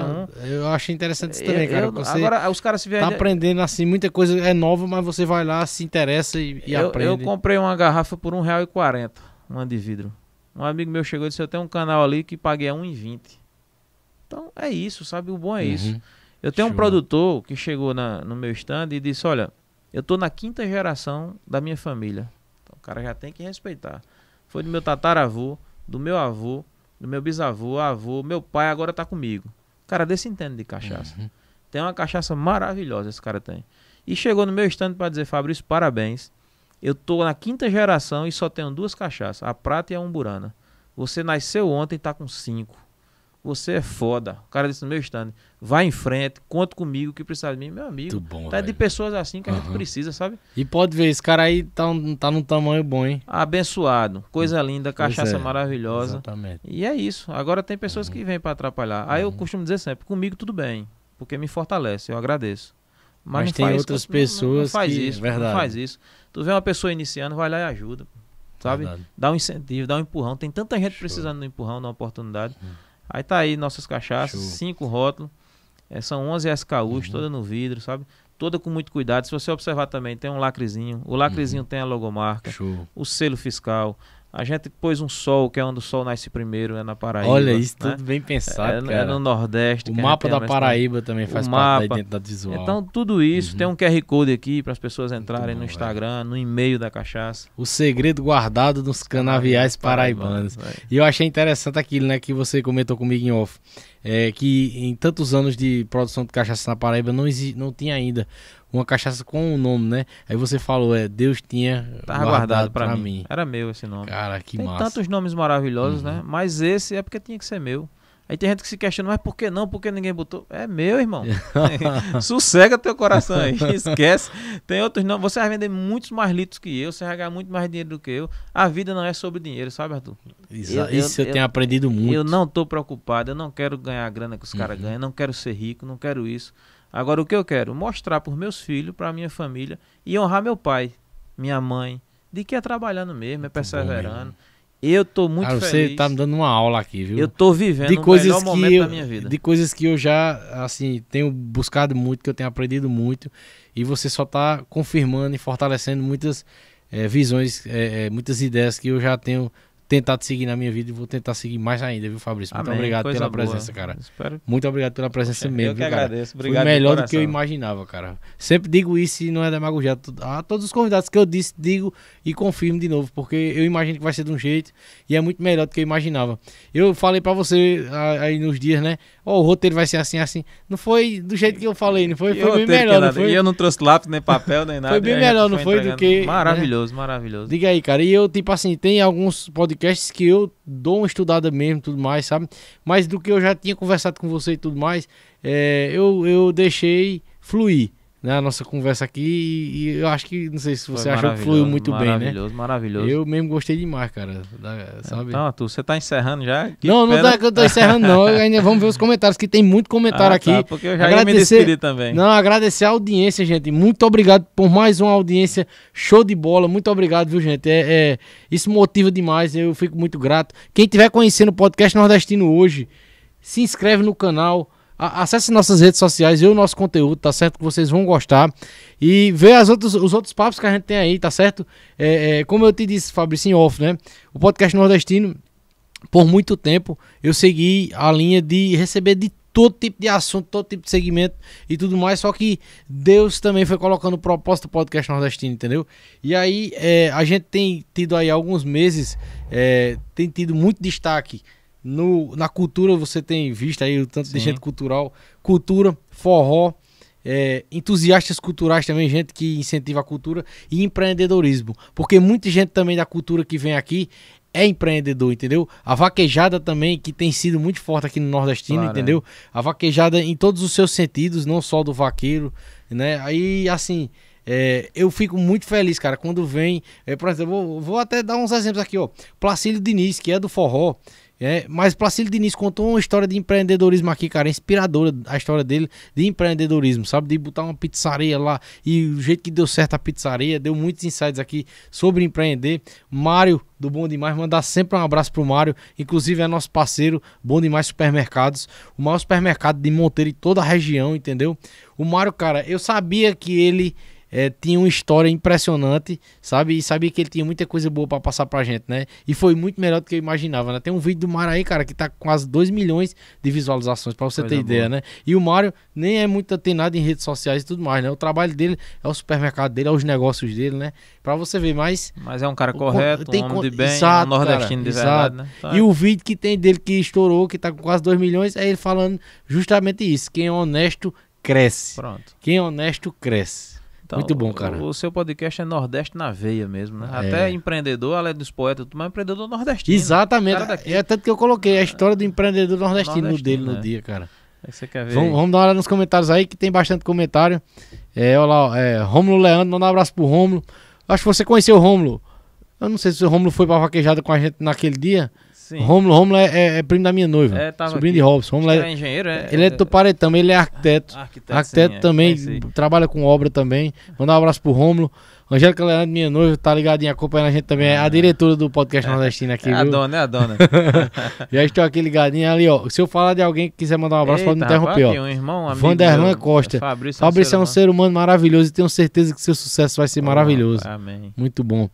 Nenhum. Eu achei interessante isso também, eu, cara. você agora, os caras se vier... Tá aprendendo assim, muita coisa é nova, mas você vai lá, se interessa e, e eu, aprende. Eu comprei uma garrafa por R$1,40, uma de vidro. Um amigo meu chegou e disse: Eu tenho um canal ali que paguei R$1,20. Então é isso, sabe? O bom é uhum. isso. Eu tenho Show. um produtor que chegou na, no meu stand e disse: Olha, eu tô na quinta geração da minha família. Então o cara já tem que respeitar. Foi do meu tataravô, do meu avô, do meu bisavô, avô, meu pai agora tá comigo. Cara desse entende de cachaça. Uhum. Tem uma cachaça maravilhosa esse cara tem. E chegou no meu estande para dizer, Fabrício, parabéns. Eu tô na quinta geração e só tenho duas cachaças, a prata e a umburana. Você nasceu ontem e tá com cinco. Você é foda. O cara disse no meu stand, vai em frente, conta comigo que precisa de mim, meu amigo. Muito bom, tá véio. de pessoas assim que uhum. a gente precisa, sabe? E pode ver, esse cara aí tá, tá num tamanho bom, hein? Abençoado, coisa linda, cachaça é. maravilhosa. Exatamente. E é isso. Agora tem pessoas uhum. que vêm para atrapalhar. Aí eu uhum. costumo dizer sempre, comigo tudo bem, porque me fortalece, eu agradeço. Mas, Mas tem outras pessoas não faz que... isso, Verdade. não faz isso. Tu vê uma pessoa iniciando, vai lá e ajuda sabe? Verdade. Dá um incentivo, dá um empurrão. Tem tanta gente Show. precisando de um empurrão, de uma oportunidade. Uhum. Aí tá aí nossas cachaças, Show. cinco rótulos. É, são 11 SKUs, uhum. toda no vidro, sabe? Toda com muito cuidado. Se você observar também, tem um lacrezinho. O lacrezinho uhum. tem a logomarca, Show. o selo fiscal. A gente pôs um sol, que é onde o sol nasce primeiro, é na Paraíba. Olha isso, né? tudo bem pensado, é, é, no é Nordeste. O mapa da Paraíba também faz mapa. parte da identidade visual. Então, tudo isso. Uhum. Tem um QR Code aqui para as pessoas entrarem bom, no Instagram, no e-mail da cachaça. O segredo guardado nos canaviais paraibanos. e eu achei interessante aquilo, né, que você comentou comigo em off. É, que em tantos anos de produção de cachaça na Paraíba não, exi não tinha ainda uma cachaça com o um nome, né? Aí você falou, é, Deus tinha Tava guardado, guardado para mim. mim. Era meu esse nome. Cara, que tem massa. tantos nomes maravilhosos, né? uhum. né? Mas esse é porque tinha que ser meu. Aí tem gente que se questiona, mas por que não? Por que ninguém botou? É meu, irmão. Sossega teu coração aí, esquece. Tem outros nomes. Você vai vender muitos mais litros que eu, você vai ganhar muito mais dinheiro do que eu. A vida não é sobre dinheiro, sabe, Arthur? Isso eu, isso eu, eu tenho aprendido muito. Eu não estou preocupado, eu não quero ganhar a grana que os uhum. caras uhum. ganham, não quero ser rico, não quero isso. Agora, o que eu quero? Mostrar para os meus filhos, para a minha família e honrar meu pai, minha mãe, de que é trabalhando mesmo, é perseverando. Eu tô muito Cara, feliz. Você tá me dando uma aula aqui, viu? Eu tô vivendo de coisas o melhor momento eu, da minha vida. De coisas que eu já, assim, tenho buscado muito, que eu tenho aprendido muito. E você só tá confirmando e fortalecendo muitas é, visões, é, muitas ideias que eu já tenho tentar te seguir na minha vida e vou tentar seguir mais ainda, viu, Fabrício? Muito Amém, obrigado pela boa. presença, cara. Espero... Muito obrigado pela presença eu mesmo, eu que viu, cara. Agradeço. Obrigado Foi melhor do que eu imaginava, cara. Sempre digo isso e não é demagogia. A todos os convidados que eu disse, digo e confirmo de novo, porque eu imagino que vai ser de um jeito e é muito melhor do que eu imaginava. Eu falei para você ah, aí nos dias, né? Ó, oh, o roteiro vai ser assim, assim. Não foi do jeito que eu falei, não foi? foi bem melhor, não foi? E eu não trouxe lápis, nem papel, nem nada. Foi bem melhor, não foi? Do que... Maravilhoso, né? maravilhoso. Diga aí, cara. E eu, tipo assim, tem alguns podcasts podcasts que eu dou uma estudada mesmo, tudo mais, sabe? Mas do que eu já tinha conversado com você e tudo mais, é, eu, eu deixei fluir né, a nossa conversa aqui e, eu acho que, não sei se você achou que fluiu muito bem, né? Maravilhoso, maravilhoso. Eu mesmo gostei demais, cara, da, sabe? Então, tu, você tá encerrando já? Que não, não tá, que eu tô encerrando não, ainda vamos ver os comentários, que tem muito comentário ah, tá, aqui. Tá, porque eu já agradecer, me também. Não, agradecer a audiência, gente, muito obrigado por mais uma audiência show de bola, muito obrigado, viu, gente? É, é isso motiva demais, eu fico muito grato. Quem tiver conhecendo o podcast Nordestino hoje, se inscreve no canal, Acesse nossas redes sociais e o nosso conteúdo, tá certo? Que vocês vão gostar. E ver as outros, os outros papos que a gente tem aí, tá certo? É, é, como eu te disse, Fabrício, em off, né? O podcast nordestino, por muito tempo, eu segui a linha de receber de todo tipo de assunto, todo tipo de segmento e tudo mais. Só que Deus também foi colocando proposta do podcast nordestino, entendeu? E aí é, a gente tem tido aí alguns meses, é, tem tido muito destaque no, na cultura, você tem visto aí o tanto Sim. de gente cultural, cultura, forró, é, entusiastas culturais também, gente que incentiva a cultura e empreendedorismo. Porque muita gente também da cultura que vem aqui é empreendedor, entendeu? A vaquejada também, que tem sido muito forte aqui no Nordestino, claro, é. entendeu? É. A vaquejada em todos os seus sentidos, não só do vaqueiro, né? Aí, assim, é, eu fico muito feliz, cara, quando vem. É, por exemplo, vou, vou até dar uns exemplos aqui, ó. Placílio Diniz, que é do forró. É, mas Placílio Diniz contou uma história de empreendedorismo aqui, cara, inspiradora a história dele de empreendedorismo, sabe? De botar uma pizzaria lá e o jeito que deu certo a pizzaria, deu muitos insights aqui sobre empreender. Mário, do Bom Demais, mandar sempre um abraço pro Mário, inclusive é nosso parceiro, Bom Demais Supermercados, o maior supermercado de Monteiro e toda a região, entendeu? O Mário, cara, eu sabia que ele é, tinha uma história impressionante, sabe? E sabia que ele tinha muita coisa boa para passar pra gente, né? E foi muito melhor do que eu imaginava, né? Tem um vídeo do Mário aí, cara, que tá com quase 2 milhões de visualizações, para você coisa ter boa. ideia, né? E o Mário nem é muito atenado em redes sociais e tudo mais, né? O trabalho dele é o supermercado dele, é os negócios dele, né? Pra você ver, mais. Mas é um cara correto, tem, um homem de bem, exato, um nordestino cara, de verdade, exato. né? Então e é. o vídeo que tem dele que estourou, que tá com quase 2 milhões, é ele falando justamente isso. Quem é honesto, cresce. Pronto. Quem é honesto, cresce. Então, Muito bom, cara. O, o seu podcast é Nordeste na veia mesmo, né? É. Até empreendedor, além dos poetas, mas empreendedor nordestino. Exatamente. É tanto que eu coloquei a história do empreendedor nordestino, nordestino dele no né? dia, cara. É vamos, vamos, dar uma olhada nos comentários aí, que tem bastante comentário. É, olha lá, é, Romulo Leandro, manda um abraço pro Romulo. Acho que você conheceu o Romulo. Eu não sei se o Romulo foi pra vaquejada com a gente naquele dia. Sim. Romulo, Romulo é, é, é, primo da minha noiva. É, sobrinho aqui. de Robson. Romulo é, engenheiro, é? Ele é do Paretama, ele é arquiteto. Arquiteto, ah, arquiteto sim, é, também, trabalha com obra também. Mandar um abraço pro Romulo. Angélica Leandro, minha noiva, tá ligadinha, acompanhando a gente também. É a ah. diretora do podcast nordestino aqui, É a dona, é a dona. Já estou aqui ligadinha ali, ó. Se eu falar de alguém que quiser mandar um abraço, Eita, pode me interromper, ó. Um irmão, um Vanderlan Costa. Fabrício, Fabrício é um é ser humano maravilhoso e tenho certeza que seu sucesso vai ser maravilhoso. Amém. Muito bom.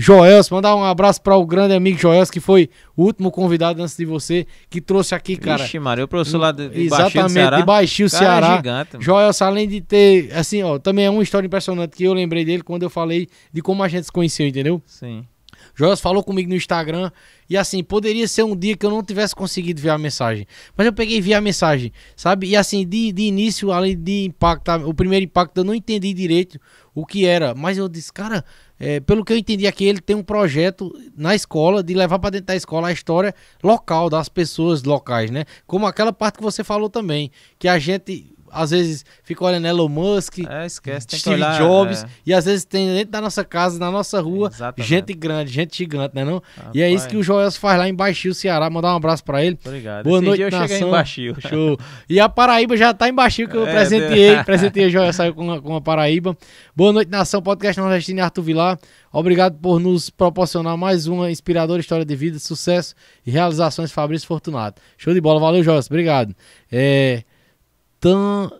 Joel, mandar um abraço para o grande amigo Joel, que foi o último convidado antes de você, que trouxe aqui, cara. Ixi, Maria, o professor lá de, hum, de Exatamente, de Baixio, Ceará. É gigante, além de ter, assim, ó, também é uma história impressionante que eu lembrei dele quando eu falei de como a gente se conheceu, entendeu? Sim. Joel falou comigo no Instagram e assim, poderia ser um dia que eu não tivesse conseguido ver a mensagem, mas eu peguei e vi a mensagem, sabe? E assim, de, de início, além de impactar, o primeiro impacto eu não entendi direito o que era, mas eu disse, cara, é, pelo que eu entendi aqui, ele tem um projeto na escola de levar para dentro da escola a história local das pessoas locais, né? Como aquela parte que você falou também, que a gente às vezes fica olhando Elon Musk, é, esquece, Steve olhar, Jobs, é. e às vezes tem dentro da nossa casa, na nossa rua, Exatamente. gente grande, gente gigante, né não? Ah, e é pai. isso que o Joel faz lá em Baixio, Ceará. Mandar um abraço para ele. Obrigado. Boa Esse noite, dia eu nação. em Baixio. Show. E a Paraíba já tá em Baixio, que eu é, presenteei, Deus. presenteei o Joel saiu com a, com a Paraíba. Boa noite, nação. Podcast Nordestino e Arthur Vilar. Obrigado por nos proporcionar mais uma inspiradora história de vida, sucesso e realizações Fabrício Fortunato. Show de bola, valeu, Jóias, Obrigado. É, Tan.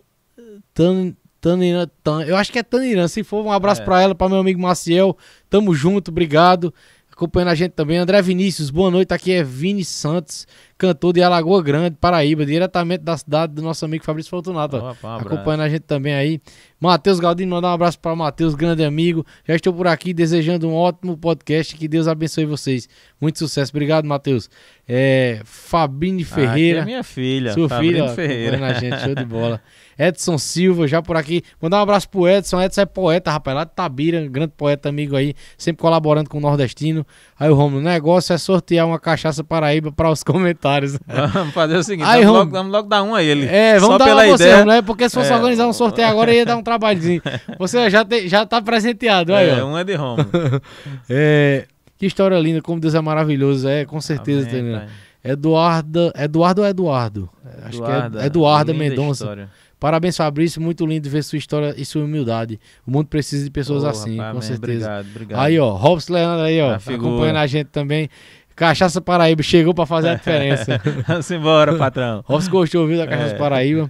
Tan. tan, eu acho que é Tanirã. Se for, um abraço é. pra ela, para meu amigo Maciel. Tamo junto, obrigado acompanhando a gente também. André Vinícius, boa noite. Aqui é Vini Santos, cantor de Alagoa Grande, Paraíba, diretamente da cidade do nosso amigo Fabrício Fortunato. um acompanhando a gente também aí. Matheus Galdino, mandar um abraço para o Matheus, grande amigo. Já estou por aqui desejando um ótimo podcast. Que Deus abençoe vocês. Muito sucesso. Obrigado, Matheus. É, Fabine ah, é Ferreira. Ah, é minha filha. Sua Fabrini filha. Ferreira. A gente, show de bola. Edson Silva, já por aqui. Mandar um abraço pro Edson. Edson é poeta, rapaz, lá de Tabira, grande poeta amigo aí, sempre colaborando com o Nordestino. Aí o Romulo, o negócio é sortear uma cachaça paraíba para os comentários. Vamos fazer o seguinte, aí, vamos, logo, vamos logo dar um a ele. É, vamos só dar pela um ideia. Você, né? Porque se fosse é. organizar um sorteio agora, ia dar um trabalhozinho. Você já, te, já tá presenteado. Aí, é, ó. um é de Romulo. é, que história linda, como Deus é maravilhoso. É, com certeza, Amém, Eduardo ou Eduardo? Eduarda, Acho que é Eduardo Mendonça. História. Parabéns, Fabrício. Muito lindo ver sua história e sua humildade. O mundo precisa de pessoas oh, assim, rapaz, com certeza. Obrigado, obrigado. Aí, ó, Robson Leandro aí, ó, acompanhando a gente também. Cachaça Paraíba chegou para fazer a diferença. Vamos embora, patrão. Robson gostou, viu, da Cachaça é. Paraíba.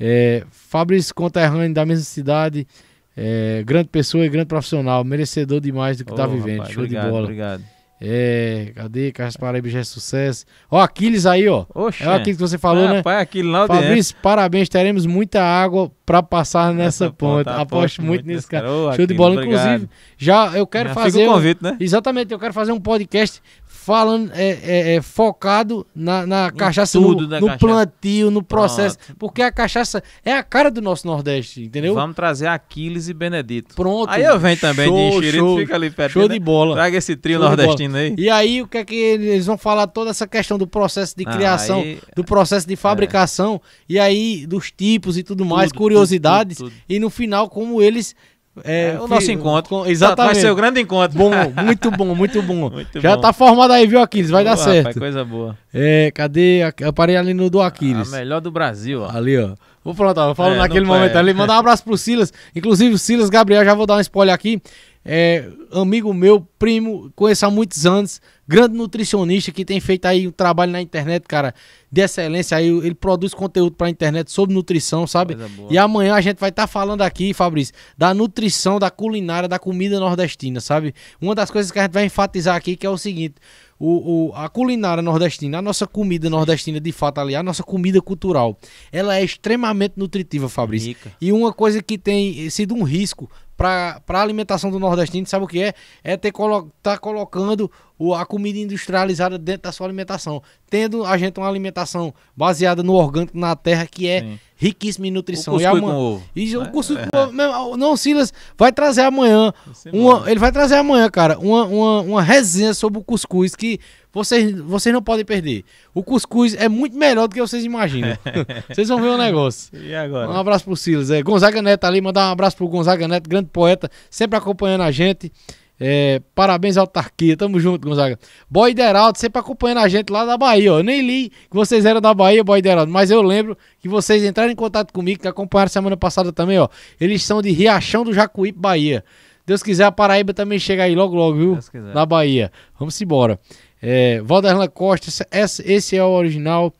É, Fabrício Conterrâneo, da mesma cidade. É, grande pessoa e grande profissional. Merecedor demais do que está vivendo. Rapaz, Show obrigado, de bola. Obrigado. É, cadê? Carlos Paraíba já é sucesso. Ó, Aquiles aí, ó. Oxe, é Aquiles que você falou, ah, né? Pai, Aquiles, lá Fabrício, é. parabéns. Teremos muita água para passar nessa, nessa ponta. ponta. Aposto muito nesse cara. cara. Ô, Show Aquiles, de bola. Obrigado. Inclusive, já eu quero já fazer. o convite, um... né? Exatamente, eu quero fazer um podcast falando é, é, é, focado na, na cachaça, tudo, no, né, no cachaça. plantio, no processo, Pronto. porque a cachaça é a cara do nosso Nordeste, entendeu? Vamos trazer Aquiles e Benedito. Pronto. Aí eu venho também show, de Xirito, show, fica ali perto. Show né? de bola. Traga esse trio show nordestino aí. E aí o que é que eles vão falar toda essa questão do processo de ah, criação, ah, aí... do processo de é. fabricação é. e aí dos tipos e tudo mais, tudo, curiosidades tudo, e no final como eles é, é o nosso encontro. Com, exatamente. Vai ser o grande encontro. Bom, muito bom, muito bom. Muito Já bom. tá formado aí, viu, Aquiles? Vai boa, dar certo. Rapaz, coisa boa. É, cadê? Eu parei ali no do ah, Aquiles. A melhor do Brasil, ó. Ali, ó. Vou falar, tava tá, falando é, naquele momento é. ali. Mandar um abraço pro Silas. Inclusive, Silas Gabriel, já vou dar um spoiler aqui. É, amigo meu, primo, conheço há muitos anos grande nutricionista que tem feito aí um trabalho na internet, cara, de excelência. Aí ele produz conteúdo pra internet sobre nutrição, sabe? E amanhã a gente vai estar tá falando aqui, Fabrício, da nutrição, da culinária, da comida nordestina, sabe? Uma das coisas que a gente vai enfatizar aqui que é o seguinte. O, o, a culinária nordestina, a nossa comida nordestina de fato ali, a nossa comida cultural, ela é extremamente nutritiva, Fabrício. Rica. E uma coisa que tem sido um risco para a alimentação do nordestino, sabe o que é? É ter colo tá colocando a comida industrializada dentro da sua alimentação. Tendo a gente uma alimentação baseada no orgânico na terra, que é Sim. riquíssima em nutrição. O e amanhã, E o é, cuscuz é. com Não, Silas vai trazer amanhã. Uma, ele vai trazer amanhã, cara, uma, uma, uma resenha sobre o cuscuz que vocês, vocês não podem perder. O cuscuz é muito melhor do que vocês imaginam. vocês vão ver o um negócio. E agora? Um abraço pro Silas. É, Gonzaga Neto ali, mandar um abraço pro Gonzaga Neto, grande poeta, sempre acompanhando a gente. É, parabéns autarquia, tamo junto, Gonzaga. Boy Deraldo, sempre acompanhando a gente lá da Bahia, ó. Eu nem li que vocês eram da Bahia, Boy Deraldo, mas eu lembro que vocês entraram em contato comigo, que acompanharam semana passada também, ó. Eles são de Riachão do Jacuípe, Bahia. Deus quiser, a Paraíba também chega aí logo, logo, viu? Na Bahia. Vamos embora. É, Valderlan Costa, esse é o original.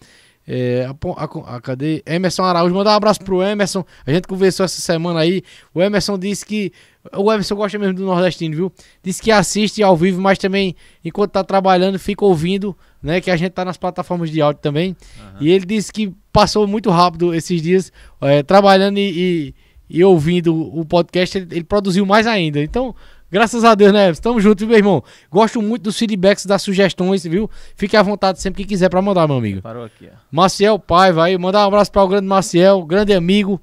É, a, a, cadê? Emerson Araújo, mandar um abraço pro Emerson. A gente conversou essa semana aí. O Emerson disse que. O Emerson gosta mesmo do Nordestino, viu? Disse que assiste ao vivo, mas também, enquanto tá trabalhando, fica ouvindo, né? Que a gente tá nas plataformas de áudio também. Uhum. E ele disse que passou muito rápido esses dias, é, trabalhando e, e, e, ouvindo o podcast. Ele, ele produziu mais ainda. Então, Graças a Deus, né, Everson? Tamo junto, meu irmão. Gosto muito dos feedbacks, das sugestões, viu? Fique à vontade sempre que quiser para mandar, meu amigo. Parou aqui, ó. Maciel Paiva aí, mandar um abraço para o grande Maciel, grande amigo.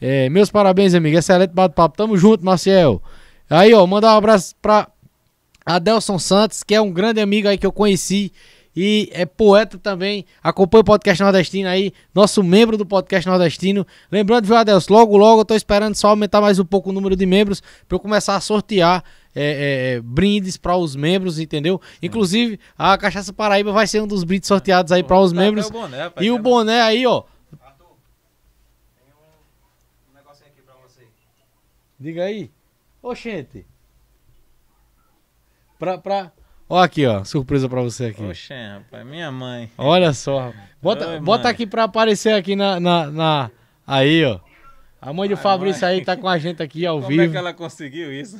É, meus parabéns, amigo. Excelente bate-papo. Tamo junto, Maciel. Aí, ó, mandar um abraço para Adelson Santos, que é um grande amigo aí que eu conheci e é poeta também. Acompanha o podcast nordestino aí, nosso membro do podcast nordestino. Lembrando, viu, Adelso, logo logo eu tô esperando só aumentar mais um pouco o número de membros para eu começar a sortear é, é, é brindes para os membros, entendeu? Inclusive, a Cachaça Paraíba vai ser um dos brindes sorteados aí para os membros. e o boné aí, ó. Arthur, tem um negocinho aqui pra você. Diga aí. Ô, gente. Pra, pra, Ó aqui, ó, surpresa pra você aqui. Oxe, rapaz, minha mãe. Olha só. Bota, Oi, bota aqui pra aparecer aqui na, na, na... Aí, ó. A mãe do Fabrício mãe. aí tá com a gente aqui ao Como é vivo. Como é que ela conseguiu isso?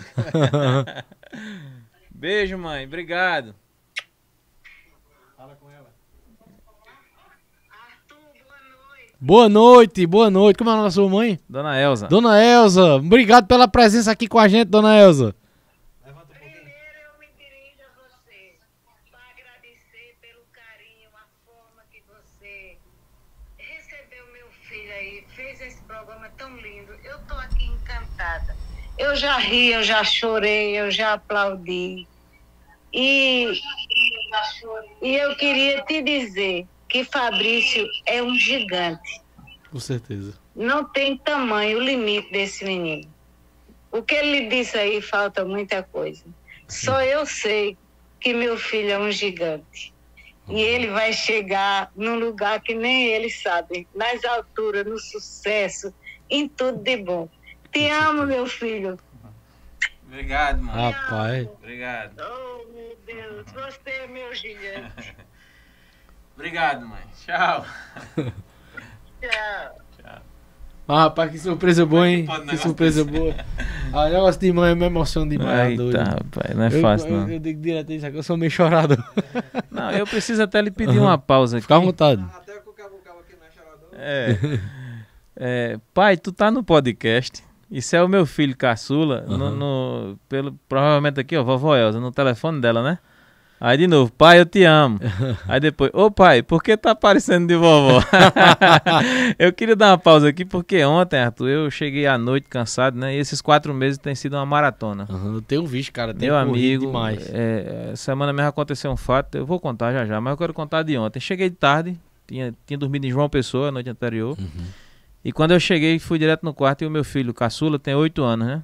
Beijo, mãe. Obrigado. Fala com ela. Boa noite, boa noite. Como é a nossa sua mãe? Dona Elza. Dona Elza, obrigado pela presença aqui com a gente, Dona Elza. Eu já ri, eu já chorei, eu já aplaudi. E, e eu queria te dizer que Fabrício é um gigante. Com certeza. Não tem tamanho o limite desse menino. O que ele disse aí falta muita coisa. Só eu sei que meu filho é um gigante. E uhum. ele vai chegar num lugar que nem ele sabe, nas alturas, no sucesso, em tudo de bom. Te amo, meu filho. Obrigado, mano. Rapaz. Obrigado. Oh, meu Deus. Você é meu gigante. Obrigado, mãe. Tchau. Tchau. Ah, rapaz, que surpresa boa, hein? Que surpresa desse. boa. Ah, negócio de mãe me emociona demais. Eita, doido. rapaz, não é eu, fácil, eu, não. Eu, digo direto isso aqui, eu sou meio chorado. Não, eu preciso até lhe pedir uhum. uma pausa aqui. Fica à vontade. Ah, até com o cabo aqui não é chorador. É. É, pai, tu tá no podcast. Isso é o meu filho caçula, uhum. no, no, pelo, provavelmente aqui, ó, vovó Elza, no telefone dela, né? Aí de novo, pai, eu te amo. Aí depois, ô pai, por que tá parecendo de vovó? eu queria dar uma pausa aqui, porque ontem, Arthur, eu cheguei à noite cansado, né? E esses quatro meses tem sido uma maratona. Uhum, eu tenho visto, cara. Tem um amigo, demais. É, semana mesmo aconteceu um fato, eu vou contar já já, mas eu quero contar de ontem. Cheguei de tarde, tinha, tinha dormido em João Pessoa a noite anterior. Uhum. E quando eu cheguei, fui direto no quarto e o meu filho, o caçula, tem oito anos, né?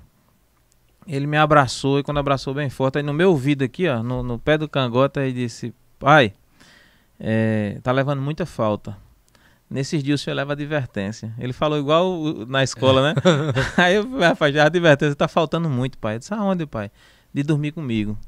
Ele me abraçou e quando abraçou bem forte, aí no meu ouvido aqui, ó, no, no pé do cangota, ele disse: Pai, é, tá levando muita falta. Nesses dias o senhor leva advertência. Ele falou igual na escola, né? aí eu, rapaz, já advertência tá faltando muito, pai. Eu disse: Aonde, pai? De dormir comigo.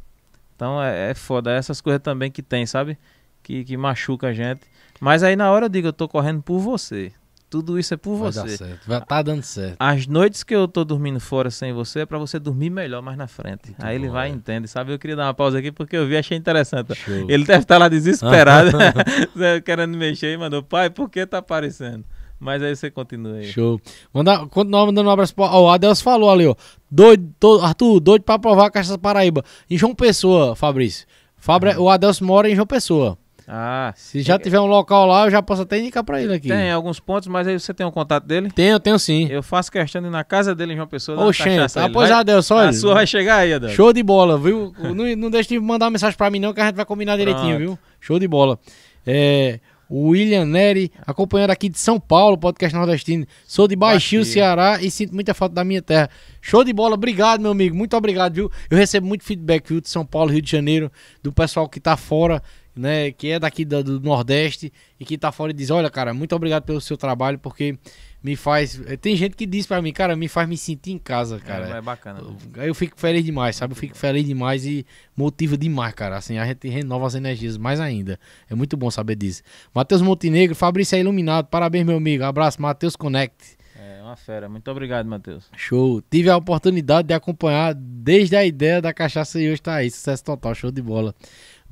Então é, é foda. É essas coisas também que tem, sabe? Que, que machuca a gente. Mas aí na hora eu digo: Eu tô correndo por você. Tudo isso é por vai você. dar certo. Vai, tá dando certo. As noites que eu tô dormindo fora sem você é para você dormir melhor mais na frente. Muito Aí bom, ele vai entender é. entende, sabe? Eu queria dar uma pausa aqui porque eu vi achei interessante. Show. Ele deve estar tá lá desesperado, né? querendo mexer e mandou, pai, por que tá aparecendo? Mas aí você continua aí. Show. Manda, continuar mandando um abraço. Ó, o Adeus falou ali, ó. Doido, todo, Arthur, doido pra provar a Caixa Paraíba. Em João Pessoa, Fabrício. Fabra, ah. é. O Adeus mora em João Pessoa. Ah. Se já tiver um local lá, eu já posso até indicar para ele aqui. Tem alguns pontos, mas aí você tem o um contato dele? Tenho, tenho sim. Eu faço questão de ir na casa dele em João Pessoa. Oxente, após a Deus, só. A ele. sua vai chegar aí, Adel. Show de bola, viu? não, não deixe de mandar uma mensagem para mim não, que a gente vai combinar Pronto. direitinho, viu? Show de bola. É, o William Neri, acompanhando aqui de São Paulo, podcast nordestino. Sou de Baixio, Ceará e sinto muita falta da minha terra. Show de bola, obrigado, meu amigo, muito obrigado, viu? Eu recebo muito feedback, viu, de São Paulo, Rio de Janeiro, do pessoal que tá fora, né, que é daqui do, do Nordeste e que tá fora e diz: Olha, cara, muito obrigado pelo seu trabalho, porque me faz. Eh, tem gente que diz para mim, cara, me faz me sentir em casa, é, cara. É, é bacana. eu, né? eu fico feliz demais, sabe? Eu fico feliz demais e motiva demais, cara. Assim, a gente renova as energias mais ainda. É muito bom saber disso. Matheus Montenegro, Fabrício é iluminado. Parabéns, meu amigo. Abraço, Matheus Connect. É, é uma fera. Muito obrigado, Matheus. Show. Tive a oportunidade de acompanhar desde a ideia da cachaça e hoje tá aí. Sucesso total, show de bola.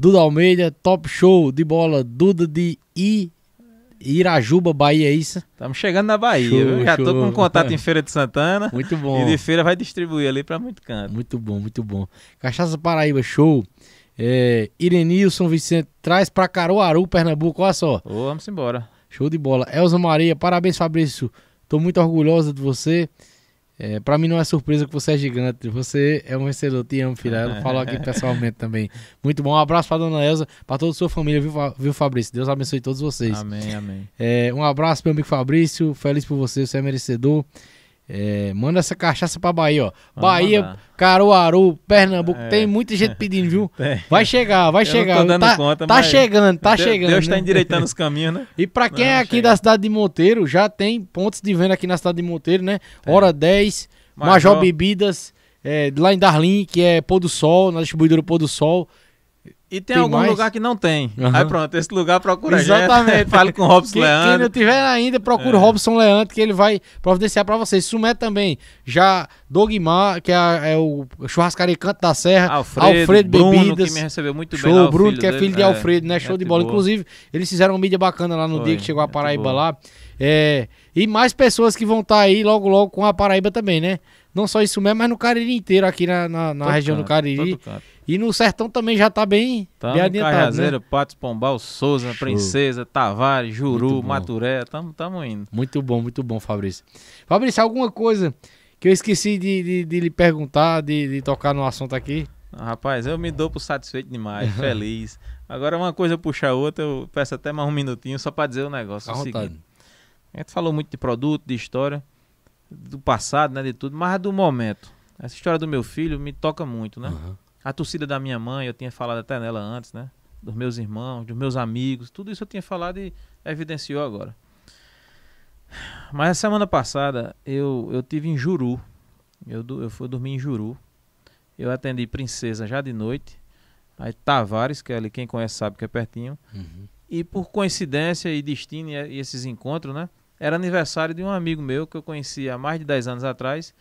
Duda Almeida, top show de bola, Duda de I. Irajuba, Bahia, é isso? Estamos chegando na Bahia. Show, Já estou com contato em Feira de Santana. Muito bom. E de feira vai distribuir ali para muito canto. Muito bom, muito bom. Cachaça Paraíba, show. É, Irenilson Vicente, traz para Caruaru, Pernambuco, olha só. Oh, vamos embora. Show de bola. Elza Maria, parabéns, Fabrício. Estou muito orgulhosa de você. É, pra mim não é surpresa que você é gigante. Você é um vencedor. Te amo, filha. Ela é. falou aqui pessoalmente também. Muito bom. Um abraço pra dona Elza, pra toda a sua família, viu, viu Fabrício? Deus abençoe todos vocês. Amém, amém. É, um abraço, meu amigo Fabrício. Feliz por você. Você é merecedor. É, manda essa cachaça pra Bahia, ó. Vamos Bahia, mandar. Caruaru, Pernambuco, é. tem muita gente pedindo, viu? É. Vai chegar, vai Eu chegar. Não tô dando tá, conta, tá chegando, tá Deus, chegando. Deus tá né? endireitando os caminhos, né? E pra quem não, é aqui chega. da cidade de Monteiro, já tem pontos de venda aqui na cidade de Monteiro, né? Hora 10, Major, Major Bebidas, é, lá em Darlin, que é Pôr do Sol, na distribuidora Pôr do Sol. E tem, tem algum mais? lugar que não tem. Uhum. Aí pronto, esse lugar procura Exatamente. Fale com o Robson quem, Leandro. Quem não tiver ainda, procura o é. Robson Leandro, que ele vai providenciar para vocês. Sumé também. Já Dogmar, que é, é o churrascaria Canto da Serra. Alfredo, Alfredo Bruno, Bebidas. que me recebeu muito show, bem. Show, Bruno, que é filho dele. de é, Alfredo, né? É, show de bola. Boa. Inclusive, eles fizeram uma mídia bacana lá no Foi, dia que chegou a Paraíba lá. É, e mais pessoas que vão estar tá aí logo, logo com a Paraíba também, né? Não só isso mesmo, mas no Cariri inteiro, aqui na, na, na região canto, do Cariri. E no sertão também já tá bem, tá bem adiantado. né? Patos Pombal, Souza, Show. Princesa, Tavares, Juru, Maturé, tamo, tamo indo. Muito bom, muito bom, Fabrício. Fabrício, alguma coisa que eu esqueci de, de, de lhe perguntar, de, de tocar no assunto aqui? Ah, rapaz, eu me dou por satisfeito demais, feliz. Agora uma coisa puxa a outra, eu peço até mais um minutinho só para dizer o um negócio. A, o seguinte, a gente falou muito de produto, de história do passado, né, de tudo, mas do momento. Essa história do meu filho me toca muito, né? Uhum. A torcida da minha mãe, eu tinha falado até nela antes, né? Dos meus irmãos, dos meus amigos, tudo isso eu tinha falado e evidenciou agora. Mas a semana passada eu, eu tive em Juru. Eu, eu fui dormir em Juru. Eu atendi Princesa já de noite. Aí Tavares, que é ali quem conhece sabe que é pertinho. Uhum. E por coincidência e destino e, e esses encontros, né? Era aniversário de um amigo meu que eu conheci há mais de 10 anos atrás.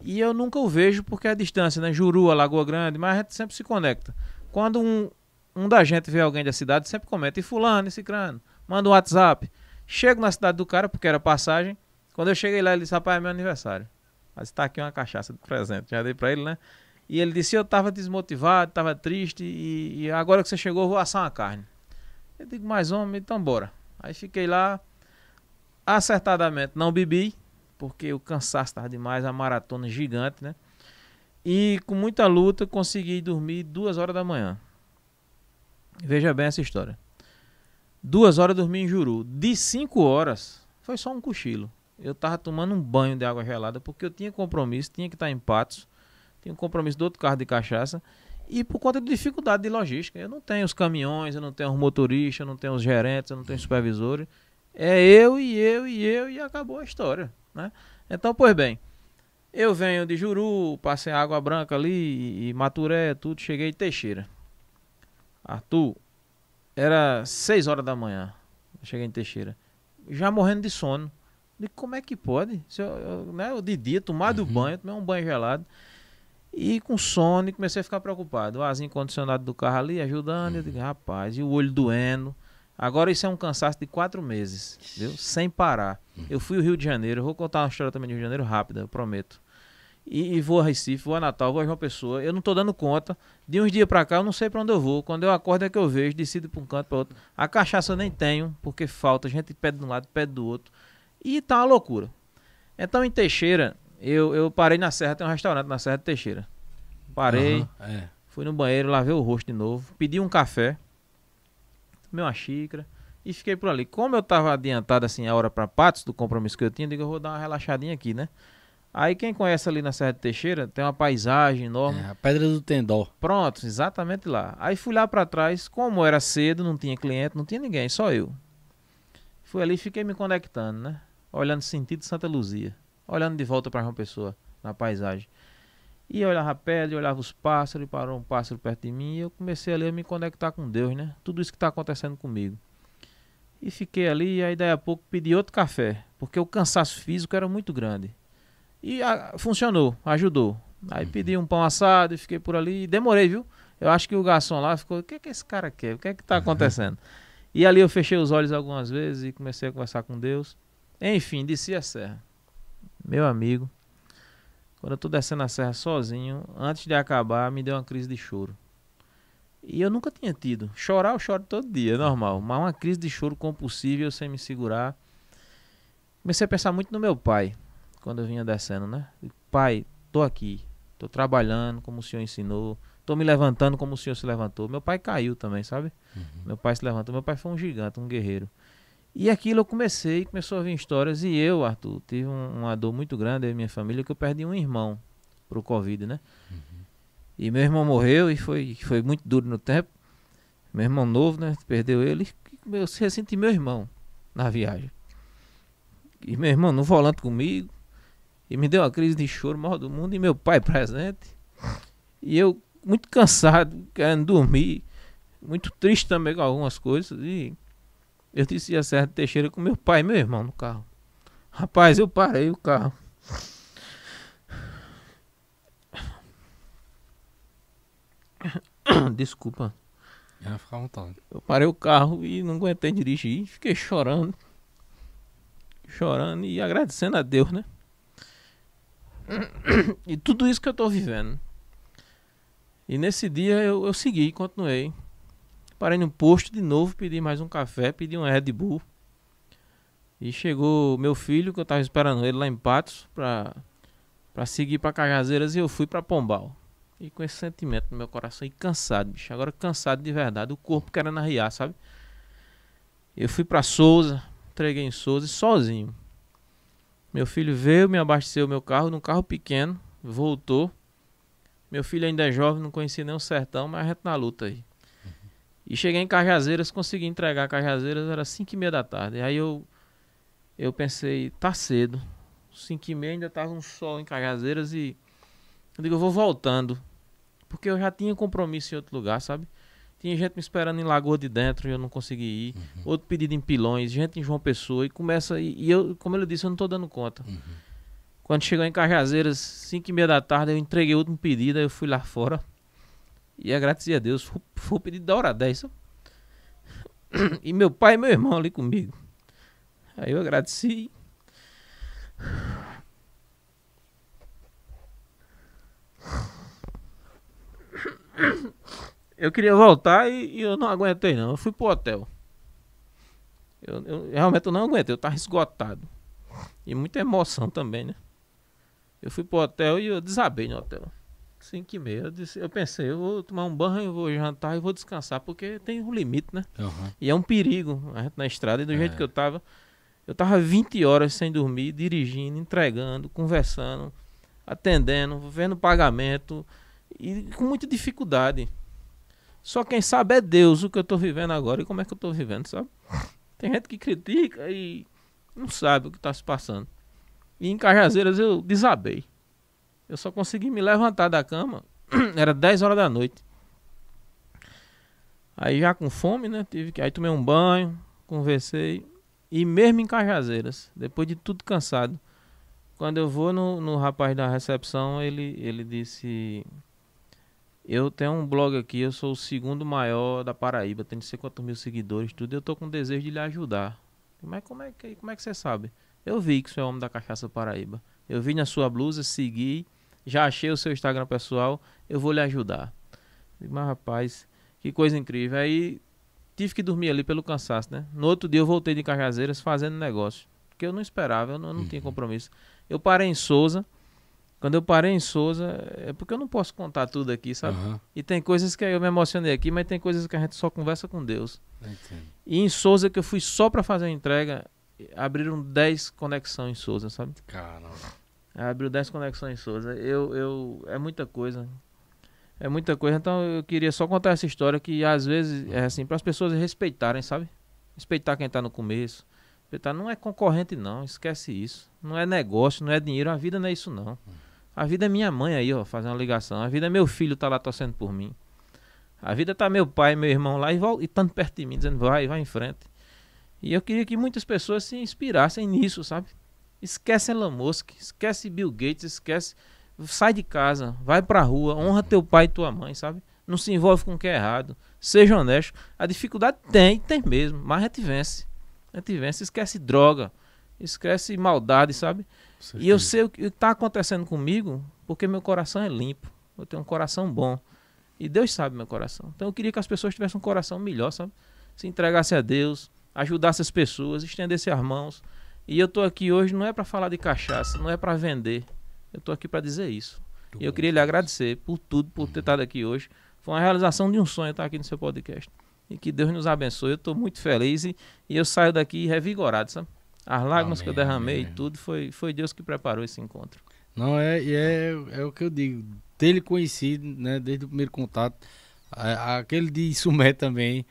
E eu nunca o vejo porque é a distância, né? Juru, Lagoa Grande, mas a gente sempre se conecta. Quando um, um da gente vê alguém da cidade, sempre comenta, e fulano, esse crânio, manda um WhatsApp. Chego na cidade do cara, porque era passagem. Quando eu cheguei lá, ele disse, rapaz, é meu aniversário. Mas está aqui uma cachaça de presente. Já dei para ele, né? E ele disse, eu estava desmotivado, estava triste, e, e, agora que você chegou, eu vou assar uma carne. Eu digo, mais homem, então bora. Aí fiquei lá, Acertadamente não bebi, porque o cansaço estava demais, a maratona gigante, né? E com muita luta consegui dormir duas horas da manhã. Veja bem essa história. Duas horas dormi em Juru. De cinco horas, foi só um cochilo. Eu tava tomando um banho de água gelada porque eu tinha compromisso, tinha que estar tá em Patos, tinha um compromisso do outro carro de cachaça. E por conta de dificuldade de logística. Eu não tenho os caminhões, eu não tenho os motoristas, eu não tenho os gerentes, eu não tenho os supervisores. É eu e eu e eu e acabou a história, né? Então, pois bem, eu venho de Juru, passei Água Branca ali, e Maturé, tudo, cheguei em Teixeira. Arthur, era seis horas da manhã, cheguei em Teixeira, já morrendo de sono. Digo, como é que pode? Se eu, eu, né, eu de dia, tomado uhum. banho, tomei um banho gelado. E com sono, comecei a ficar preocupado. O arzinho condicionado do carro ali, ajudando. Uhum. Eu digo, rapaz, e o olho doendo. Agora isso é um cansaço de quatro meses, viu? Sem parar. Eu fui ao Rio de Janeiro, vou contar uma história também do Rio de Janeiro rápida, eu prometo. E, e, vou a Recife, vou a Natal, vou a João Pessoa. Eu não estou dando conta. De uns dias para cá, eu não sei para onde eu vou. Quando eu acordo é que eu vejo, decido para um canto para outro. A cachaça eu nem tenho, porque falta. A gente pede de um lado, pede do outro. E tá uma loucura. Então em Teixeira, eu, eu parei na Serra, tem um restaurante na Serra de Teixeira. Parei, uhum, é. fui no banheiro, lavei o rosto de novo, pedi um café comi uma xícara e fiquei por ali. Como eu tava adiantado assim a hora para Patos, do compromisso que eu tinha, eu digo, eu vou dar uma relaxadinha aqui, né? Aí quem conhece ali na Serra de Teixeira, tem uma paisagem enorme. É, a Pedra do Tendó. Pronto, exatamente lá. Aí fui lá para trás, como era cedo, não tinha cliente, não tinha ninguém, só eu. Fui ali e fiquei me conectando, né? Olhando sentido Santa Luzia, olhando de volta para uma pessoa na paisagem. E eu olhava a pedra, eu olhava os pássaros, e parou um pássaro perto de mim e eu comecei ali a me conectar com Deus, né? Tudo isso que está acontecendo comigo. E fiquei ali, e aí daí a pouco pedi outro café, porque o cansaço físico era muito grande. E a, ah, funcionou, ajudou. Aí uhum. pedi um pão assado e fiquei por ali. e demorei, viu? Eu acho que o garçom lá ficou: o que é que esse cara quer? O que é que está acontecendo? e ali eu fechei os olhos algumas vezes e comecei a conversar com Deus. Enfim, disse a serra. Meu amigo, quando eu tô descendo a serra sozinho, antes de acabar, me deu uma crise de choro. E eu nunca tinha tido. Chorar eu choro todo dia, é normal. Mas uma crise de choro compulsiva eu sem me segurar. Comecei a pensar muito no meu pai, quando eu vinha descendo, né? Pai, tô aqui, tô trabalhando como o senhor ensinou, tô me levantando como o senhor se levantou. Meu pai caiu também, sabe? Uhum. Meu pai se levantou. Meu pai foi um gigante, um guerreiro. E aquilo eu comecei, começou a vir histórias. E eu, Arthur, tive um, uma dor muito grande na minha família que eu perdi um irmão pro Covid, né? Uhum. E meu irmão morreu e foi, foi muito duro no tempo. Meu irmão novo, né? Perdeu ele. Eu ressenti meu irmão na viagem. E meu irmão no volante comigo. E me deu uma crise de choro maior do mundo. E meu pai presente. E eu muito cansado, querendo dormir. Muito triste também com algumas coisas. E eu disse a Serra Teixeira com meu pai e meu irmão no carro. Rapaz, eu parei o carro. Desculpa. à vontade. Eu parei o carro e não aguentei dirigir. Fiquei chorando. Chorando e agradecendo a Deus, né? E tudo isso que eu tô vivendo. E nesse dia eu, eu segui, continuei. Parei no posto de novo, pedi mais um café, pedi um Red Bull. E chegou meu filho, que eu tava esperando ele lá em Patos, pra, pra seguir pra Cajazeiras, e eu fui pra Pombal. E com esse sentimento no meu coração, e cansado, bicho. Agora cansado de verdade, o corpo querendo arriar, sabe? Eu fui pra Souza, entreguei em Souza, sozinho. Meu filho veio, me abasteceu meu carro, num carro pequeno, voltou. Meu filho ainda é jovem, não conhecia nem o sertão, mas a gente na luta aí. E cheguei em Cajazeiras, consegui entregar Cajazeiras, era 5 e meia da tarde. Aí eu, eu pensei, tá cedo. 5 e meia ainda tava um sol em Cajazeiras e eu digo, eu vou voltando. Porque eu já tinha compromisso em outro lugar, sabe? Tinha gente me esperando em Lagoa de Dentro e eu não consegui ir. Uhum. Outro pedido em Pilões, gente em João Pessoa. E começa, e, e eu, como ele disse, eu não tô dando conta. Uhum. Quando chegou em Cajazeiras, 5 e meia da tarde, eu entreguei outro pedido, aí eu fui lá fora e agradeci a Deus. Foi pedir da hora 10. E meu pai e meu irmão ali comigo. Aí eu agradeci. Eu queria voltar e, e, eu não aguentei não. Eu fui pro hotel. Eu, eu realmente eu não aguentei, eu tava esgotado. E muita emoção também, né? Eu fui pro hotel e eu desabei no hotel. 5 e meia. Eu, disse, eu pensei, eu vou tomar um banho, vou jantar e vou descansar, porque tem um limite, né? Uhum. E é um perigo né, na estrada. E do é. jeito que eu tava, eu tava 20 horas sem dormir, dirigindo, entregando, conversando, atendendo, vendo pagamento e com muita dificuldade. Só quem sabe é Deus o que eu estou vivendo agora e como é que eu estou vivendo, sabe? Tem gente que critica e não sabe o que está se passando. E em Cajazeiras eu desabei. Eu só consegui me levantar da cama, era 10 horas da noite. Aí já com fome, né? Tive que aí tomei um banho, conversei e mesmo em Cajazeiras, depois de tudo cansado, quando eu vou no, no rapaz da recepção, ele ele disse: eu tenho um blog aqui, eu sou o segundo maior da Paraíba, tenho não sei quantos mil seguidores, tudo, e eu tô com desejo de lhe ajudar. Mas como é que, como é que você sabe? Eu vi que você é o homem da cachaça Paraíba. Eu vi na sua blusa, segui já achei o seu Instagram pessoal, eu vou lhe ajudar. Mas rapaz, que coisa incrível. Aí tive que dormir ali pelo cansaço, né? No outro dia eu voltei de Cajazeiras fazendo negócio, que eu não esperava, eu não, eu não uhum. tinha compromisso. Eu parei em Souza. Quando eu parei em Souza, é porque eu não posso contar tudo aqui, sabe? Uhum. E tem coisas que eu me emocionei aqui, mas tem coisas que a gente só conversa com Deus. Entendi. E em Souza, que eu fui só para fazer a entrega, abriram 10 conexões em Souza, sabe? Caramba. Abriu 10 conexões Souza. Eu, eu, é muita coisa. É muita coisa. Então eu queria só contar essa história que às vezes é assim, para as pessoas respeitarem, sabe? Respeitar quem está no começo. Respeitar não é concorrente, não. Esquece isso. Não é negócio, não é dinheiro. A vida não é isso, não. A vida é minha mãe aí, ó, fazendo uma ligação. A vida é meu filho tá lá torcendo por mim. A vida tá meu pai, meu irmão lá e, e tanto perto de mim, dizendo vai, vai em frente. E eu queria que muitas pessoas se inspirassem nisso, sabe? Esquece Elon Musk, esquece Bill Gates, esquece. Sai de casa, vai pra rua, honra teu pai e tua mãe, sabe? Não se envolve com o que é errado. Seja honesto. A dificuldade tem, tem mesmo, mas a gente vence. A gente vence, esquece droga, esquece maldade, sabe? e eu sei o que está acontecendo comigo, porque meu coração é limpo. Eu tenho um coração bom. E Deus sabe meu coração. Então eu queria que as pessoas tivessem um coração melhor, sabe? Se entregasse a Deus, ajudasse as pessoas, estendesse as mãos. E eu tô aqui hoje não é para falar de cachaça, não é para vender. Eu tô aqui para dizer isso. Muito e eu queria lhe agradecer por tudo, por ter uhum. estado aqui hoje. Foi uma realização de um sonho estar aqui no seu podcast. E que Deus nos abençoe. Eu estou muito feliz e, e, eu saio daqui revigorado, sabe? As lágrimas amém, que eu derramei amém. e tudo, foi, foi Deus que preparou esse encontro. Não, é, é, é o que eu digo. Dele conhecido, né? Desde o primeiro contato. A, aquele de Sumé também.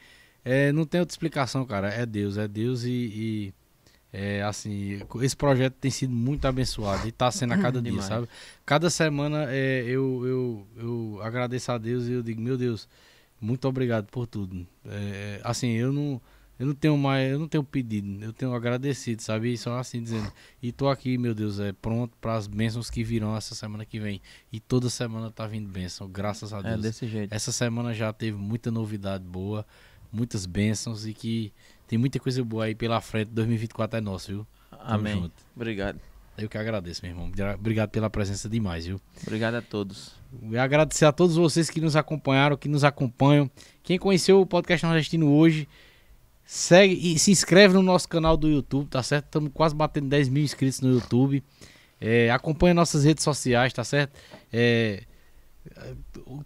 É, não tem outra explicação, cara. É Deus, é Deus e, e é, assim, esse projeto tem sido muito abençoado e está sendo a cada dia, sabe? Cada semana é, eu, eu, eu agradeço a Deus e eu digo, meu Deus, muito obrigado por tudo. É, assim, eu não, eu não tenho mais, eu não tenho pedido, eu tenho agradecido, sabe? E só assim dizendo, e tô aqui, meu Deus, é pronto para as bênçãos que virão essa semana que vem. E toda semana está vindo bênção, graças a é, Deus. É desse jeito. Essa semana já teve muita novidade boa, muitas bênçãos e que tem muita coisa boa aí pela frente. 2024 é nosso, viu? Amém. junto. Obrigado. Eu que agradeço, meu irmão. Obrigado pela presença demais, viu? Obrigado a todos. E agradecer a todos vocês que nos acompanharam, que nos acompanham. Quem conheceu o podcast Nordestino hoje, segue e se inscreve no nosso canal do YouTube, tá certo? Estamos quase batendo 10 mil inscritos no YouTube. É, acompanha nossas redes sociais, tá certo? É,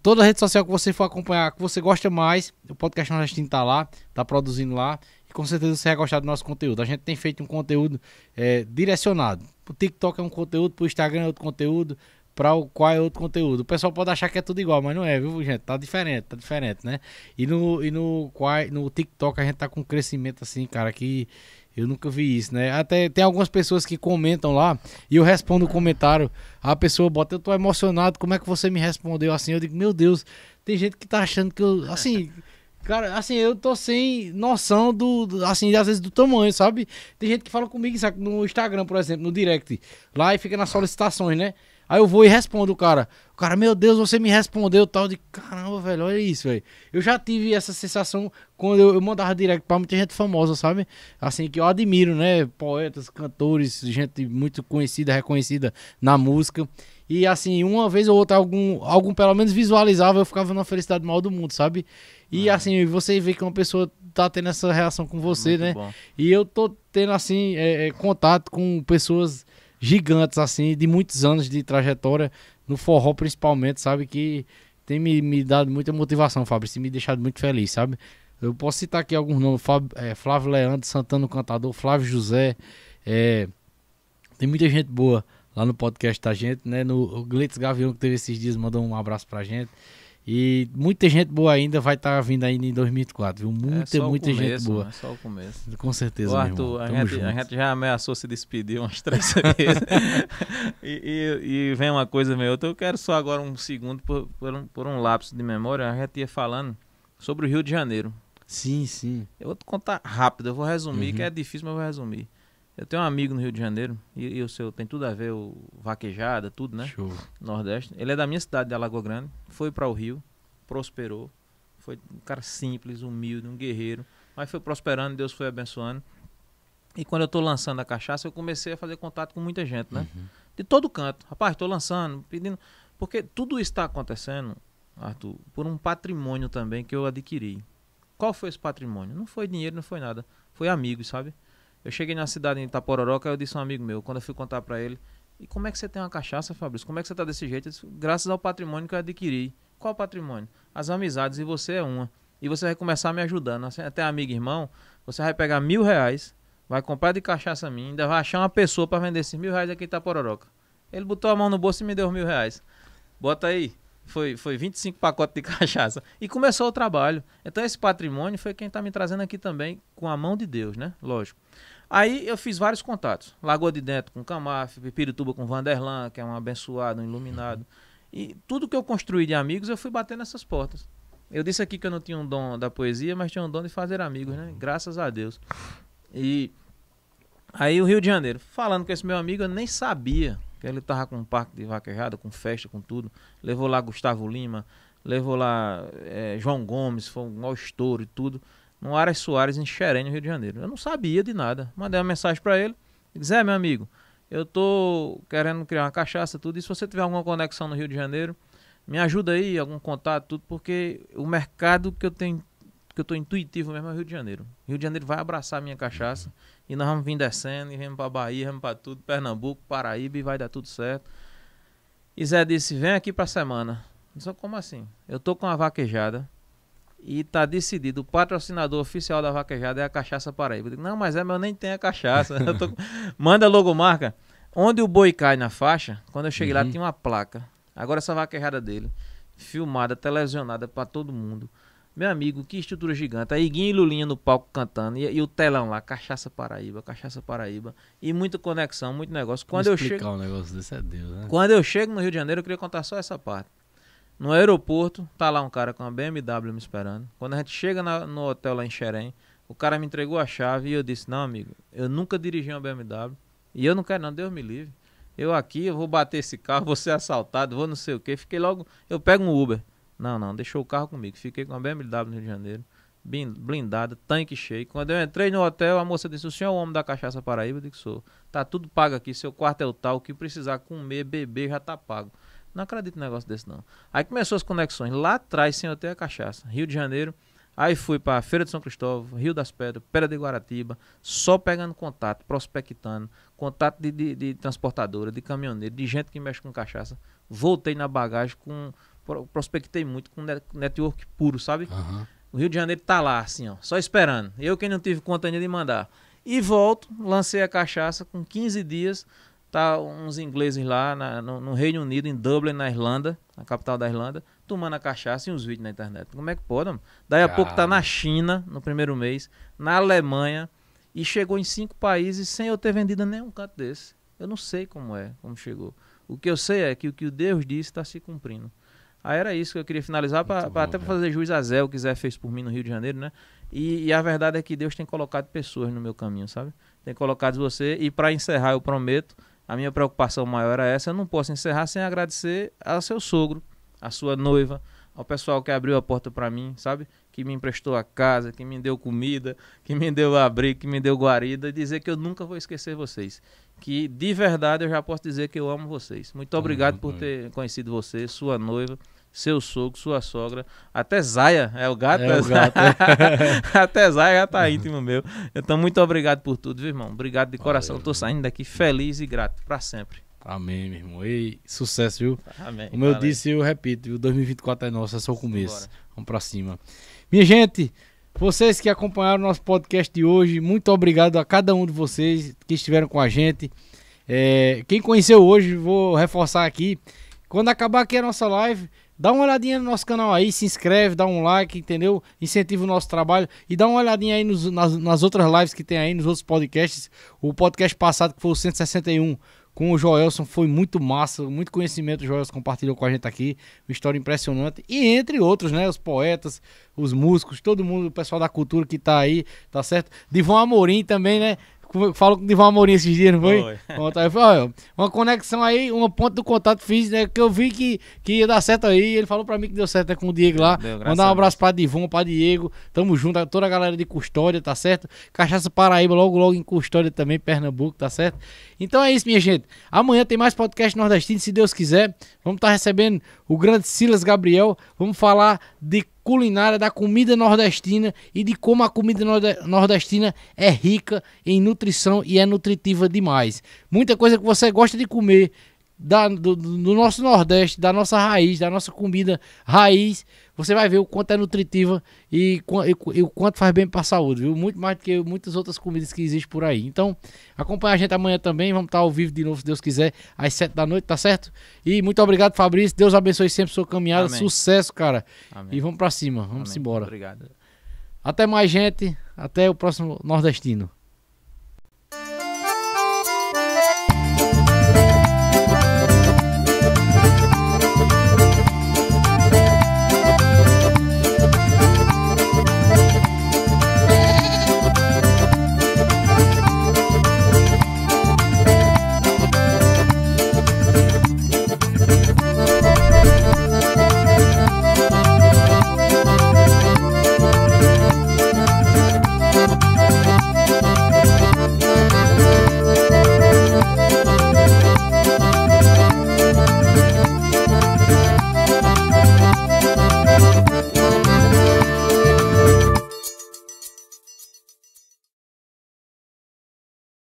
toda rede social que você for acompanhar, que você gosta mais, o podcast Nordestino tá lá, tá produzindo lá. E com certeza você vai gostar do nosso conteúdo. A gente tem feito um conteúdo é, direcionado. O TikTok é um conteúdo, o Instagram é outro conteúdo, para o qual é outro conteúdo. O pessoal pode achar que é tudo igual, mas não é, viu, gente? Tá diferente, tá diferente, né? E no, e no, no TikTok a gente tá com um crescimento assim, cara, que eu nunca vi isso, né? Até tem algumas pessoas que comentam lá e eu respondo o comentário. A pessoa bota, eu tô emocionado, como é que você me respondeu assim? Eu digo, meu Deus, tem gente que tá achando que eu. Assim, Cara, assim, eu tô sem noção do, do, assim, às vezes do tamanho, sabe? Tem gente que fala comigo sabe? no Instagram, por exemplo, no direct. Lá e fica nas solicitações, né? Aí eu vou e respondo o cara. O cara, meu Deus, você me respondeu tal. De caramba, velho, olha isso, velho. Eu já tive essa sensação quando eu, eu mandava direct pra muita gente famosa, sabe? Assim, que eu admiro, né? Poetas, cantores, gente muito conhecida, reconhecida na música. E assim, uma vez ou outra, algum, algum pelo menos visualizava, eu ficava na felicidade maior do mundo, sabe? E ah. assim, você vê que uma pessoa tá tendo essa reação com você, Muito né? Bom. E eu tô tendo, assim, é, é, contato com pessoas gigantes, assim, de muitos anos de trajetória, no forró principalmente, sabe? Que tem me, me dado muita motivação, Fábio, tem me deixado muito feliz, sabe? Eu posso citar aqui alguns nomes, Fábio, é, Flávio Leandro, Santana, o cantador, Flávio José, é, tem muita gente boa lá no podcast da gente, né? No Glitz Gavião que teve esses dias, mandou um abraço pra gente. E muita gente boa ainda vai estar tá vindo ainda em 2004, viu? Muita, é muita começo, gente boa. É só o começo. Com certeza, Ô, Arthur, a gente, a, gente, já ameaçou se despedir umas três vezes. e, e, e, vem uma coisa meio outra. Eu quero só agora um segundo, por, por, um, por um lapso de memória, a gente ia falando sobre o Rio de Janeiro. Sim, sim. Eu vou te contar rápido, eu vou resumir, uhum. que é difícil, mas eu vou resumir. Eu tenho um amigo no Rio de Janeiro, e, e o seu tem tudo a ver, o vaquejada, tudo, né? Show. Nordeste. Ele é da minha cidade, de Alagoa Grande, foi para o Rio, prosperou. Foi um cara simples, humilde, um guerreiro. Mas foi prosperando, Deus foi abençoando. E quando eu tô lançando a cachaça, eu comecei a fazer contato com muita gente, né? Uhum. De todo canto. Rapaz, tô lançando, pedindo. Porque tudo está acontecendo, Arthur, por um patrimônio também que eu adquiri. Qual foi esse patrimônio? Não foi dinheiro, não foi nada. Foi amigos, sabe? Eu cheguei na cidade em Itapororoca, eu disse a um amigo meu, quando eu fui contar para ele, e como é que você tem uma cachaça, Fabrício? Como é que você tá desse jeito? Disse, Graças ao patrimônio que eu adquiri. Qual patrimônio? As amizades, e você é uma. E você vai começar me ajudando. Assim, até amigo irmão, você vai pegar mil reais, vai comprar de cachaça minha, ainda vai achar uma pessoa para vender esses mil reais aqui em Itapororoca. Ele botou a mão no bolso e me deu mil reais. Bota aí. Foi, foi 25 pacotes de cachaça. E começou o trabalho. Então esse patrimônio foi quem está me trazendo aqui também, com a mão de Deus, né? Lógico. Aí eu fiz vários contatos. Lagoa de Dentro com Camaf, Pirituba com Vanderlan, que é um abençoado, um iluminado. E tudo que eu construí de amigos, eu fui bater nessas portas. Eu disse aqui que eu não tinha um dom da poesia, mas tinha um dom de fazer amigos, né? Graças a Deus. E aí o Rio de Janeiro, falando com esse meu amigo, eu nem sabia que ele tava com um parque de vaquejada, com festa, com tudo. Levou lá Gustavo Lima, levou lá é, João Gomes, foi um mau estouro e tudo no Aras Soares, em Xerém, no Rio de Janeiro. Eu não sabia de nada. Mandei uma mensagem para ele. Disse, é, meu amigo, eu tô querendo criar uma cachaça, tudo. E se você tiver alguma conexão no Rio de Janeiro, me ajuda aí, algum contato, tudo, porque o mercado que eu tenho, que eu tô intuitivo mesmo é o Rio de Janeiro. Rio de Janeiro vai abraçar a minha cachaça. E nós vamos vir descendo, e vamos pra Bahia, vamos pra tudo, Pernambuco, Paraíba, e vai dar tudo certo. E Zé disse, vem aqui pra semana. disse, como assim? Eu tô com uma vaquejada e tá decidido. O patrocinador oficial da vaquejada é a Cachaça Paraíba. Digo, não, mas é, mas eu nem tenho a cachaça. tô... Manda a logomarca. Onde o boi cai na faixa, quando eu cheguei uhum. lá tinha uma placa. Agora essa vaquejada dele, filmada, televisionada para todo mundo. Meu amigo, que estrutura gigante. Aí Iguinha e Lulinha no palco cantando. E, e, o telão lá, Cachaça Paraíba, Cachaça Paraíba. E muita conexão, muito negócio. Quando eu chego. um negócio desse é Deus, né? Quando eu chego no Rio de Janeiro, eu queria contar só essa parte. No aeroporto, tá lá um cara com uma BMW me esperando. Quando a gente chega na, no hotel lá em Xerém, o cara me entregou a chave e eu disse: Não, amigo, eu nunca dirigi uma BMW. E eu não quero, não, Deus me livre. Eu aqui, eu vou bater esse carro, vou ser assaltado, vou não sei o quê. Fiquei logo, eu pego um Uber. Não, não, deixou o carro comigo. Fiquei com uma BMW no Rio de Janeiro, blindada, tanque cheio. Quando eu entrei no hotel, a moça disse: O senhor é o homem da cachaça Paraíba? Eu disse: Sou. Tá tudo pago aqui, seu quarto é o tal, o que precisar comer, beber já tá pago. Não acredito em negócio desse, não. Aí começou as conexões. Lá atrás, sem eu ter a cachaça. Rio de Janeiro. Aí fui para Feira de São Cristóvão, Rio das Pedras, Pedra de Guaratiba, só pegando contato, prospectando, contato de, de, de, transportadora, de caminhoneiro, de gente que mexe com cachaça. Voltei na bagagem com. Prospectei muito com network puro, sabe? Uhum. O Rio de Janeiro tá lá, assim, ó, só esperando. Eu que não tive conta ainda de mandar. E volto, lancei a cachaça com 15 dias. Tá uns ingleses lá na, no, no, Reino Unido, em Dublin, na Irlanda, na capital da Irlanda, tomando a cachaça e uns vídeos na internet. Como é que pode, mano? Daí a pouco tá na China, no primeiro mês, na Alemanha, e chegou em cinco países sem eu ter vendido nenhum canto desse. Eu não sei como é, como chegou. O que eu sei é que o que Deus disse está se cumprindo. Aí era isso que eu queria finalizar, pra, bom, até para fazer juiz a Zé, o que Zé fez por mim no Rio de Janeiro, né? E, e, a verdade é que Deus tem colocado pessoas no meu caminho, sabe? Tem colocado você. E para encerrar, eu prometo, a minha preocupação maior era é essa. Eu não posso encerrar sem agradecer ao seu sogro, à sua noiva, ao pessoal que abriu a porta para mim, sabe? Que me emprestou a casa, que me deu comida, que me deu abrigo, que me deu guarida. E dizer que eu nunca vou esquecer vocês. Que de verdade eu já posso dizer que eu amo vocês. Muito obrigado por ter conhecido você, sua noiva seu sogro, sua sogra, até Zaia, é o gato, é o gato. É. até Zaia já tá íntimo meu. Então, muito obrigado por tudo, viu, irmão? Obrigado de coração. Valeu. tô saindo daqui feliz e grato para sempre. Amém, meu irmão. E sucesso, viu? Amém. Como valeu. eu disse, eu repito, viu? 2024 é nosso, é só o começo. Vamos para cima. Minha gente, vocês que acompanharam o nosso podcast de hoje, muito obrigado a cada um de vocês que estiveram com a gente. É, quem conheceu hoje, vou reforçar aqui. Quando acabar aqui a nossa live, Dá uma olhadinha no nosso canal aí, se inscreve, dá um like, entendeu? Incentiva o nosso trabalho e dá uma olhadinha aí nos, nas, nas outras lives que tem aí, nos outros podcasts. O podcast passado, que foi o 161, com o Joelson, foi muito massa, muito conhecimento o Joelson compartilhou com a gente aqui, uma história impressionante. E entre outros, né? Os poetas, os músicos, todo mundo, o pessoal da cultura que tá aí, tá certo? Divão Amorim também, né? Falo com o Divão Amorim esses dias, não foi? foi. falei, uma conexão aí, um ponto do contato fiz, né? Que eu vi que, que ia dar certo aí. Ele falou pra mim que deu certo né, com o Diego lá. Deu, Mandar um abraço pra Divão, pra Diego. Tamo junto, toda a galera de custódia, tá certo? Cachaça Paraíba, logo, logo em custódia também, Pernambuco, tá certo? Então é isso, minha gente. Amanhã tem mais podcast nordestino, se Deus quiser. Vamos estar tá recebendo o grande Silas Gabriel. Vamos falar de culinária, da comida nordestina e de como a comida nordestina é rica em nutrição e é nutritiva demais. Muita coisa que você gosta de comer da, do, do, nosso Nordeste, da nossa raiz, da nossa comida raiz, você vai ver o quanto é nutritiva e, e, e o quanto faz bem para a saúde, viu? Muito mais do que muitas outras comidas que existem por aí. Então, acompanha a gente amanhã também, vamos estar ao vivo de novo, se Deus quiser, às 7 da noite, tá certo? E muito obrigado, Fabrício. Deus abençoe sempre sua caminhada. Amém. Sucesso, cara. Amém. E vamos para cima, vamos Amém. embora. Obrigado. Até mais, gente. Até o próximo Nordestino.